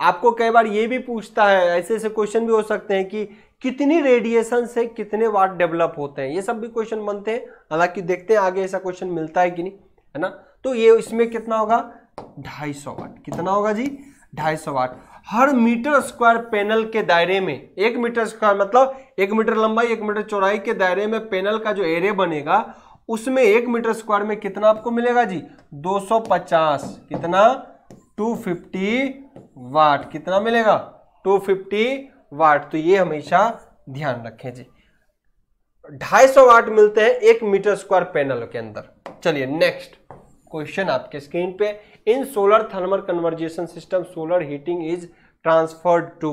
आपको कई बार ये भी पूछता है ऐसे ऐसे क्वेश्चन भी हो सकते हैं कि कितनी रेडिएशन से कितने वाट डेवलप होते हैं ये सब भी क्वेश्चन बनते हैं हालांकि देखते हैं आगे ऐसा क्वेश्चन मिलता है कि नहीं है ना तो ये इसमें कितना होगा ढाई सौ वाट कितना होगा जी ढाई सौ वाट हर मीटर स्क्वायर पैनल के दायरे में एक मीटर स्क्वायर मतलब एक मीटर लंबाई एक मीटर चौड़ाई के दायरे में पैनल का जो एरे बनेगा उसमें एक मीटर स्क्वायर में कितना आपको मिलेगा जी 250 कितना 250 वाट कितना मिलेगा 250 वाट तो ये हमेशा ध्यान रखें जी 250 वाट मिलते हैं एक मीटर स्क्वायर पैनल के अंदर चलिए नेक्स्ट क्वेश्चन आपके स्क्रीन पे in solar thermal conversion system solar heating is transferred to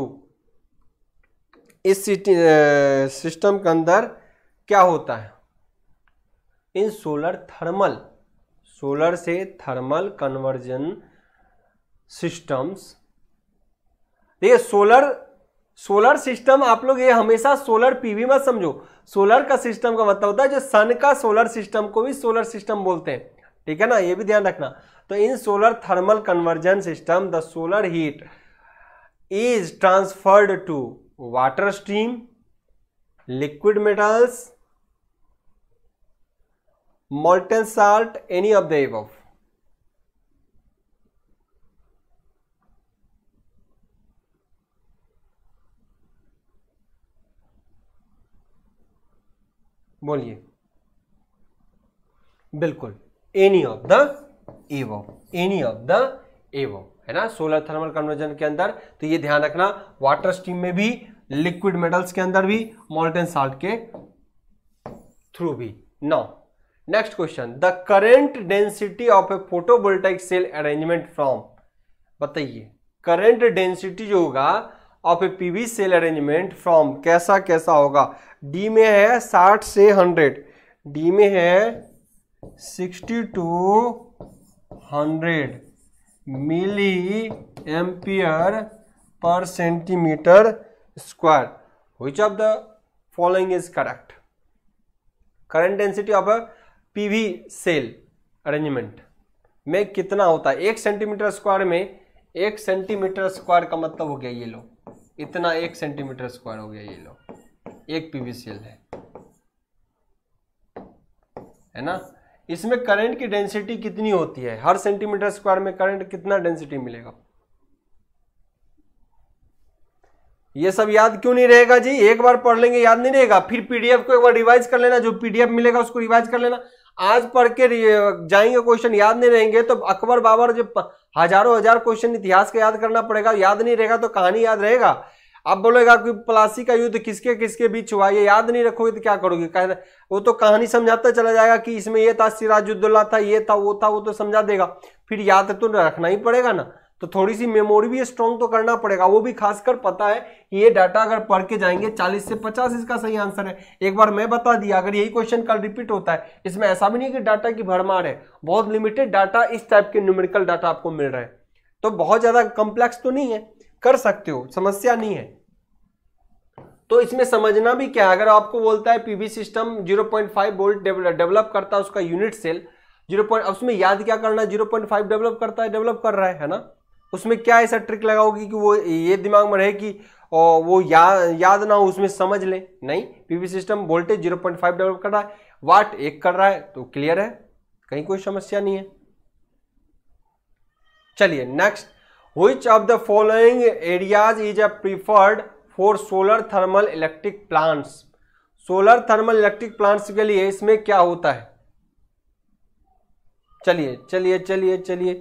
इस सिस्टम के अंदर क्या होता है इन सोलर थर्मल सोलर से थर्मल कन्वर्जन सिस्टम्स देखिए सोलर सोलर सिस्टम आप लोग ये हमेशा सोलर पीवी मत समझो सोलर का सिस्टम का मतलब होता है जो सन का सोलर सिस्टम को भी सोलर सिस्टम बोलते हैं ठीक है ना ये भी ध्यान रखना तो in solar thermal conversion system the solar heat is transferred to water stream liquid metals molten salt any of the above बोलिए बिल्कुल any of the above any of the above है ना सोलर थर्मल कन्वर्जन के अंदर तो ये ध्यान रखना वाटर स्टीम में भी लिक्विड मेटल्स के अंदर भी मोल्टेन साल्ट के थ्रू भी now next question the current density of a photovoltaic cell arrangement from बताइए करेंट डेंसिटी जो होगा of a PV cell arrangement from कैसा कैसा होगा डी में है 60 से 100 डी में है 60 to hundred milli ampere per centimetre square which of the following is correct current density of a PV cell arrangement में कितना होता है एक सेंटीमीटर स्क्वायर में एक सेंटीमीटर स्क्वायर का मतलब हो गया ये लो इतना एक सेंटीमीटर स्क्वायर हो गया ये लो एक पीवी सेल है है ना इसमें करंट की डेंसिटी कितनी होती है हर सेंटीमीटर स्क्वायर में करंट कितना डेंसिटी मिलेगा ये सब याद क्यों नहीं रहेगा जी एक बार पढ़ लेंगे याद नहीं रहेगा फिर पीडीएफ को एक बार रिवाइज कर लेना जो पीडीएफ मिलेगा उसको रिवाइज कर लेना आज पढ़ के जाएंगे क्वेश्चन याद नहीं रहेंगे तो अकबर बाबर जो हजारों हजार क्वेश्चन इतिहास का याद करना पड़ेगा याद नहीं रहेगा तो कहानी याद रहेगा आप बोलेगा कि प्लासी का युद्ध किसके किसके बीच हुआ ये याद नहीं रखोगे तो क्या करोगे कहना वो तो कहानी समझाता चला जाएगा कि इसमें ये था सिराजुद्दौला था ये था वो था वो तो समझा देगा फिर याद तो रखना ही पड़ेगा ना तो थोड़ी सी मेमोरी भी स्ट्रांग तो करना पड़ेगा वो भी खासकर पता है कि ये डाटा अगर पढ़ के जाएंगे 40 से 50 इसका सही आंसर है एक बार मैं बता दिया अगर यही क्वेश्चन कल रिपीट होता है इसमें ऐसा भी नहीं कि डाटा की भरमार है बहुत लिमिटेड डाटा इस टाइप के न्यूमेरिकल डाटा आपको मिल रहा है तो बहुत ज़्यादा कम्प्लेक्स तो नहीं है कर सकते हो समस्या नहीं है तो इसमें समझना भी क्या है अगर आपको बोलता है PV system 0.5 point volt develop करता है उसका यूनिट सेल 0. पॉइंट उसमें याद क्या करना है पॉइंट डेवलप करता है डेवलप कर रहा है है ना उसमें क्या ऐसा ट्रिक लगाओगी कि वो ये दिमाग में रहे कि वो या, याद ना हो उसमें समझ ले नहीं पीवी सिस्टम वोल्टेज 0.5 डेवलप कर रहा है वाट एक कर रहा है तो क्लियर है कहीं कोई समस्या नहीं है चलिए next which of the following areas is a preferred for solar thermal electric plants solar thermal electric plants के लिए इसमें क्या होता है चलिए चलिए चलिए चलिए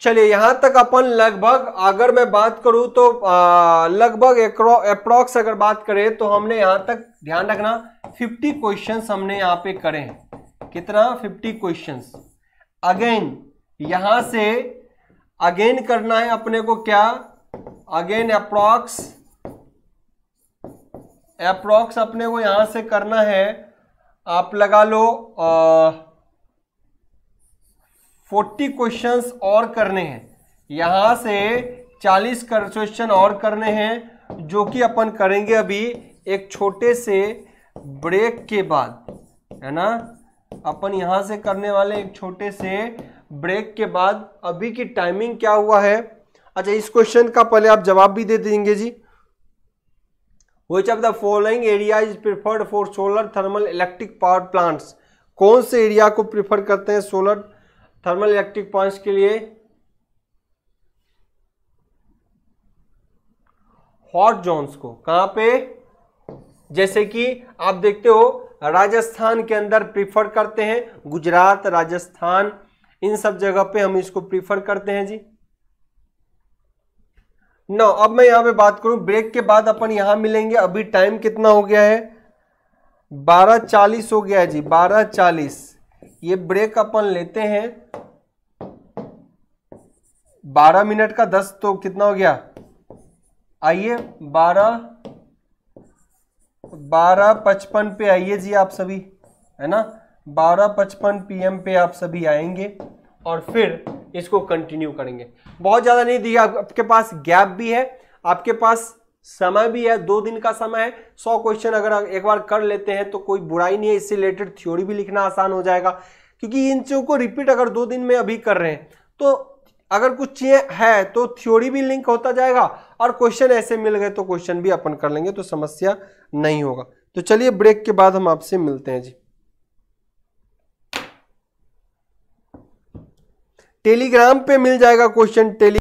चलिए यहां तक अपन लगभग अगर मैं बात करूं तो लगभग अप्रोक्स अगर बात करें तो हमने यहां तक ध्यान रखना 50 क्वेश्चंस हमने यहां पे करे हैं कितना 50 क्वेश्चंस अगेन यहां से अगेन करना है अपने को क्या अगेन अप्रॉक्स अप्रॉक्स अपने को यहां से करना है आप लगा लो फोर्टी क्वेश्चंस और करने हैं यहां से चालीस क्वेश्चन और करने हैं जो कि अपन करेंगे अभी एक छोटे से ब्रेक के बाद है ना अपन यहां से करने वाले एक छोटे से ब्रेक के बाद अभी की टाइमिंग क्या हुआ है अच्छा इस क्वेश्चन का पहले आप जवाब भी दे देंगे जी which of the following area is preferred for solar thermal electric power plants कौन से एरिया को प्रिफर करते हैं सोलर थर्मल इलेक्ट्रिक प्लांट्स के लिए हॉट जोन्स को कहां पे जैसे कि आप देखते हो राजस्थान के अंदर प्रिफर करते हैं गुजरात राजस्थान इन सब जगह पे हम इसको प्रीफर करते हैं जी ना अब मैं यहां पे बात करूं ब्रेक के बाद अपन यहां मिलेंगे अभी टाइम कितना हो गया है बारह चालीस हो गया है जी बारह चालीस ये ब्रेक अपन लेते हैं बारह मिनट का दस तो कितना हो गया आइए बारह बारह पचपन पे आइए जी आप सभी है ना बारह पचपन पी पे आप सभी आएंगे और फिर इसको कंटिन्यू करेंगे बहुत ज़्यादा नहीं दिया आपके पास गैप भी है आपके पास समय भी है दो दिन का समय है सौ क्वेश्चन अगर एक बार कर लेते हैं तो कोई बुराई नहीं है इससे रिलेटेड थ्योरी भी लिखना आसान हो जाएगा क्योंकि इन चीज़ों को रिपीट अगर दो दिन में अभी कर रहे हैं तो अगर कुछ चीज़ें है तो थ्योरी भी लिंक होता जाएगा और क्वेश्चन ऐसे मिल गए तो क्वेश्चन भी अपन कर लेंगे तो समस्या नहीं होगा तो चलिए ब्रेक के बाद हम आपसे मिलते हैं जी टेलीग्राम पे मिल जाएगा क्वेश्चन टेली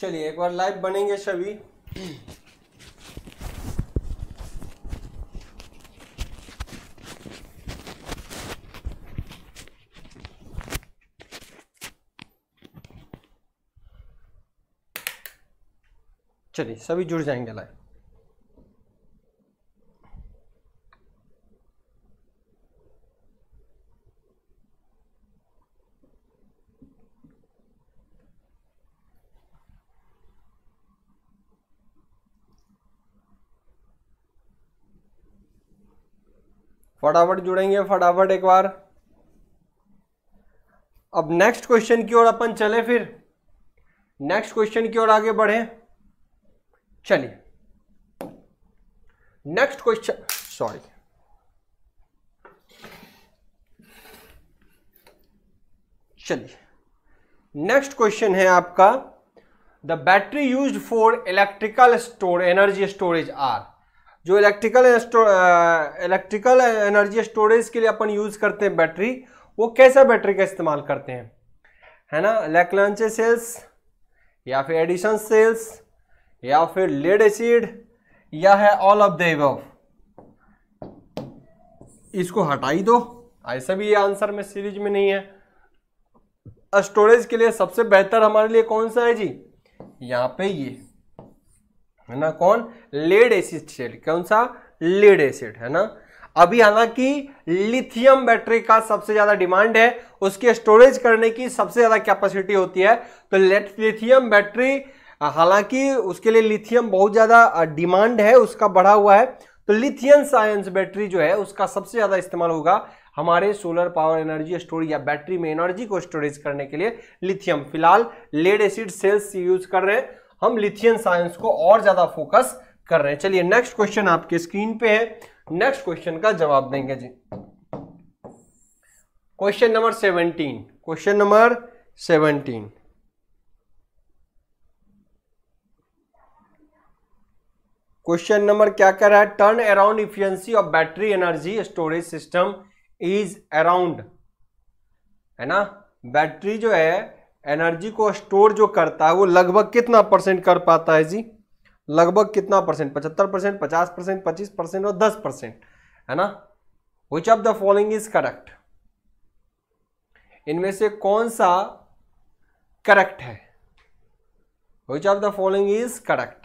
चलिए एक बार लाइव बनेंगे सभी चलिए सभी जुड़ जाएंगे लाइव फटाफट जुड़ेंगे फटाफट एक बार अब नेक्स्ट क्वेश्चन की ओर अपन चले फिर नेक्स्ट क्वेश्चन की ओर आगे बढ़े चलिए नेक्स्ट क्वेश्चन सॉरी चलिए नेक्स्ट क्वेश्चन है आपका the battery used for electrical store energy storage are जो इलेक्ट्रिकल इलेक्ट्रिकल एनर्जी स्टोरेज के लिए अपन यूज़ करते हैं बैटरी वो कैसा बैटरी का इस्तेमाल करते हैं है ना लैकलांचे सेल्स या फिर एडिशन सेल्स या फिर लेड एसिड या है ऑल ऑफ द इसको हटाई दो ऐसा भी ये आंसर में सीरीज में नहीं है स्टोरेज के लिए सबसे बेहतर हमारे लिए कौन सा है जी यहाँ पे ये है ना कौन लेड एसिड कौन सा लेड एसिड है ना अभी हालांकि लिथियम बैटरी का सबसे ज्यादा डिमांड है उसके स्टोरेज करने की सबसे ज्यादा कैपेसिटी होती है तो लिथियम बैटरी हालांकि उसके लिए लिथियम बहुत ज्यादा डिमांड है उसका बढ़ा हुआ है तो लिथियम साइंस बैटरी जो है उसका सबसे ज्यादा इस्तेमाल होगा हमारे सोलर पावर एनर्जी स्टोर या बैटरी में एनर्जी को स्टोरेज करने के लिए लिथियम फिलहाल लेड एसिड सेल्स यूज कर रहे हैं हम लिथियन साइंस को और ज्यादा फोकस कर रहे हैं चलिए नेक्स्ट क्वेश्चन आपके स्क्रीन पे है नेक्स्ट क्वेश्चन का जवाब देंगे जी question number seventeen question number seventeen question number क्या कह रहा है turn around efficiency of battery energy storage system is around है ना बैटरी जो है एनर्जी को स्टोर जो करता है वो लगभग कितना परसेंट कर पाता है जी लगभग कितना परसेंट पचहत्तर परसेंट पचास परसेंट पच्चीस परसेंट और दस परसेंट है ना which of the following is correct इनमें से कौन सा करेक्ट है which of the following is correct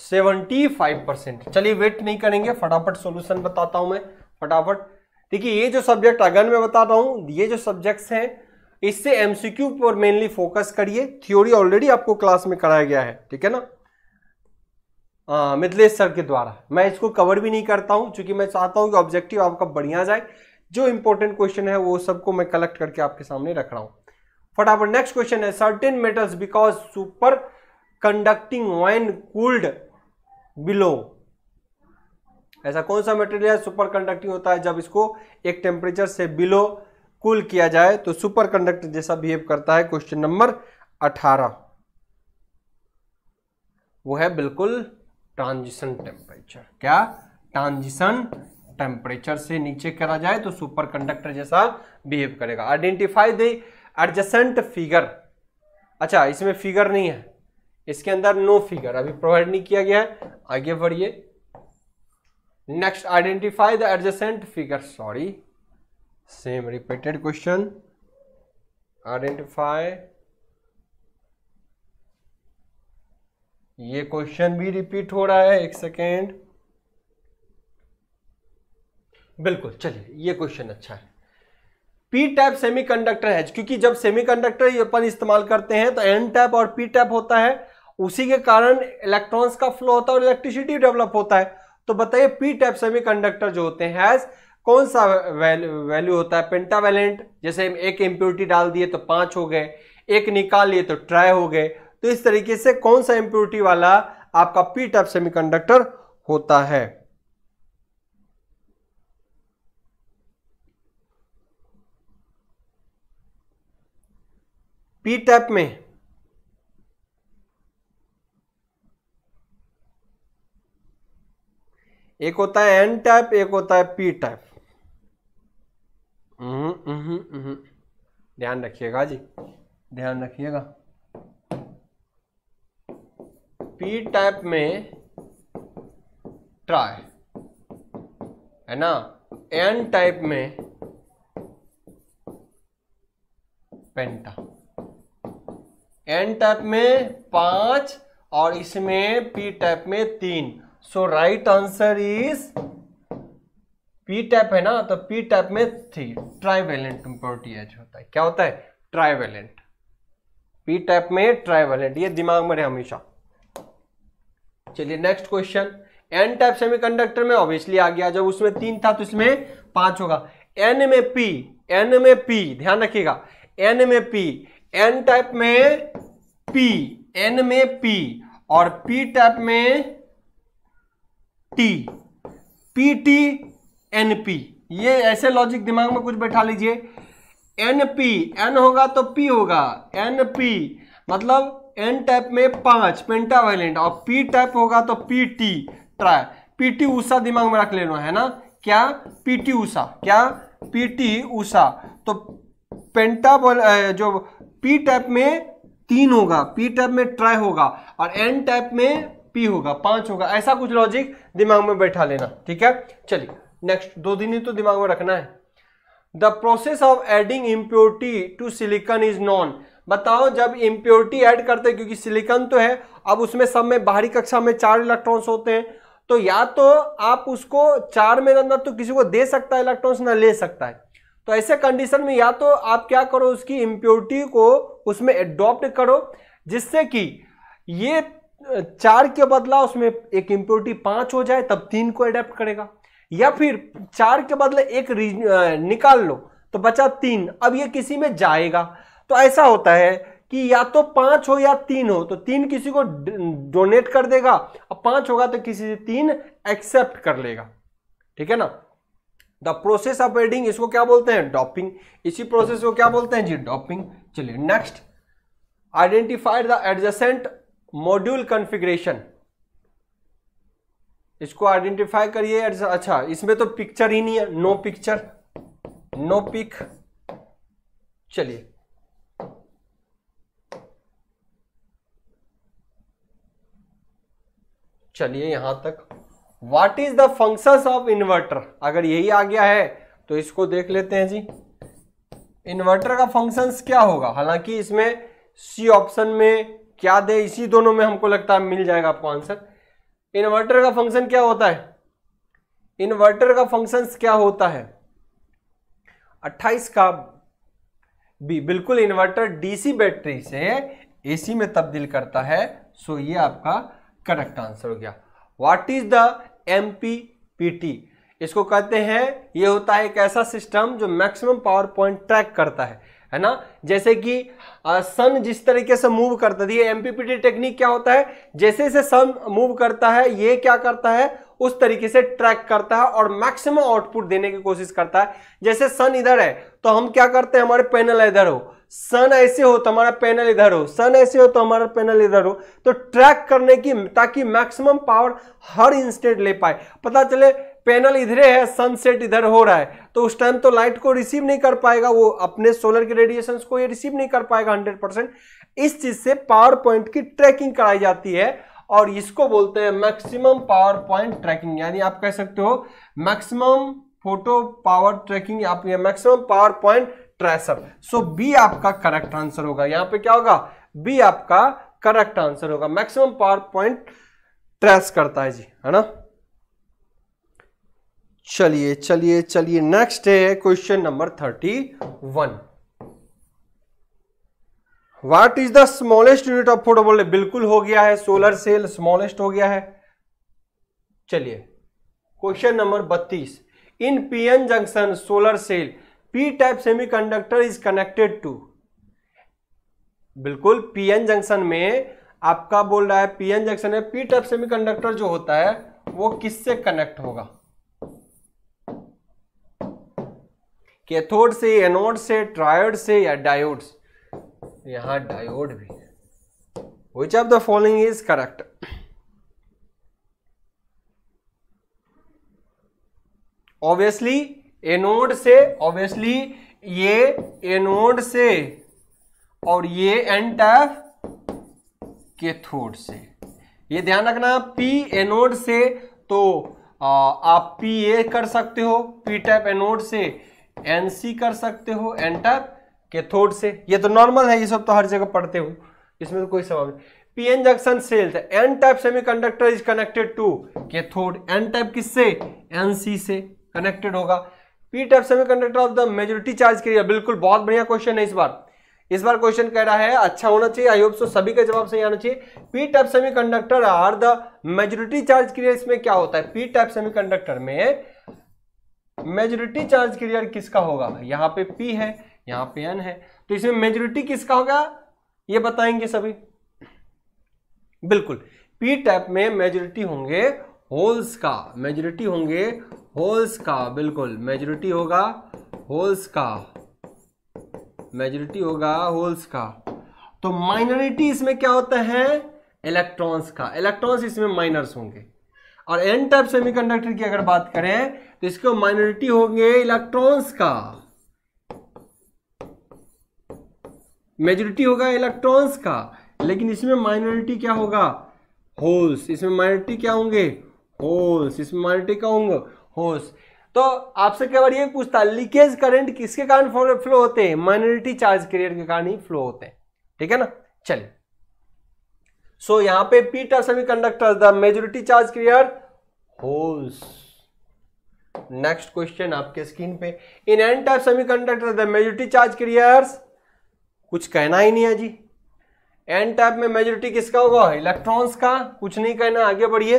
75 percent चलिए वेट नहीं करेंगे फटाफट सॉल्यूशन बताता हूं मैं फटाफट देखिए ये जो सब्जेक्ट अगन में बता रहा हूं ये जो सब्जेक्ट्स हैं इससे एमसीक्यू पर मेनली फोकस करिए थ्योरी ऑलरेडी आपको क्लास में कराया गया है ठीक है ना मिथिलेश सर के द्वारा मैं इसको कवर भी नहीं करता हूं क्योंकि मैं चाहता हूं कि ऑब्जेक्टिव आपका बढ़िया जाए जो इंपॉर्टेंट क्वेश्चन है वो सबको मैं कलेक्ट करके आपके सामने रख रहा हूं फटाफट नेक्स्ट क्वेश्चन है certain metals because super conducting when cooled below ऐसा कौन सा मटेरियल सुपर कंडक्टिंग होता है जब इसको एक टेम्परेचर से बिलो कूल किया जाए तो सुपर कंडक्टर जैसा बिहेव करता है क्वेश्चन नंबर अठारह वो है बिल्कुल ट्रांजिशन टेम्परेचर क्या ट्रांजिशन टेम्परेचर से नीचे करा जाए तो सुपर कंडक्टर जैसा बिहेव करेगा आइडेंटिफाई द एडजेंट फिगर अच्छा इसमें फिगर नहीं है इसके अंदर नो फिगर अभी प्रोवाइड नहीं किया गया है आगे बढ़िए next identify the adjacent figure sorry same repeated question identify ये क्वेश्चन भी रिपीट हो रहा है एक सेकेंड बिल्कुल चलिए ये क्वेश्चन अच्छा है पी टाइप सेमीकंडक्टर है क्योंकि जब सेमीकंडक्टर अपन इस्तेमाल करते हैं तो एन टाइप और पी टाइप होता है उसी के कारण इलेक्ट्रॉन्स का फ्लो होता है और इलेक्ट्रिसिटी डेवलप होता है तो बताइए पी टाइप सेमीकंडक्टर जो होते हैं कौन सा वैल्यू होता है पेंटावेलेंट जैसे एक इम्प्योरिटी डाल दिए तो पांच हो गए एक निकाल लिए तो ट्राई हो गए तो इस तरीके से कौन सा इम्प्योरिटी वाला आपका पी टाइप सेमीकंडक्टर होता है पी टाइप में एक होता है एन टाइप एक होता है पी टाइप हम्म, हम्म, हम्म. ध्यान रखिएगा जी ध्यान रखिएगा पी टाइप में ट्राई है ना एन टाइप में पेंटा एन टाइप में पांच और इसमें पी टाइप में तीन so right answer is P type है ना तो पी टाइप में थ्री ट्राइवेलेंट प्रोटीएज होता है क्या होता है ट्राइवेलेंट पी टाइप में ट्राइवेलेंट ये दिमाग में रहे हमेशा चलिए next question N type semiconductor में ऑब्वियसली आ गया जब उसमें तीन था तो इसमें पांच होगा एन में पी एन में पी ध्यान रखिएगा एन में पी एन टाइप में पी एन में पी और पी टाइप में T P T N P ये ऐसे लॉजिक दिमाग में कुछ बैठा लीजिए एन पी एन होगा तो पी होगा एन पी मतलब एन टाइप में पांच पेंटा वैलेंट और पी टाइप होगा तो P T tri P T ऊषा दिमाग में रख लेना है ना क्या पी टी ऊषा क्या पी टी ऊषा तो पेंटा जो पी टाइप में तीन होगा पी टाइप में ट्राई होगा और एन टाइप में पी होगा पांच होगा ऐसा कुछ लॉजिक दिमाग में बैठा लेना ठीक है चलिए नेक्स्ट दो दिन ही तो दिमाग में रखना है the process of adding impurity to silicon is known बताओ जब इम्प्योरिटी ऐड करते क्योंकि सिलिकन तो है अब उसमें सब में बाहरी कक्षा में चार इलेक्ट्रॉन्स होते हैं तो या तो आप उसको चार में अंदर तो किसी को दे सकता है इलेक्ट्रॉन्स ना ले सकता है तो ऐसे कंडीशन में या तो आप क्या करो उसकी इम्प्योरिटी को उसमें एडॉप्ट करो जिससे कि ये चार के बदला उसमें एक इम्प्योरिटी पांच हो जाए तब तीन को एडेप्ट करेगा या फिर चार के बदले एक निकाल लो तो बचा तीन अब ये किसी में जाएगा तो ऐसा होता है कि या तो पांच हो या तीन हो तो तीन किसी को डोनेट कर देगा और पांच होगा तो किसी से तीन एक्सेप्ट कर लेगा ठीक है ना द प्रोसेस ऑफ एडिंग इसको क्या बोलते हैं डॉपिंग इसी प्रोसेस को क्या बोलते हैं जी डॉपिंग चलिए next identified the adjacent module configuration इसको आइडेंटिफाई करिए अच्छा इसमें तो पिक्चर ही नहीं है नो पिक्चर नो पिक चलिए चलिए यहां तक what is the function of inverter अगर यही आ गया है तो इसको देख लेते हैं जी इन्वर्टर का फंक्शंस क्या होगा हालांकि इसमें सी ऑप्शन में क्या दे इसी दोनों में हमको लगता है मिल जाएगा आपको आंसर इन्वर्टर का फंक्शन क्या होता है इन्वर्टर का फंक्शन क्या होता है 28 का बी बिल्कुल इन्वर्टर डीसी बैटरी से एसी में तब्दील करता है सो ये आपका करेक्ट आंसर हो गया what is the M P P T इसको कहते हैं ये होता है एक ऐसा सिस्टम जो मैक्सिमम पावर पॉइंट ट्रैक करता है है ना जैसे कि सन जिस तरीके से मूव करता है ये एमपीपीटी टेक्निक क्या होता है जैसे जैसे सन मूव करता है ये क्या करता है उस तरीके से ट्रैक करता है और मैक्सिमम आउटपुट देने की कोशिश करता है जैसे सन इधर है तो हम क्या करते हैं हमारे पैनल इधर हो सन ऐसे हो तो हमारा पैनल इधर हो सन ऐसे हो तो हमारा पैनल इधर हो तो ट्रैक करने की ताकि मैक्सिमम पावर हर इंस्टेंट ले पाए पता चले पैनल इधरे है सनसेट इधर हो रहा है तो उस टाइम तो लाइट को रिसीव नहीं कर पाएगा वो अपने सोलर के रेडिएशन को ये रिसीव नहीं कर पाएगा हंड्रेड परसेंट इस चीज से पावर पॉइंट की ट्रैकिंग कराई जाती है और इसको बोलते हैं मैक्सिमम पावर पॉइंट ट्रैकिंग यानी आप कह सकते हो मैक्सिमम फोटो पावर ट्रैकिंग आप maximum power point tracer so B आपका करेक्ट आंसर होगा यहां पर क्या होगा बी आपका करेक्ट आंसर होगा मैक्सिमम पावर पॉइंट ट्रेस करता है जी है ना चलिए चलिए चलिए नेक्स्ट है question number thirty one what is the smallest unit of photovolt बिल्कुल हो गया है सोलर सेल स्मॉलेस्ट हो गया है चलिए क्वेश्चन नंबर बत्तीस in PN junction solar cell P type semiconductor is connected to बिल्कुल पीएन जंक्शन में आपका बोल रहा है पीएन जंक्शन है पी टाइप सेमीकंडक्टर जो होता है वो किससे कनेक्ट होगा कैथोड से एनोड से ट्रायोड से या डायोड्स यहां डायोड भी है which of the following is correct obviously anode से ऑब्वियसली ये एनोड से और ये एंड कैथोड से ये ध्यान रखना पी एनोड से तो आ, आप पी ए कर सकते हो पी टाइप एनोड से एन सी कर सकते हो एंटर कैथोड से ये तो नॉर्मल है ये सब तो हर जगह पढ़ते हो इसमें तो कोई सवाल नहीं PN junction cells N type semiconductor is connected to cathode N type किससे एनसी से कनेक्टेड होगा P type semiconductor of the majority charge के लिए बिल्कुल बहुत बढ़िया क्वेश्चन है इस बार इस बार क्वेश्चन कह रहा है अच्छा होना चाहिए आई होप सो सभी का जवाब सही आना चाहिए P type semiconductor are the majority charge क्रिया इसमें क्या होता है पी टाइप सेमीकंडक्टर में मेजोरिटी चार्ज कैरियर किसका होगा यहां पे पी है यहां पे एन है तो इसमें मेजोरिटी किसका होगा ये बताएंगे सभी बिल्कुल पी टाइप में मेजोरिटी होंगे होल्स का मेजोरिटी होंगे होल्स का बिल्कुल मेजोरिटी होगा होल्स का मेजोरिटी होगा होल्स का तो माइनॉरिटी इसमें क्या होता है इलेक्ट्रॉन्स का इलेक्ट्रॉन्स इसमें माइनर्स होंगे और एन टाइप सेमीकंडक्टर की अगर बात करें तो इसको माइनॉरिटी होंगे इलेक्ट्रॉन्स का मेजोरिटी होगा इलेक्ट्रॉन्स का लेकिन इसमें माइनॉरिटी क्या होगा होल्स इसमें माइनॉरिटी क्या होंगे होल्स इसमें माइनॉरिटी क्या होंगे होल्स तो आपसे कई बार ये पूछता है लीकेज करंट किसके कारण फ्लो होते हैं माइनॉरिटी चार्ज कैरियर के कारण ही फ्लो होते हैं ठीक है ना चलिए सो so, यहां पे पीटर semiconductor the majority charge carrier holes next question आपके स्क्रीन पे in N type semiconductor the majority charge carriers कुछ कहना ही नहीं है जी एन टाइप में मेजोरिटी किसका होगा इलेक्ट्रॉन्स का कुछ नहीं कहना आगे बढ़िए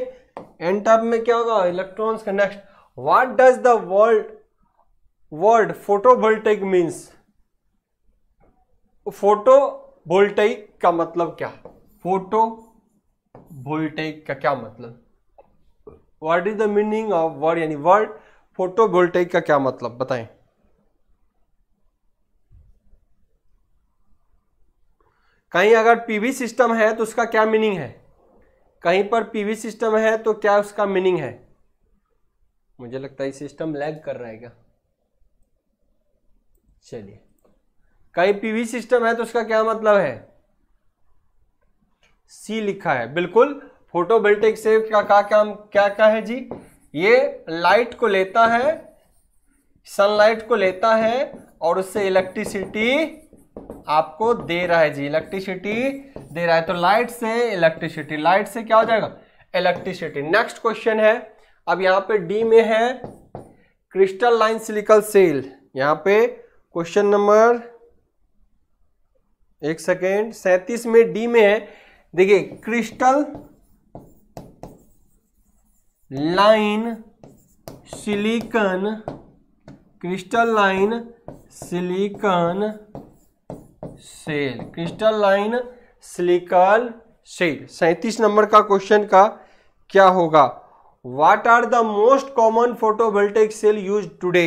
एन टाइप में क्या होगा इलेक्ट्रॉन्स का next what does the world word photovoltaic means photovoltaic का मतलब क्या फोटो वोल्टेक का क्या मतलब what is the meaning of word यानी वर्ड फोटोवोल्टेक का क्या मतलब बताएं कहीं अगर पीवी सिस्टम है तो उसका क्या मीनिंग है कहीं पर पीवी सिस्टम है तो क्या उसका मीनिंग है मुझे लगता है सिस्टम लैग कर रहा है क्या चलिए कहीं पीवी सिस्टम है तो उसका क्या मतलब है सी लिखा है बिल्कुल फोटोवोल्टेक से क्या क्या क्या क्या है जी ये लाइट को लेता है सनलाइट को लेता है और उससे इलेक्ट्रिसिटी आपको दे रहा है जी इलेक्ट्रिसिटी दे रहा है तो लाइट से इलेक्ट्रिसिटी लाइट से क्या हो जाएगा इलेक्ट्रिसिटी नेक्स्ट क्वेश्चन है अब यहाँ पे डी में है क्रिस्टल लाइन सिलिकल सेल यहाँ पे क्वेश्चन नंबर एक सेकेंड सैंतीस में डी में है देखिए crystalline silicon crystalline silicon cell crystalline silicon cell सैतीस नंबर का क्वेश्चन का क्या होगा what are the most common photovoltaic cell use today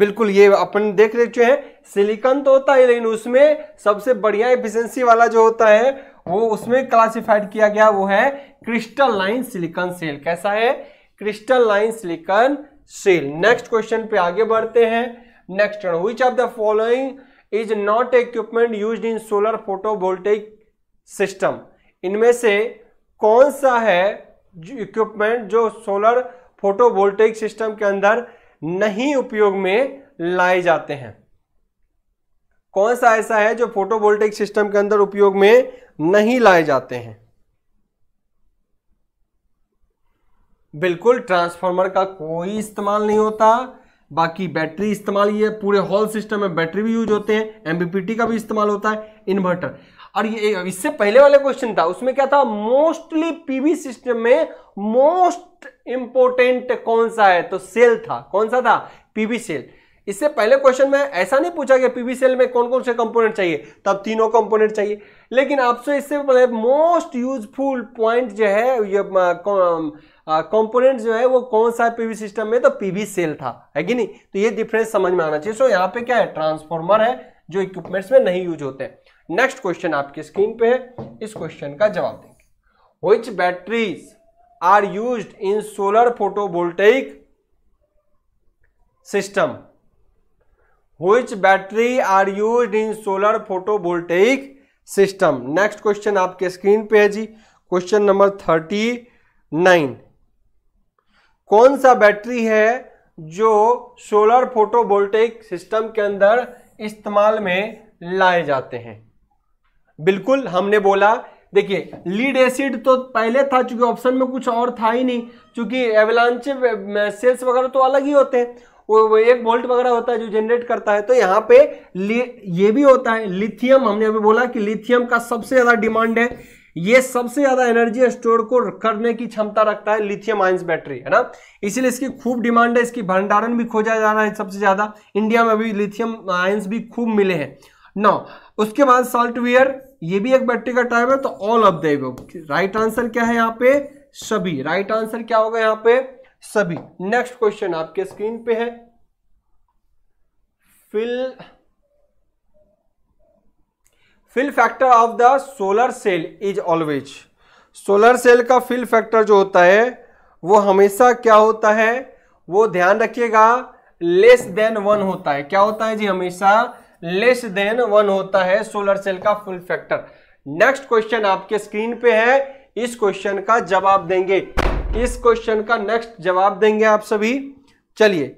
बिल्कुल ये अपन देख रहे हैं सिलिकॉन तो होता है लेकिन उसमें सबसे बढ़िया एफिशिएंसी वाला जो होता है वो उसमें क्लासिफाइड किया गया वो है क्रिस्टल लाइन सिलिकॉन सेल कैसा है crystalline silicon cell next question पे आगे बढ़ते हैं next which of the following is not equipment use in solar photovoltaic system इनमें से कौन सा है इक्विपमेंट जो सोलर फोटोवोल्टेक सिस्टम के अंदर नहीं उपयोग में लाए जाते हैं कौन सा ऐसा है जो फोटोवोल्टेक सिस्टम के अंदर उपयोग में नहीं लाए जाते हैं बिल्कुल ट्रांसफार्मर का कोई इस्तेमाल नहीं होता बाकी बैटरी इस्तेमाल ये पूरे हॉल सिस्टम में बैटरी भी यूज होते हैं एमबीपीटी का भी इस्तेमाल होता है इन्वर्टर और ये इससे पहले वाला क्वेश्चन था उसमें क्या था मोस्टली पीवी सिस्टम में मोस्ट इंपोर्टेंट कौन सा है तो सेल था कौन सा था पीवी सेल इससे पहले क्वेश्चन में ऐसा नहीं पूछा गया पीवी सेल में कौन कौन से कंपोनेंट चाहिए तब तीनों कंपोनेंट चाहिए लेकिन आपसे इससे मोस्ट यूजफुल पॉइंट जो है ये कंपोनेंट जो है वो कौन सा है पीवी सिस्टम में तो पीवी सेल था है कि नहीं तो ये डिफरेंस समझ में आना चाहिए सो यहाँ पे क्या है ट्रांसफॉर्मर है जो इक्विपमेंट्स में नहीं यूज होते नेक्स्ट क्वेश्चन आपके स्क्रीन पे है इस क्वेश्चन का जवाब देंगे which batteries are use in solar photovoltaic system which battery are use in solar photovoltaic system next question आपके स्क्रीन पे है जी क्वेश्चन नंबर थर्टी नाइन कौन सा बैटरी है जो सोलर फोटोवोल्टेक सिस्टम के अंदर इस्तेमाल में लाए जाते हैं बिल्कुल हमने बोला देखिए लीड एसिड तो पहले था चूंकि ऑप्शन में कुछ और था ही नहीं चूंकि एवलांच सेल्स वगैरह तो अलग ही होते हैं वो एक वोल्ट वगैरह होता है जो जनरेट करता है तो यहाँ पे ये भी होता है लिथियम हमने अभी बोला कि लिथियम का सबसे ज़्यादा डिमांड है ये सबसे ज्यादा एनर्जी स्टोर को करने की क्षमता रखता है लिथियम आइंस बैटरी है ना इसीलिए इसकी खूब डिमांड है इसकी भंडारण भी खोजा जा रहा है सबसे ज्यादा इंडिया में भी लिथियम आयंस भी खूब मिले हैं नौ उसके बाद सॉल्टवेयर ये भी एक बैटरी का टाइप है तो ऑल ऑफ दाइट राइट आंसर क्या है यहाँ पे सभी राइट आंसर क्या होगा यहाँ पे सभी नेक्स्ट क्वेश्चन आपके स्क्रीन पे है fill fill factor of the solar cell is always solar cell का फिल फैक्टर जो होता है वो हमेशा क्या होता है वो ध्यान रखिएगा लेस देन वन होता है क्या होता है जी हमेशा लेस देन वन होता है सोलर सेल का फुल फैक्टर नेक्स्ट क्वेश्चन आपके स्क्रीन पे है इस क्वेश्चन का जवाब देंगे इस क्वेश्चन का नेक्स्ट जवाब देंगे आप सभी चलिए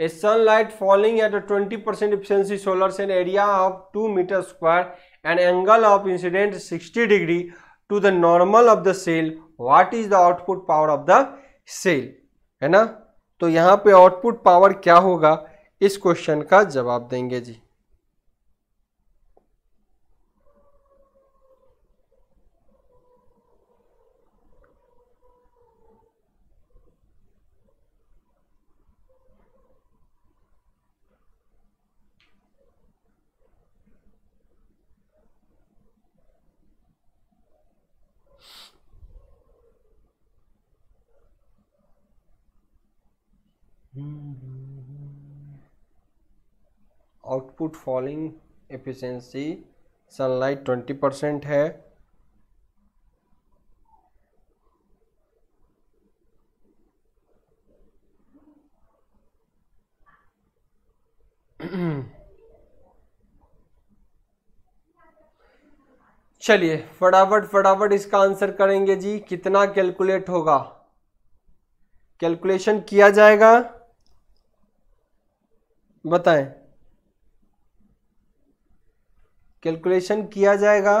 a sunlight falling at twenty percent efficiency solar cell area of two meter square and angle of incident sixty degree to the normal of the cell what is the output power of the cell है ना तो यहाँ पे output power क्या होगा इस question का जवाब देंगे जी output falling efficiency sunlight twenty percent है चलिए फटाफट फटाफट इसका आंसर करेंगे जी कितना कैलकुलेट होगा कैलकुलेशन किया जाएगा बताएं कैलकुलेशन किया जाएगा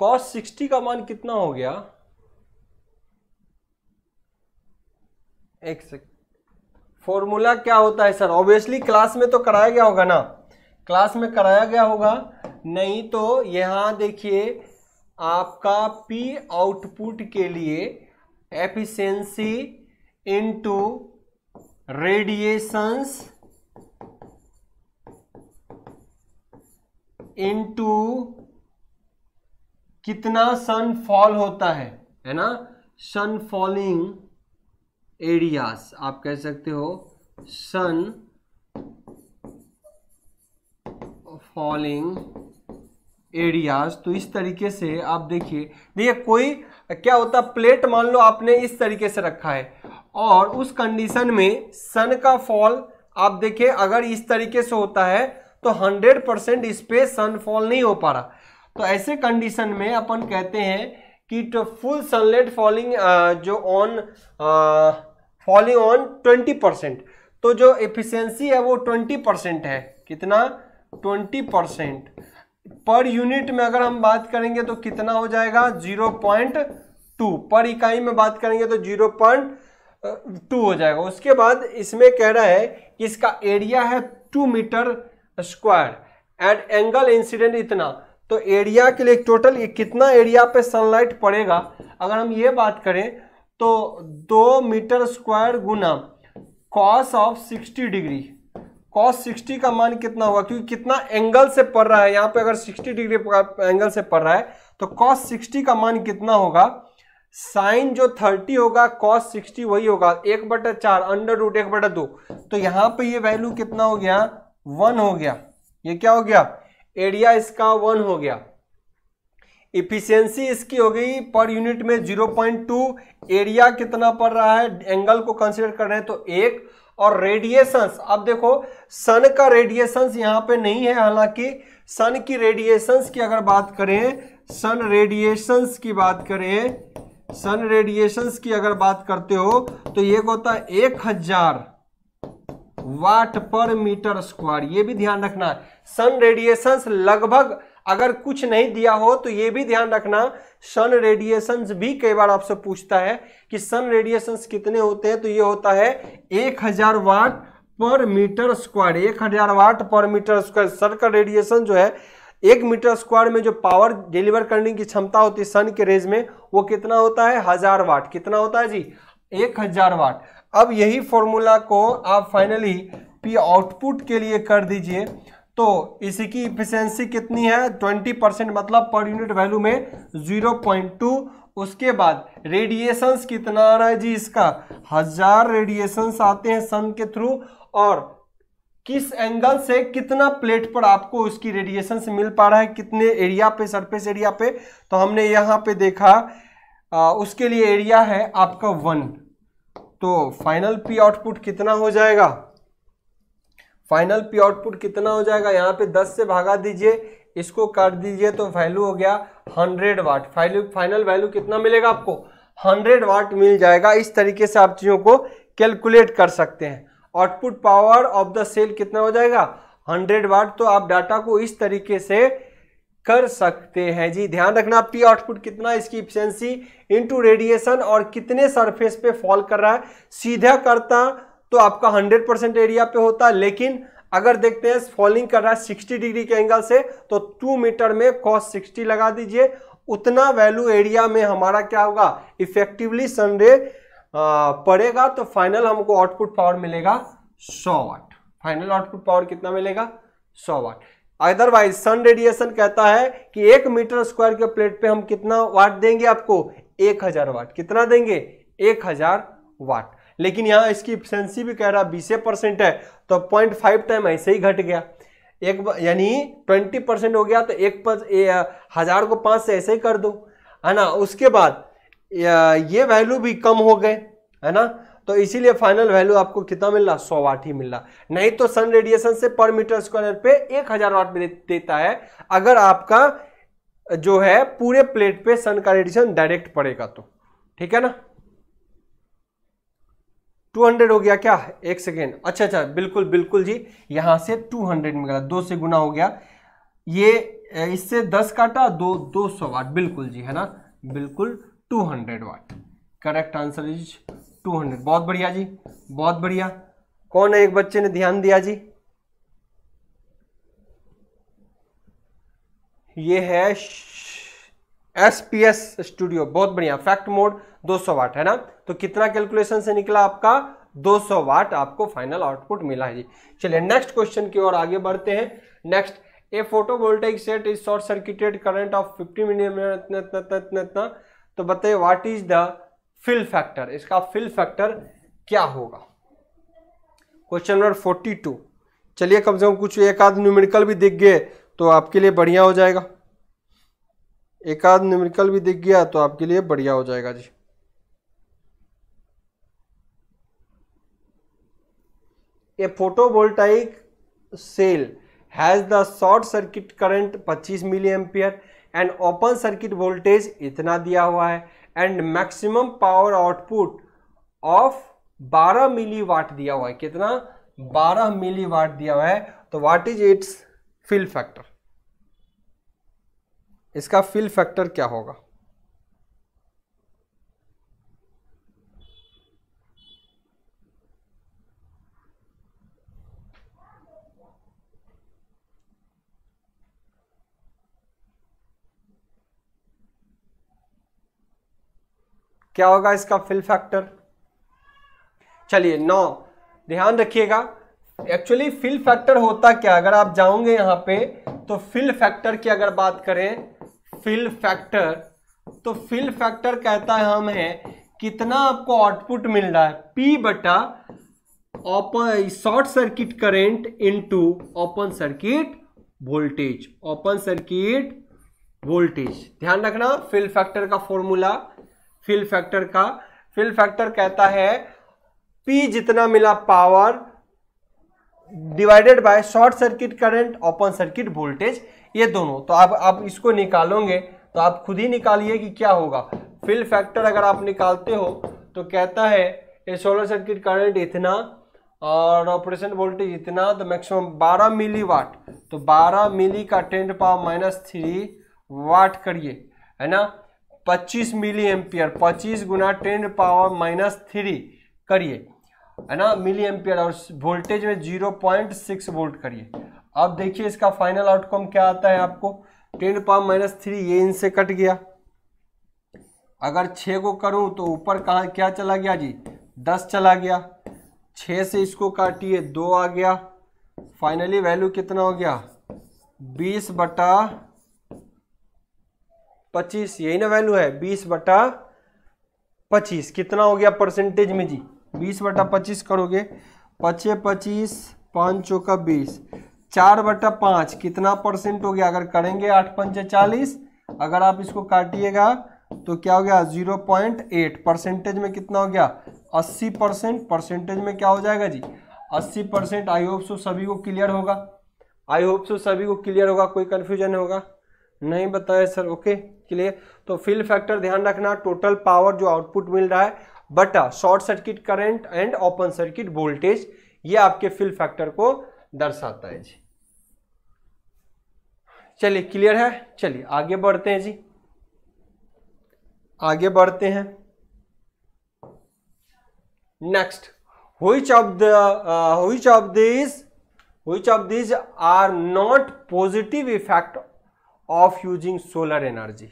कॉस सिक्सटी का मान कितना हो गया एक सेकेंड फॉर्मूला क्या होता है सर ऑब्वियसली क्लास में तो कराया गया होगा ना क्लास में कराया गया होगा नहीं तो यहां देखिए आपका पी आउटपुट के लिए एफिशिएंसी इनटू रेडिएशंस इनटू कितना सन फॉल होता है है ना सन फॉलिंग एरियाज आप कह सकते हो सन फॉलिंग एरियाज तो इस तरीके से आप देखिए देखिए कोई क्या होता प्लेट मान लो आपने इस तरीके से रखा है और उस कंडीशन में सन का फॉल आप देखिए अगर इस तरीके से होता है तो 100 परसेंट इस पर फॉल नहीं हो पा रहा तो ऐसे कंडीशन में अपन कहते हैं कि तो फुल सनलाइट फॉलिंग जो ऑन फॉलिंग ऑन 20 परसेंट तो जो एफिशिएंसी है वो 20 परसेंट है कितना 20 परसेंट पर यूनिट में अगर हम बात करेंगे तो कितना हो जाएगा जीरो पॉइंट टू पर इकाई में बात करेंगे तो जीरो पॉइंट टू हो जाएगा उसके बाद इसमें कह रहा है कि इसका एरिया है two meter square and angle incident इतना तो एरिया के लिए टोटल कितना एरिया पे सनलाइट पड़ेगा अगर हम ये बात करें तो दो मीटर स्क्वायर गुना cos of sixty degree cos 60 का मान कितना होगा क्योंकि कितना एंगल से पड़ रहा है यहाँ पे अगर 60 डिग्री एंगल से पड़ रहा है तो कॉस 60 का मान कितना होगा साइन जो 30 होगा कॉस 60 वही होगा एक बटा चार अंडर रूट एक बटा दो तो यहाँ पे ये वैल्यू कितना हो गया वन हो गया ये क्या हो गया एरिया इसका वन हो गया इफिशियंसी इसकी हो गई पर यूनिट में 0.2 एरिया कितना पड़ रहा है एंगल को कंसिडर कर रहे हैं तो एक और रेडिएशंस अब देखो सन का रेडिएशंस यहां पे नहीं है हालांकि सन की रेडिएशंस की अगर बात करें सन रेडिएशंस की बात करें सन रेडिएशंस की अगर बात करते हो तो ये होता है एक हजार वाट पर मीटर स्क्वायर ये भी ध्यान रखना सन रेडिएशंस लगभग अगर कुछ नहीं दिया हो तो ये भी ध्यान रखना सन रेडिएशन भी कई बार आपसे पूछता है कि सन रेडिएशन कितने होते हैं तो ये होता है एक हजार वाट पर मीटर स्क्वायर एक हजार वाट पर मीटर स्क्वायर सन का रेडिएशन जो है एक मीटर स्क्वायर में जो पावर डिलीवर करने की क्षमता होती है सन के रेज में वो कितना होता है हजार वाट कितना होता है जी एक हजार वाट अब यही फॉर्मूला को आप फाइनली पी आउटपुट के लिए कर दीजिए तो इसी की इफिशियंसी कितनी है 20 परसेंट मतलब पर यूनिट वैल्यू में 0.2 उसके बाद रेडिएशंस कितना आ रहा है जी इसका हजार रेडिएशंस आते हैं सन के थ्रू और किस एंगल से कितना प्लेट पर आपको उसकी रेडिएशंस मिल पा रहा है कितने एरिया पे सरफेस एरिया पे तो हमने यहाँ पे देखा आ, उसके लिए एरिया है आपका वन तो फाइनल पी आउटपुट कितना हो जाएगा फाइनल पी आउटपुट कितना हो जाएगा यहाँ पे 10 से भागा दीजिए इसको काट दीजिए तो वैल्यू हो गया 100 वाट फाइनल वैल्यू कितना मिलेगा आपको 100 वाट मिल जाएगा इस तरीके से आप चीज़ों को कैलकुलेट कर सकते हैं output power of the cell कितना हो जाएगा 100 वाट तो आप डाटा को इस तरीके से कर सकते हैं जी ध्यान रखना पी आउटपुट कितना इसकी इफिशेंसी इनटू रेडिएशन और कितने सरफेस पे फॉल कर रहा है सीधा करता तो आपका 100 परसेंट एरिया पे होता है लेकिन अगर देखते हैं फॉलिंग कर रहा है 60 डिग्री के एंगल से तो टू मीटर में कॉस 60 लगा दीजिए उतना वैल्यू एरिया में हमारा क्या होगा इफेक्टिवली सनरे पड़ेगा तो फाइनल हमको आउटपुट पावर मिलेगा सौ वाट फाइनल आउटपुट पावर कितना मिलेगा सौ वाट अदरवाइज सन रेडिएशन कहता है कि एक मीटर स्क्वायर के प्लेट पे हम कितना वाट देंगे आपको एक हजार वाट कितना देंगे एक हजार वाट लेकिन यहाँ इसकी इफिशेंसी भी कह रहा बीसे परसेंट है तो पॉइंट फाइव टाइम ऐसे ही घट गया एक यानी ट्वेंटी परसेंट हो गया तो एक पर हजार को पाँच से ऐसे ही कर दो है ना उसके बाद ये वैल्यू भी कम हो गए है ना तो इसीलिए फाइनल वैल्यू आपको कितना मिल रहा सौ वाट ही मिल रहा नहीं तो सन रेडिएशन से पर मीटर स्क्वायर पे एक हजार वाट दे, देता है अगर आपका जो है पूरे प्लेट पे सन का रेडिएशन डायरेक्ट पड़ेगा तो ठीक है ना टू हंड्रेड हो गया क्या एक सेकेंड अच्छा अच्छा बिल्कुल बिल्कुल जी यहाँ से टू हंड्रेड में गया दो से गुना हो गया ये इससे दस काटा दो दो सौ वाट बिल्कुल जी है ना बिल्कुल two hundred watt correct answer is two hundred बहुत बढ़िया जी बहुत बढ़िया कौन है एक बच्चे ने ध्यान दिया जी ये है एस पी एस स्टूडियो बहुत बढ़िया फैक्ट मोड 200 वाट है ना तो कितना कैलकुलेशन से निकला आपका 200 वाट आपको फाइनल आउटपुट मिला है जी चलिए नेक्स्ट क्वेश्चन की ओर आगे बढ़ते हैं next a photovoltaic set is short circuited current of 50 millimeter तो बताइए what is the fill factor इसका फिल फैक्टर क्या होगा क्वेश्चन नंबर फोर्टी टू चलिए कम से कम कुछ एक आध न्यूमेरिकल भी दिख गए तो आपके लिए बढ़िया हो जाएगा एक आध न्यूमरिकल भी दिख गया तो आपके लिए बढ़िया हो जाएगा जी a photovoltaic cell has the short circuit current 25 milli ampere and open circuit voltage इतना दिया हुआ है and maximum power output of 12 milli watt दिया हुआ है कितना 12 मिली वाट दिया हुआ है तो what is its fill factor इसका फिल फैक्टर क्या होगा क्या होगा इसका फिल फैक्टर चलिए नौ ध्यान रखिएगा एक्चुअली फिल फैक्टर होता क्या अगर आप जाओगे यहां पे तो फिल फैक्टर की अगर बात करें फिल फैक्टर तो फिल फैक्टर कहता है हमें कितना आपको आउटपुट मिल रहा है पी बटा open short circuit current into open circuit voltage open circuit voltage ध्यान रखना फिल फैक्टर का फॉर्मूला फिल फैक्टर का फिल फैक्टर कहता है पी जितना मिला power divided by short circuit current open circuit voltage ये दोनों तो आप आप इसको निकालोगे तो आप खुद ही निकालिए कि क्या होगा फिल फैक्टर अगर आप निकालते हो तो कहता है ये सोलर सर्किट करंट इतना और ऑपरेशन वोल्टेज इतना तो मैक्सिमम 12 मिली वाट तो 12 मिली का टेंट पावर माइनस थ्री वाट करिए है ना 25 मिली एम्पियर 25 गुना टेंट पावर माइनस थ्री करिए है ना मिली एम्पियर और वोल्टेज में 0.6 वोल्ट करिए अब देखिए इसका फाइनल आउटकम क्या आता है आपको टेन पावर माइनस थ्री ये इनसे कट गया अगर छ को करूं तो ऊपर कहा क्या चला गया जी दस चला गया छ से इसको काटिए दो आ गया फाइनली वैल्यू कितना हो गया बीस बटा पच्चीस यही ना वैल्यू है बीस बटा पच्चीस कितना हो गया परसेंटेज में जी बीस बटा पच्चीस करोगे पच्चीस पच्चीस पाँच चौका बीस चार बटा पांच कितना परसेंट हो गया अगर करेंगे आठ पंचे चालीस अगर आप इसको काटिएगा तो क्या हो गया जीरो पॉइंट एट परसेंटेज में कितना हो गया अस्सी परसेंट परसेंटेज में क्या हो जाएगा जी अस्सी परसेंट आई होप सो सभी को क्लियर होगा आई होप सो सभी को क्लियर होगा कोई कन्फ्यूजन होगा नहीं बताया सर ओके क्लियर तो फिल फैक्टर ध्यान रखना टोटल पावर जो आउटपुट मिल रहा है बटा short circuit current and open circuit voltage ये आपके फिल फैक्टर को दर्शाता है जी चलिए क्लियर है चलिए आगे बढ़ते हैं जी आगे बढ़ते हैं नेक्स्ट हुई ऑफ द हुई which दिस हुई uh, which this are not positive effect of using solar energy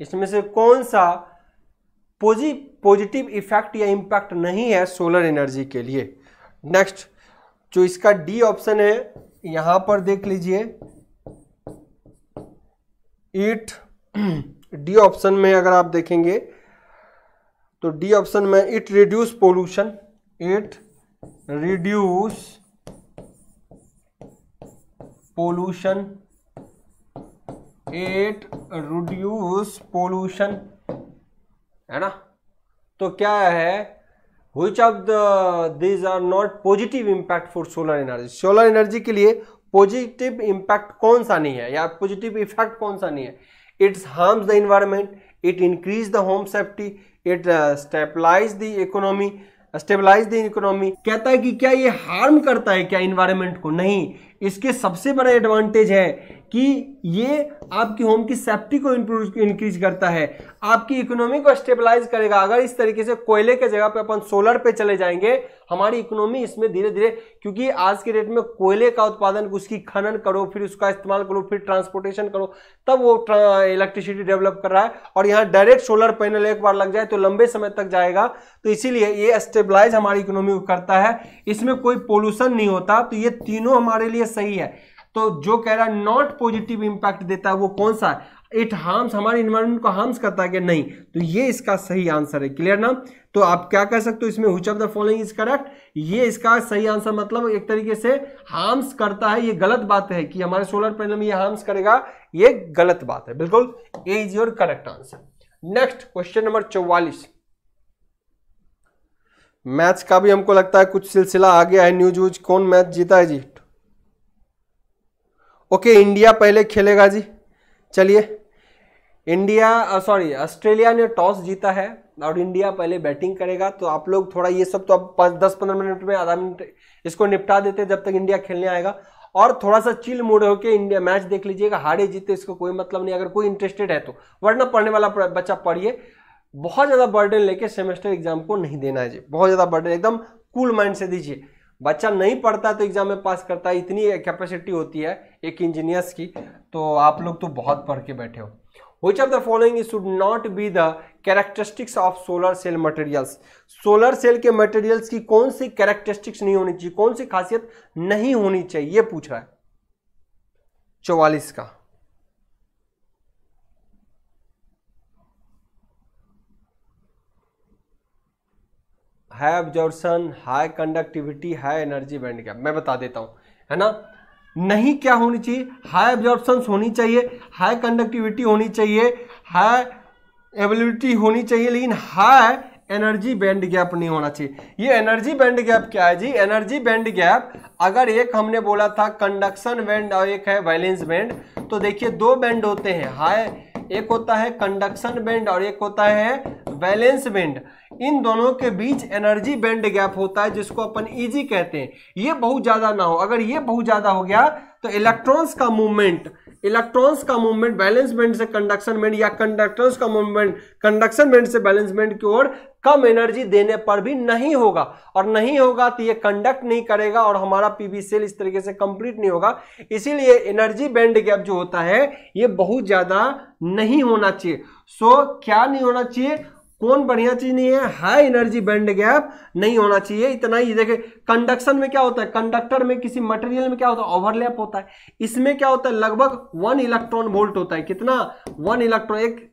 इसमें से कौन सा पॉजिटिव इफेक्ट या इंपैक्ट नहीं है सोलर एनर्जी के लिए नेक्स्ट जो इसका डी ऑप्शन है यहां पर देख लीजिए ईट डी ऑप्शन में अगर आप देखेंगे तो डी ऑप्शन में it reduce pollution it reduce pollution it reduce pollution है ना तो क्या है which of the these are not positive impact for solar energy solar energy के लिए पॉजिटिव इम्पैक्ट कौन सा नहीं है या पॉजिटिव इफेक्ट कौन सा नहीं है it's harms the environment it increase the home safety it stabilize the economy stabilize the economy कहता है कि क्या ये हार्म करता है क्या इन्वायरमेंट को नहीं इसके सबसे बड़ा एडवांटेज है कि ये आपकी होम की सेफ्टी को इंक्रीज करता है आपकी इकोनॉमी को स्टेबलाइज करेगा अगर इस तरीके से कोयले के जगह पे अपन सोलर पे चले जाएंगे हमारी इकोनॉमी इसमें धीरे धीरे क्योंकि आज के डेट में कोयले का उत्पादन उसकी खनन करो फिर उसका इस्तेमाल करो फिर ट्रांसपोर्टेशन करो तब वो इलेक्ट्रिसिटी डेवलप कर रहा है और यहाँ डायरेक्ट सोलर पैनल एक बार लग जाए तो लंबे समय तक जाएगा तो इसीलिए ये स्टेबलाइज हमारी इकोनॉमी को करता है इसमें कोई पोल्यूशन नहीं होता तो ये तीनों हमारे लिए सही है तो जो कह रहा है नॉट पॉजिटिव इंपैक्ट देता है वो कौन सा है इट हार्म्स हमारे इन्वायरमेंट को हार्म्स करता है कि नहीं तो ये इसका सही आंसर है क्लियर ना तो आप क्या कह सकते हो इसमें which of the following is correct ये इसका सही आंसर मतलब एक तरीके से हार्म्स करता है ये गलत बात है कि हमारे सोलर पैनल में ये हार्म्स करेगा ये गलत बात है बिल्कुल A is your correct answer next question number चौवालीस मैच का भी हमको लगता है कुछ सिलसिला आ गया है न्यूज व्यूज कौन मैच जीता है जी ओके इंडिया पहले खेलेगा जी चलिए इंडिया सॉरी ऑस्ट्रेलिया ने टॉस जीता है और इंडिया पहले बैटिंग करेगा तो आप लोग थोड़ा ये सब तो अब पाँच दस पंद्रह मिनट में आधा मिनट इसको निपटा देते जब तक इंडिया खेलने आएगा और थोड़ा सा चिल मूड होकर इंडिया मैच देख लीजिएगा हारे जीते इसको कोई मतलब नहीं अगर कोई इंटरेस्टेड है तो वरना पढ़ने वाला बच्चा पढ़िए बहुत ज़्यादा बर्डन लेके सेमेस्टर एग्जाम को नहीं देना है जी बहुत ज़्यादा बर्डन एकदम कूल माइंड से दीजिए बच्चा नहीं पढ़ता तो एग्जाम में पास करता है इतनी कैपेसिटी होती है एक इंजीनियर्स की तो आप लोग तो बहुत पढ़ के बैठे हो which of the following should not be the characteristics of solar cell materials solar cell के मटेरियल्स की कौन सी कैरेक्टरिस्टिक्स नहीं होनी चाहिए कौन सी खासियत नहीं होनी चाहिए ये पूछ रहा है चौवालीस का high absorption high conductivity high energy band gap मैं बता देता हूँ है ना नहीं क्या होनी चाहिए हाई ऑब्जॉर्बसन होनी चाहिए हाई कंडक्टिविटी होनी चाहिए हाई एवेलिबिलिटी होनी चाहिए लेकिन हाई एनर्जी बैंड गैप नहीं होना चाहिए ये एनर्जी बैंड गैप क्या है जी एनर्जी बैंड गैप अगर एक हमने बोला था कंडक्शन बैंड और एक है वैलेंस बैंड तो देखिए दो बैंड होते हैं हाई एक होता है कंडक्शन बैंड और एक होता है वैलेंस बैंड इन दोनों के बीच एनर्जी बैंड गैप होता है जिसको अपन इजी कहते हैं ये बहुत ज़्यादा ना हो अगर ये बहुत ज़्यादा हो गया तो इलेक्ट्रॉन्स का मूवमेंट इलेक्ट्रॉन्स का मूवमेंट बैलेंस बैंड से कंडक्शन बैंड या कंडक्टर्स का मूवमेंट कंडक्शन बेंड से बैलेंस बेंड की ओर कम एनर्जी देने पर भी नहीं होगा और नहीं होगा तो ये कंडक्ट नहीं करेगा और हमारा पीवी सेल इस तरीके से कंप्लीट नहीं होगा इसीलिए एनर्जी बैंड गैप जो होता है ये बहुत ज़्यादा नहीं होना चाहिए सो so, क्या नहीं होना चाहिए कौन बढ़िया चीज नहीं है हाई एनर्जी बैंड गैप नहीं होना चाहिए इतना ही देखे कंडक्शन में क्या होता है कंडक्टर में किसी मटेरियल में क्या होता है ओवरलैप होता है इसमें क्या होता है लगभग वन इलेक्ट्रॉन वोल्ट होता है कितना वन इलेक्ट्रॉन एक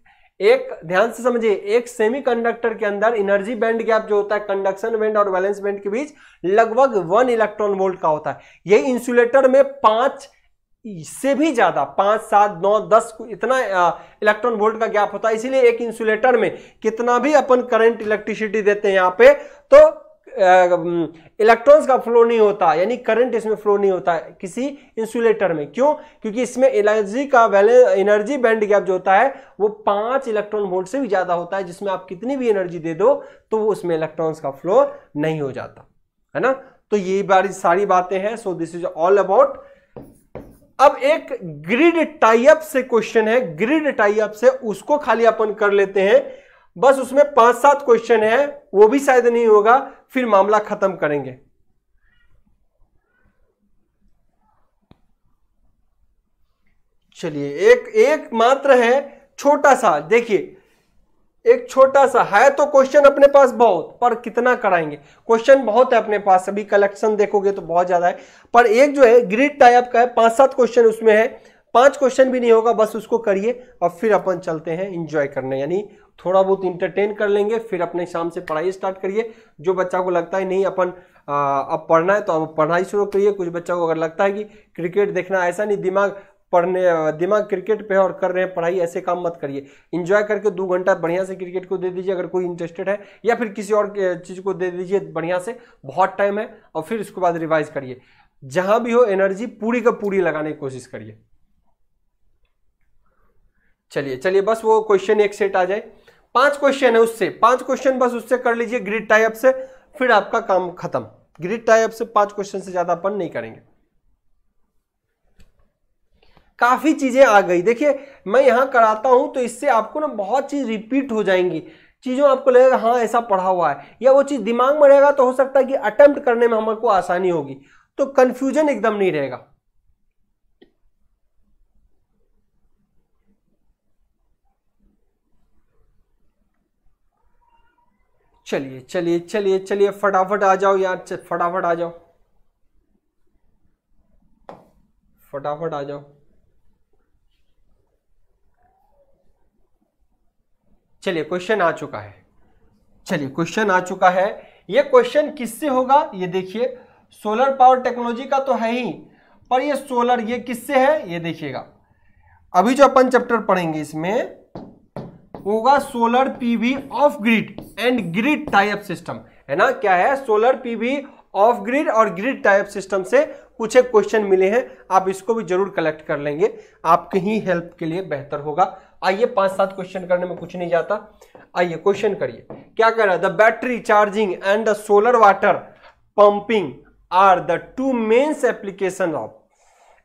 एक ध्यान से समझिए एक सेमीकंडक्टर के अंदर एनर्जी बैंड गैप जो होता है कंडक्शन बैंड और बैलेंस बैंड के बीच लगभग वन इलेक्ट्रॉन वोल्ट का होता है यही इंसुलेटर में पांच से भी ज्यादा पांच सात नौ दस इतना इलेक्ट्रॉन वोल्ट का गैप होता है इसीलिए एक इंसुलेटर में कितना भी अपन करंट इलेक्ट्रिसिटी देते हैं यहां पे तो इलेक्ट्रॉन्स का फ्लो नहीं होता यानी करंट इसमें फ्लो नहीं होता है किसी इंसुलेटर में क्यों क्योंकि इसमें एनर्जी का वैलेंस एनर्जी बैंड गैप जो होता है वो पांच इलेक्ट्रॉन वोल्ट से भी ज्यादा होता है जिसमें आप कितनी भी एनर्जी दे दो तो वो उसमें इलेक्ट्रॉन्स का फ्लो नहीं हो जाता है ना तो ये बारी सारी बातें हैं so this is all about अब एक ग्रिड टाइप से क्वेश्चन है ग्रिड टाइप से उसको खाली अपन कर लेते हैं बस उसमें पांच सात क्वेश्चन है वो भी शायद नहीं होगा फिर मामला खत्म करेंगे चलिए एक एक मात्र है छोटा सा देखिए एक छोटा सा है तो क्वेश्चन अपने पास बहुत पर कितना कराएंगे क्वेश्चन बहुत है अपने पास अभी कलेक्शन देखोगे तो बहुत ज्यादा है पर एक जो है ग्रिड टाइप का है पांच सात क्वेश्चन उसमें है पांच क्वेश्चन भी नहीं होगा बस उसको करिए और फिर अपन चलते हैं इंजॉय करने यानी थोड़ा बहुत इंटरटेन कर लेंगे फिर अपने शाम से पढ़ाई स्टार्ट करिए जो बच्चा को लगता है नहीं अपन अब पढ़ना है तो अब पढ़ाई शुरू करिए कुछ बच्चा को अगर लगता है कि क्रिकेट देखना ऐसा नहीं दिमाग पढ़ने दिमाग क्रिकेट पे है और कर रहे हैं पढ़ाई ऐसे काम मत करिए इंजॉय करके दो घंटा बढ़िया से क्रिकेट को दे दीजिए अगर कोई इंटरेस्टेड है या फिर किसी और चीज़ को दे दीजिए बढ़िया से बहुत टाइम है और फिर उसके बाद रिवाइज करिए जहाँ भी हो एनर्जी पूरी का पूरी लगाने की कोशिश करिए चलिए चलिए बस वो क्वेश्चन एक सेट आ जाए पांच क्वेश्चन है उससे पांच क्वेश्चन बस उससे कर लीजिए ग्रिड टाइप से फिर आपका काम खत्म ग्रिड टाइप से पांच क्वेश्चन से ज़्यादा अपन नहीं करेंगे काफ़ी चीज़ें आ गई देखिए मैं यहाँ कराता हूँ तो इससे आपको ना बहुत चीज़ रिपीट हो जाएंगी चीज़ों आपको लगेगा हाँ ऐसा पढ़ा हुआ है या वो चीज़ दिमाग में रहेगा तो हो सकता है कि अटेम्प्ट करने में हमको आसानी होगी तो कन्फ्यूजन एकदम नहीं रहेगा चलिए चलिए चलिए चलिए फटाफट आ जाओ यार फटाफट आ जाओ फटाफट आ जाओ चलिए क्वेश्चन आ चुका है चलिए क्वेश्चन आ चुका है ये क्वेश्चन किससे होगा ये देखिए सोलर पावर टेक्नोलॉजी का तो है ही पर ये सोलर ये किससे है ये देखिएगा अभी जो अपन चैप्टर पढ़ेंगे इसमें होगा solar PV off grid and grid type system है ना क्या है सोलर पीवी ऑफ ग्रिड और ग्रिड टाइप सिस्टम से कुछ एक क्वेश्चन मिले हैं आप इसको भी जरूर कलेक्ट कर लेंगे आपके ही हेल्प के लिए बेहतर होगा आइए पांच सात क्वेश्चन करने में कुछ नहीं जाता आइए क्वेश्चन करिए क्या कह रहा है the battery charging and the solar water pumping are the two mains application of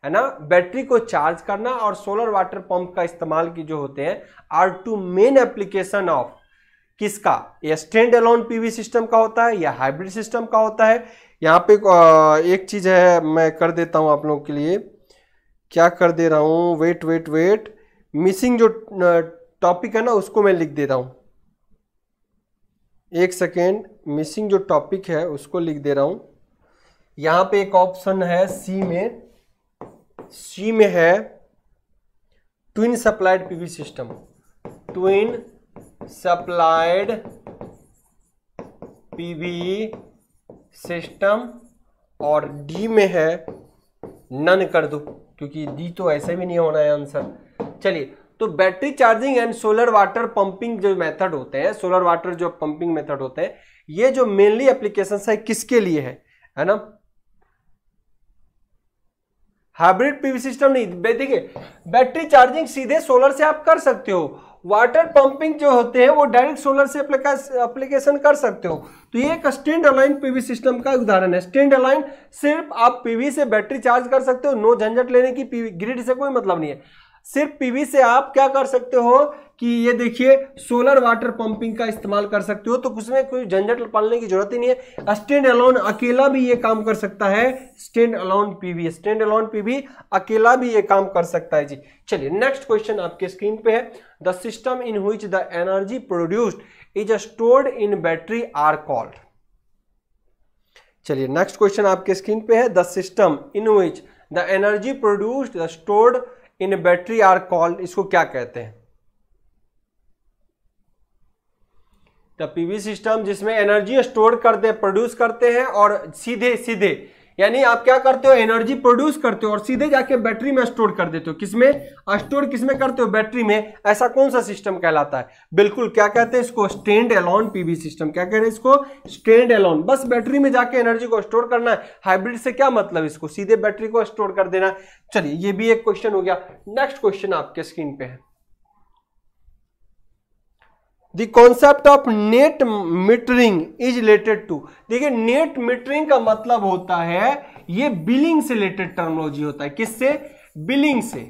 है ना बैटरी को चार्ज करना और सोलर वाटर पंप का इस्तेमाल की जो होते हैं are two main application of किसका ये स्टैंड अलोन पीवी सिस्टम का होता है या हाइब्रिड सिस्टम का होता है यहाँ पे एक चीज है मैं कर देता हूं आप लोगों के लिए क्या कर दे रहा हूं वेट वेट वेट मिसिंग जो टॉपिक है ना उसको मैं लिख देता हूँ एक सेकेंड मिसिंग जो टॉपिक है उसको लिख दे रहा हूँ यहाँ पे एक ऑप्शन है सी में सी में है twin supplied PV system twin supplied PV system और डी में है नन कर दो क्योंकि डी तो ऐसे भी नहीं होना है आंसर चलिए तो battery charging and solar water pumping जो मेथड होते हैं सोलर वाटर जो पंपिंग मेथड होते हैं ये जो मेनली एप्लीकेशन है किसके लिए है है ना हाइब्रिड पीवी सिस्टम नहीं देखिए बैटरी चार्जिंग सीधे सोलर से आप कर सकते हो वाटर पंपिंग जो होते हैं वो डायरेक्ट सोलर से एप्लीकेशन कर सकते हो तो ये एक स्टैंड अलाइन पीवी सिस्टम का उदाहरण है स्टैंड अलाइन सिर्फ आप पीवी से बैटरी चार्ज कर सकते हो नो झंझट लेने की पीवी ग्रिड से कोई मतलब नहीं है सिर्फ पीवी से आप क्या कर सकते हो कि ये देखिए सोलर वाटर पंपिंग का इस्तेमाल कर सकते हो तो उसमें कोई झंझट पालने की जरूरत ही नहीं है स्टैंड अलोन अकेला भी ये काम कर सकता है stand alone PV stand alone PV अकेला भी ये काम कर सकता है जी चलिए नेक्स्ट क्वेश्चन आपके स्क्रीन पे है the system in which the energy produced is stored in battery are called चलिए नेक्स्ट क्वेश्चन आपके स्क्रीन पे है the system in which the energy produced the stored in battery are called इसको क्या कहते हैं द पीवी सिस्टम जिसमें energy store करते प्रोड्यूस करते हैं और सीधे सीधे यानी आप क्या करते हो एनर्जी प्रोड्यूस करते हो और सीधे जाके बैटरी में स्टोर कर देते हो किसमें स्टोर किसमें करते हो बैटरी में ऐसा कौन सा सिस्टम कहलाता है बिल्कुल क्या कहते हैं इसको स्टैंड एलॉन पीवी सिस्टम क्या कह रहे हैं इसको स्टैंड एलॉन बस बैटरी में जाके एनर्जी को स्टोर करना है हाइब्रिड से क्या मतलब इसको सीधे बैटरी को स्टोर कर देना चलिए ये भी एक क्वेश्चन हो गया नेक्स्ट क्वेश्चन आपके स्क्रीन पे है the concept of net metering is related to देखिए नेट मीटरिंग का मतलब होता है ये बिलिंग से रिलेटेड टर्मोलॉजी होता है किससे बिलिंग से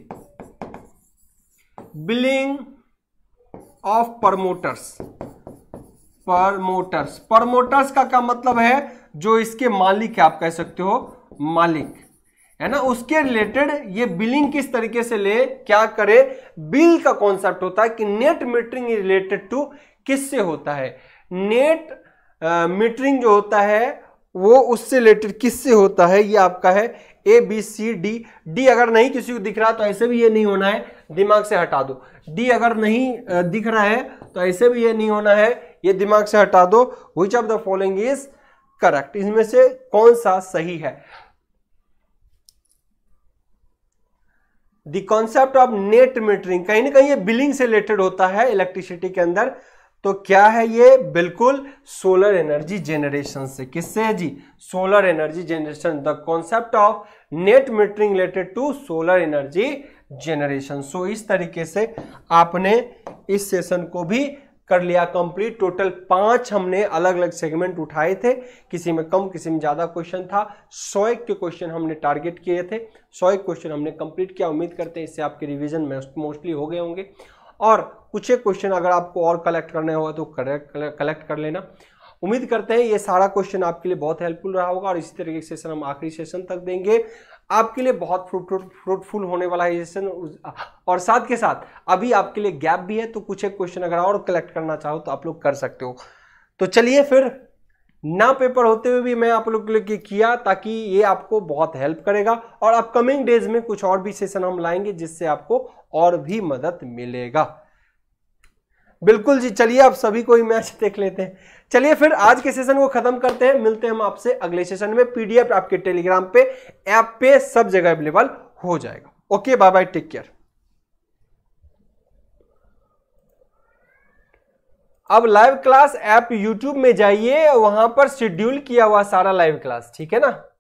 billing of promoters promoters promoters का क्या मतलब है जो इसके मालिक है आप कह सकते हो मालिक है ना उसके रिलेटेड ये बिलिंग किस तरीके से ले क्या करे बिल का कॉन्सेप्ट होता है कि नेट मीटरिंग रिलेटेड टू किससे होता है नेट मीटरिंग जो होता है वो उससे रिलेटेड किससे होता है ये आपका है A B C D D अगर नहीं किसी को दिख रहा तो ऐसे भी ये नहीं होना है दिमाग से हटा दो डी अगर नहीं दिख रहा है तो ऐसे भी ये नहीं होना है ये दिमाग से हटा दो which of the following is correct इसमें से कौन सा सही है the concept of net metering कहीं ना कहीं ये बिलिंग से रिलेटेड होता है इलेक्ट्रिसिटी के अंदर तो क्या है ये बिल्कुल सोलर एनर्जी जेनरेशन से किससे है जी solar energy generation the concept of net metering related to solar energy generation so इस तरीके से आपने इस सेशन को भी कर लिया कंप्लीट टोटल पांच हमने अलग अलग सेगमेंट उठाए थे किसी में कम किसी में ज़्यादा क्वेश्चन था सौ एक के क्वेश्चन हमने टारगेट किए थे सौ एक क्वेश्चन हमने कंप्लीट किया उम्मीद करते हैं इससे आपके रिविजन मोस्टली हो गए होंगे और कुछ एक क्वेश्चन अगर आपको और कलेक्ट करने होगा तो कलेक्ट कर लेना उम्मीद करते हैं ये सारा क्वेश्चन आपके लिए बहुत हेल्पफुल रहा होगा और इसी तरीके से सेशन हम आखिरी सेशन तक देंगे आपके लिए बहुत फ्रूटफुल होने वाला है सेशन और साथ के साथ अभी आपके लिए गैप भी है तो कुछ एक क्वेश्चन अगर और कलेक्ट करना चाहो तो आप लोग कर सकते हो तो चलिए फिर ना पेपर होते हुए भी मैं आप लोग के लिए किया ताकि ये आपको बहुत हेल्प करेगा और अपकमिंग डेज में कुछ और भी सेशन हम लाएंगे जिससे आपको और भी मदद मिलेगा बिल्कुल जी चलिए आप सभी को ही मैच [laughs] देख लेते हैं चलिए फिर आज के सेशन को खत्म करते हैं मिलते हैं हम आपसे अगले सेशन में पीडीएफ आपके टेलीग्राम पे ऐप पे सब जगह अवेलेबल हो जाएगा okay bye bye take care अब लाइव क्लास ऐप यूट्यूब में जाइए वहां पर शेड्यूल किया हुआ सारा लाइव क्लास ठीक है ना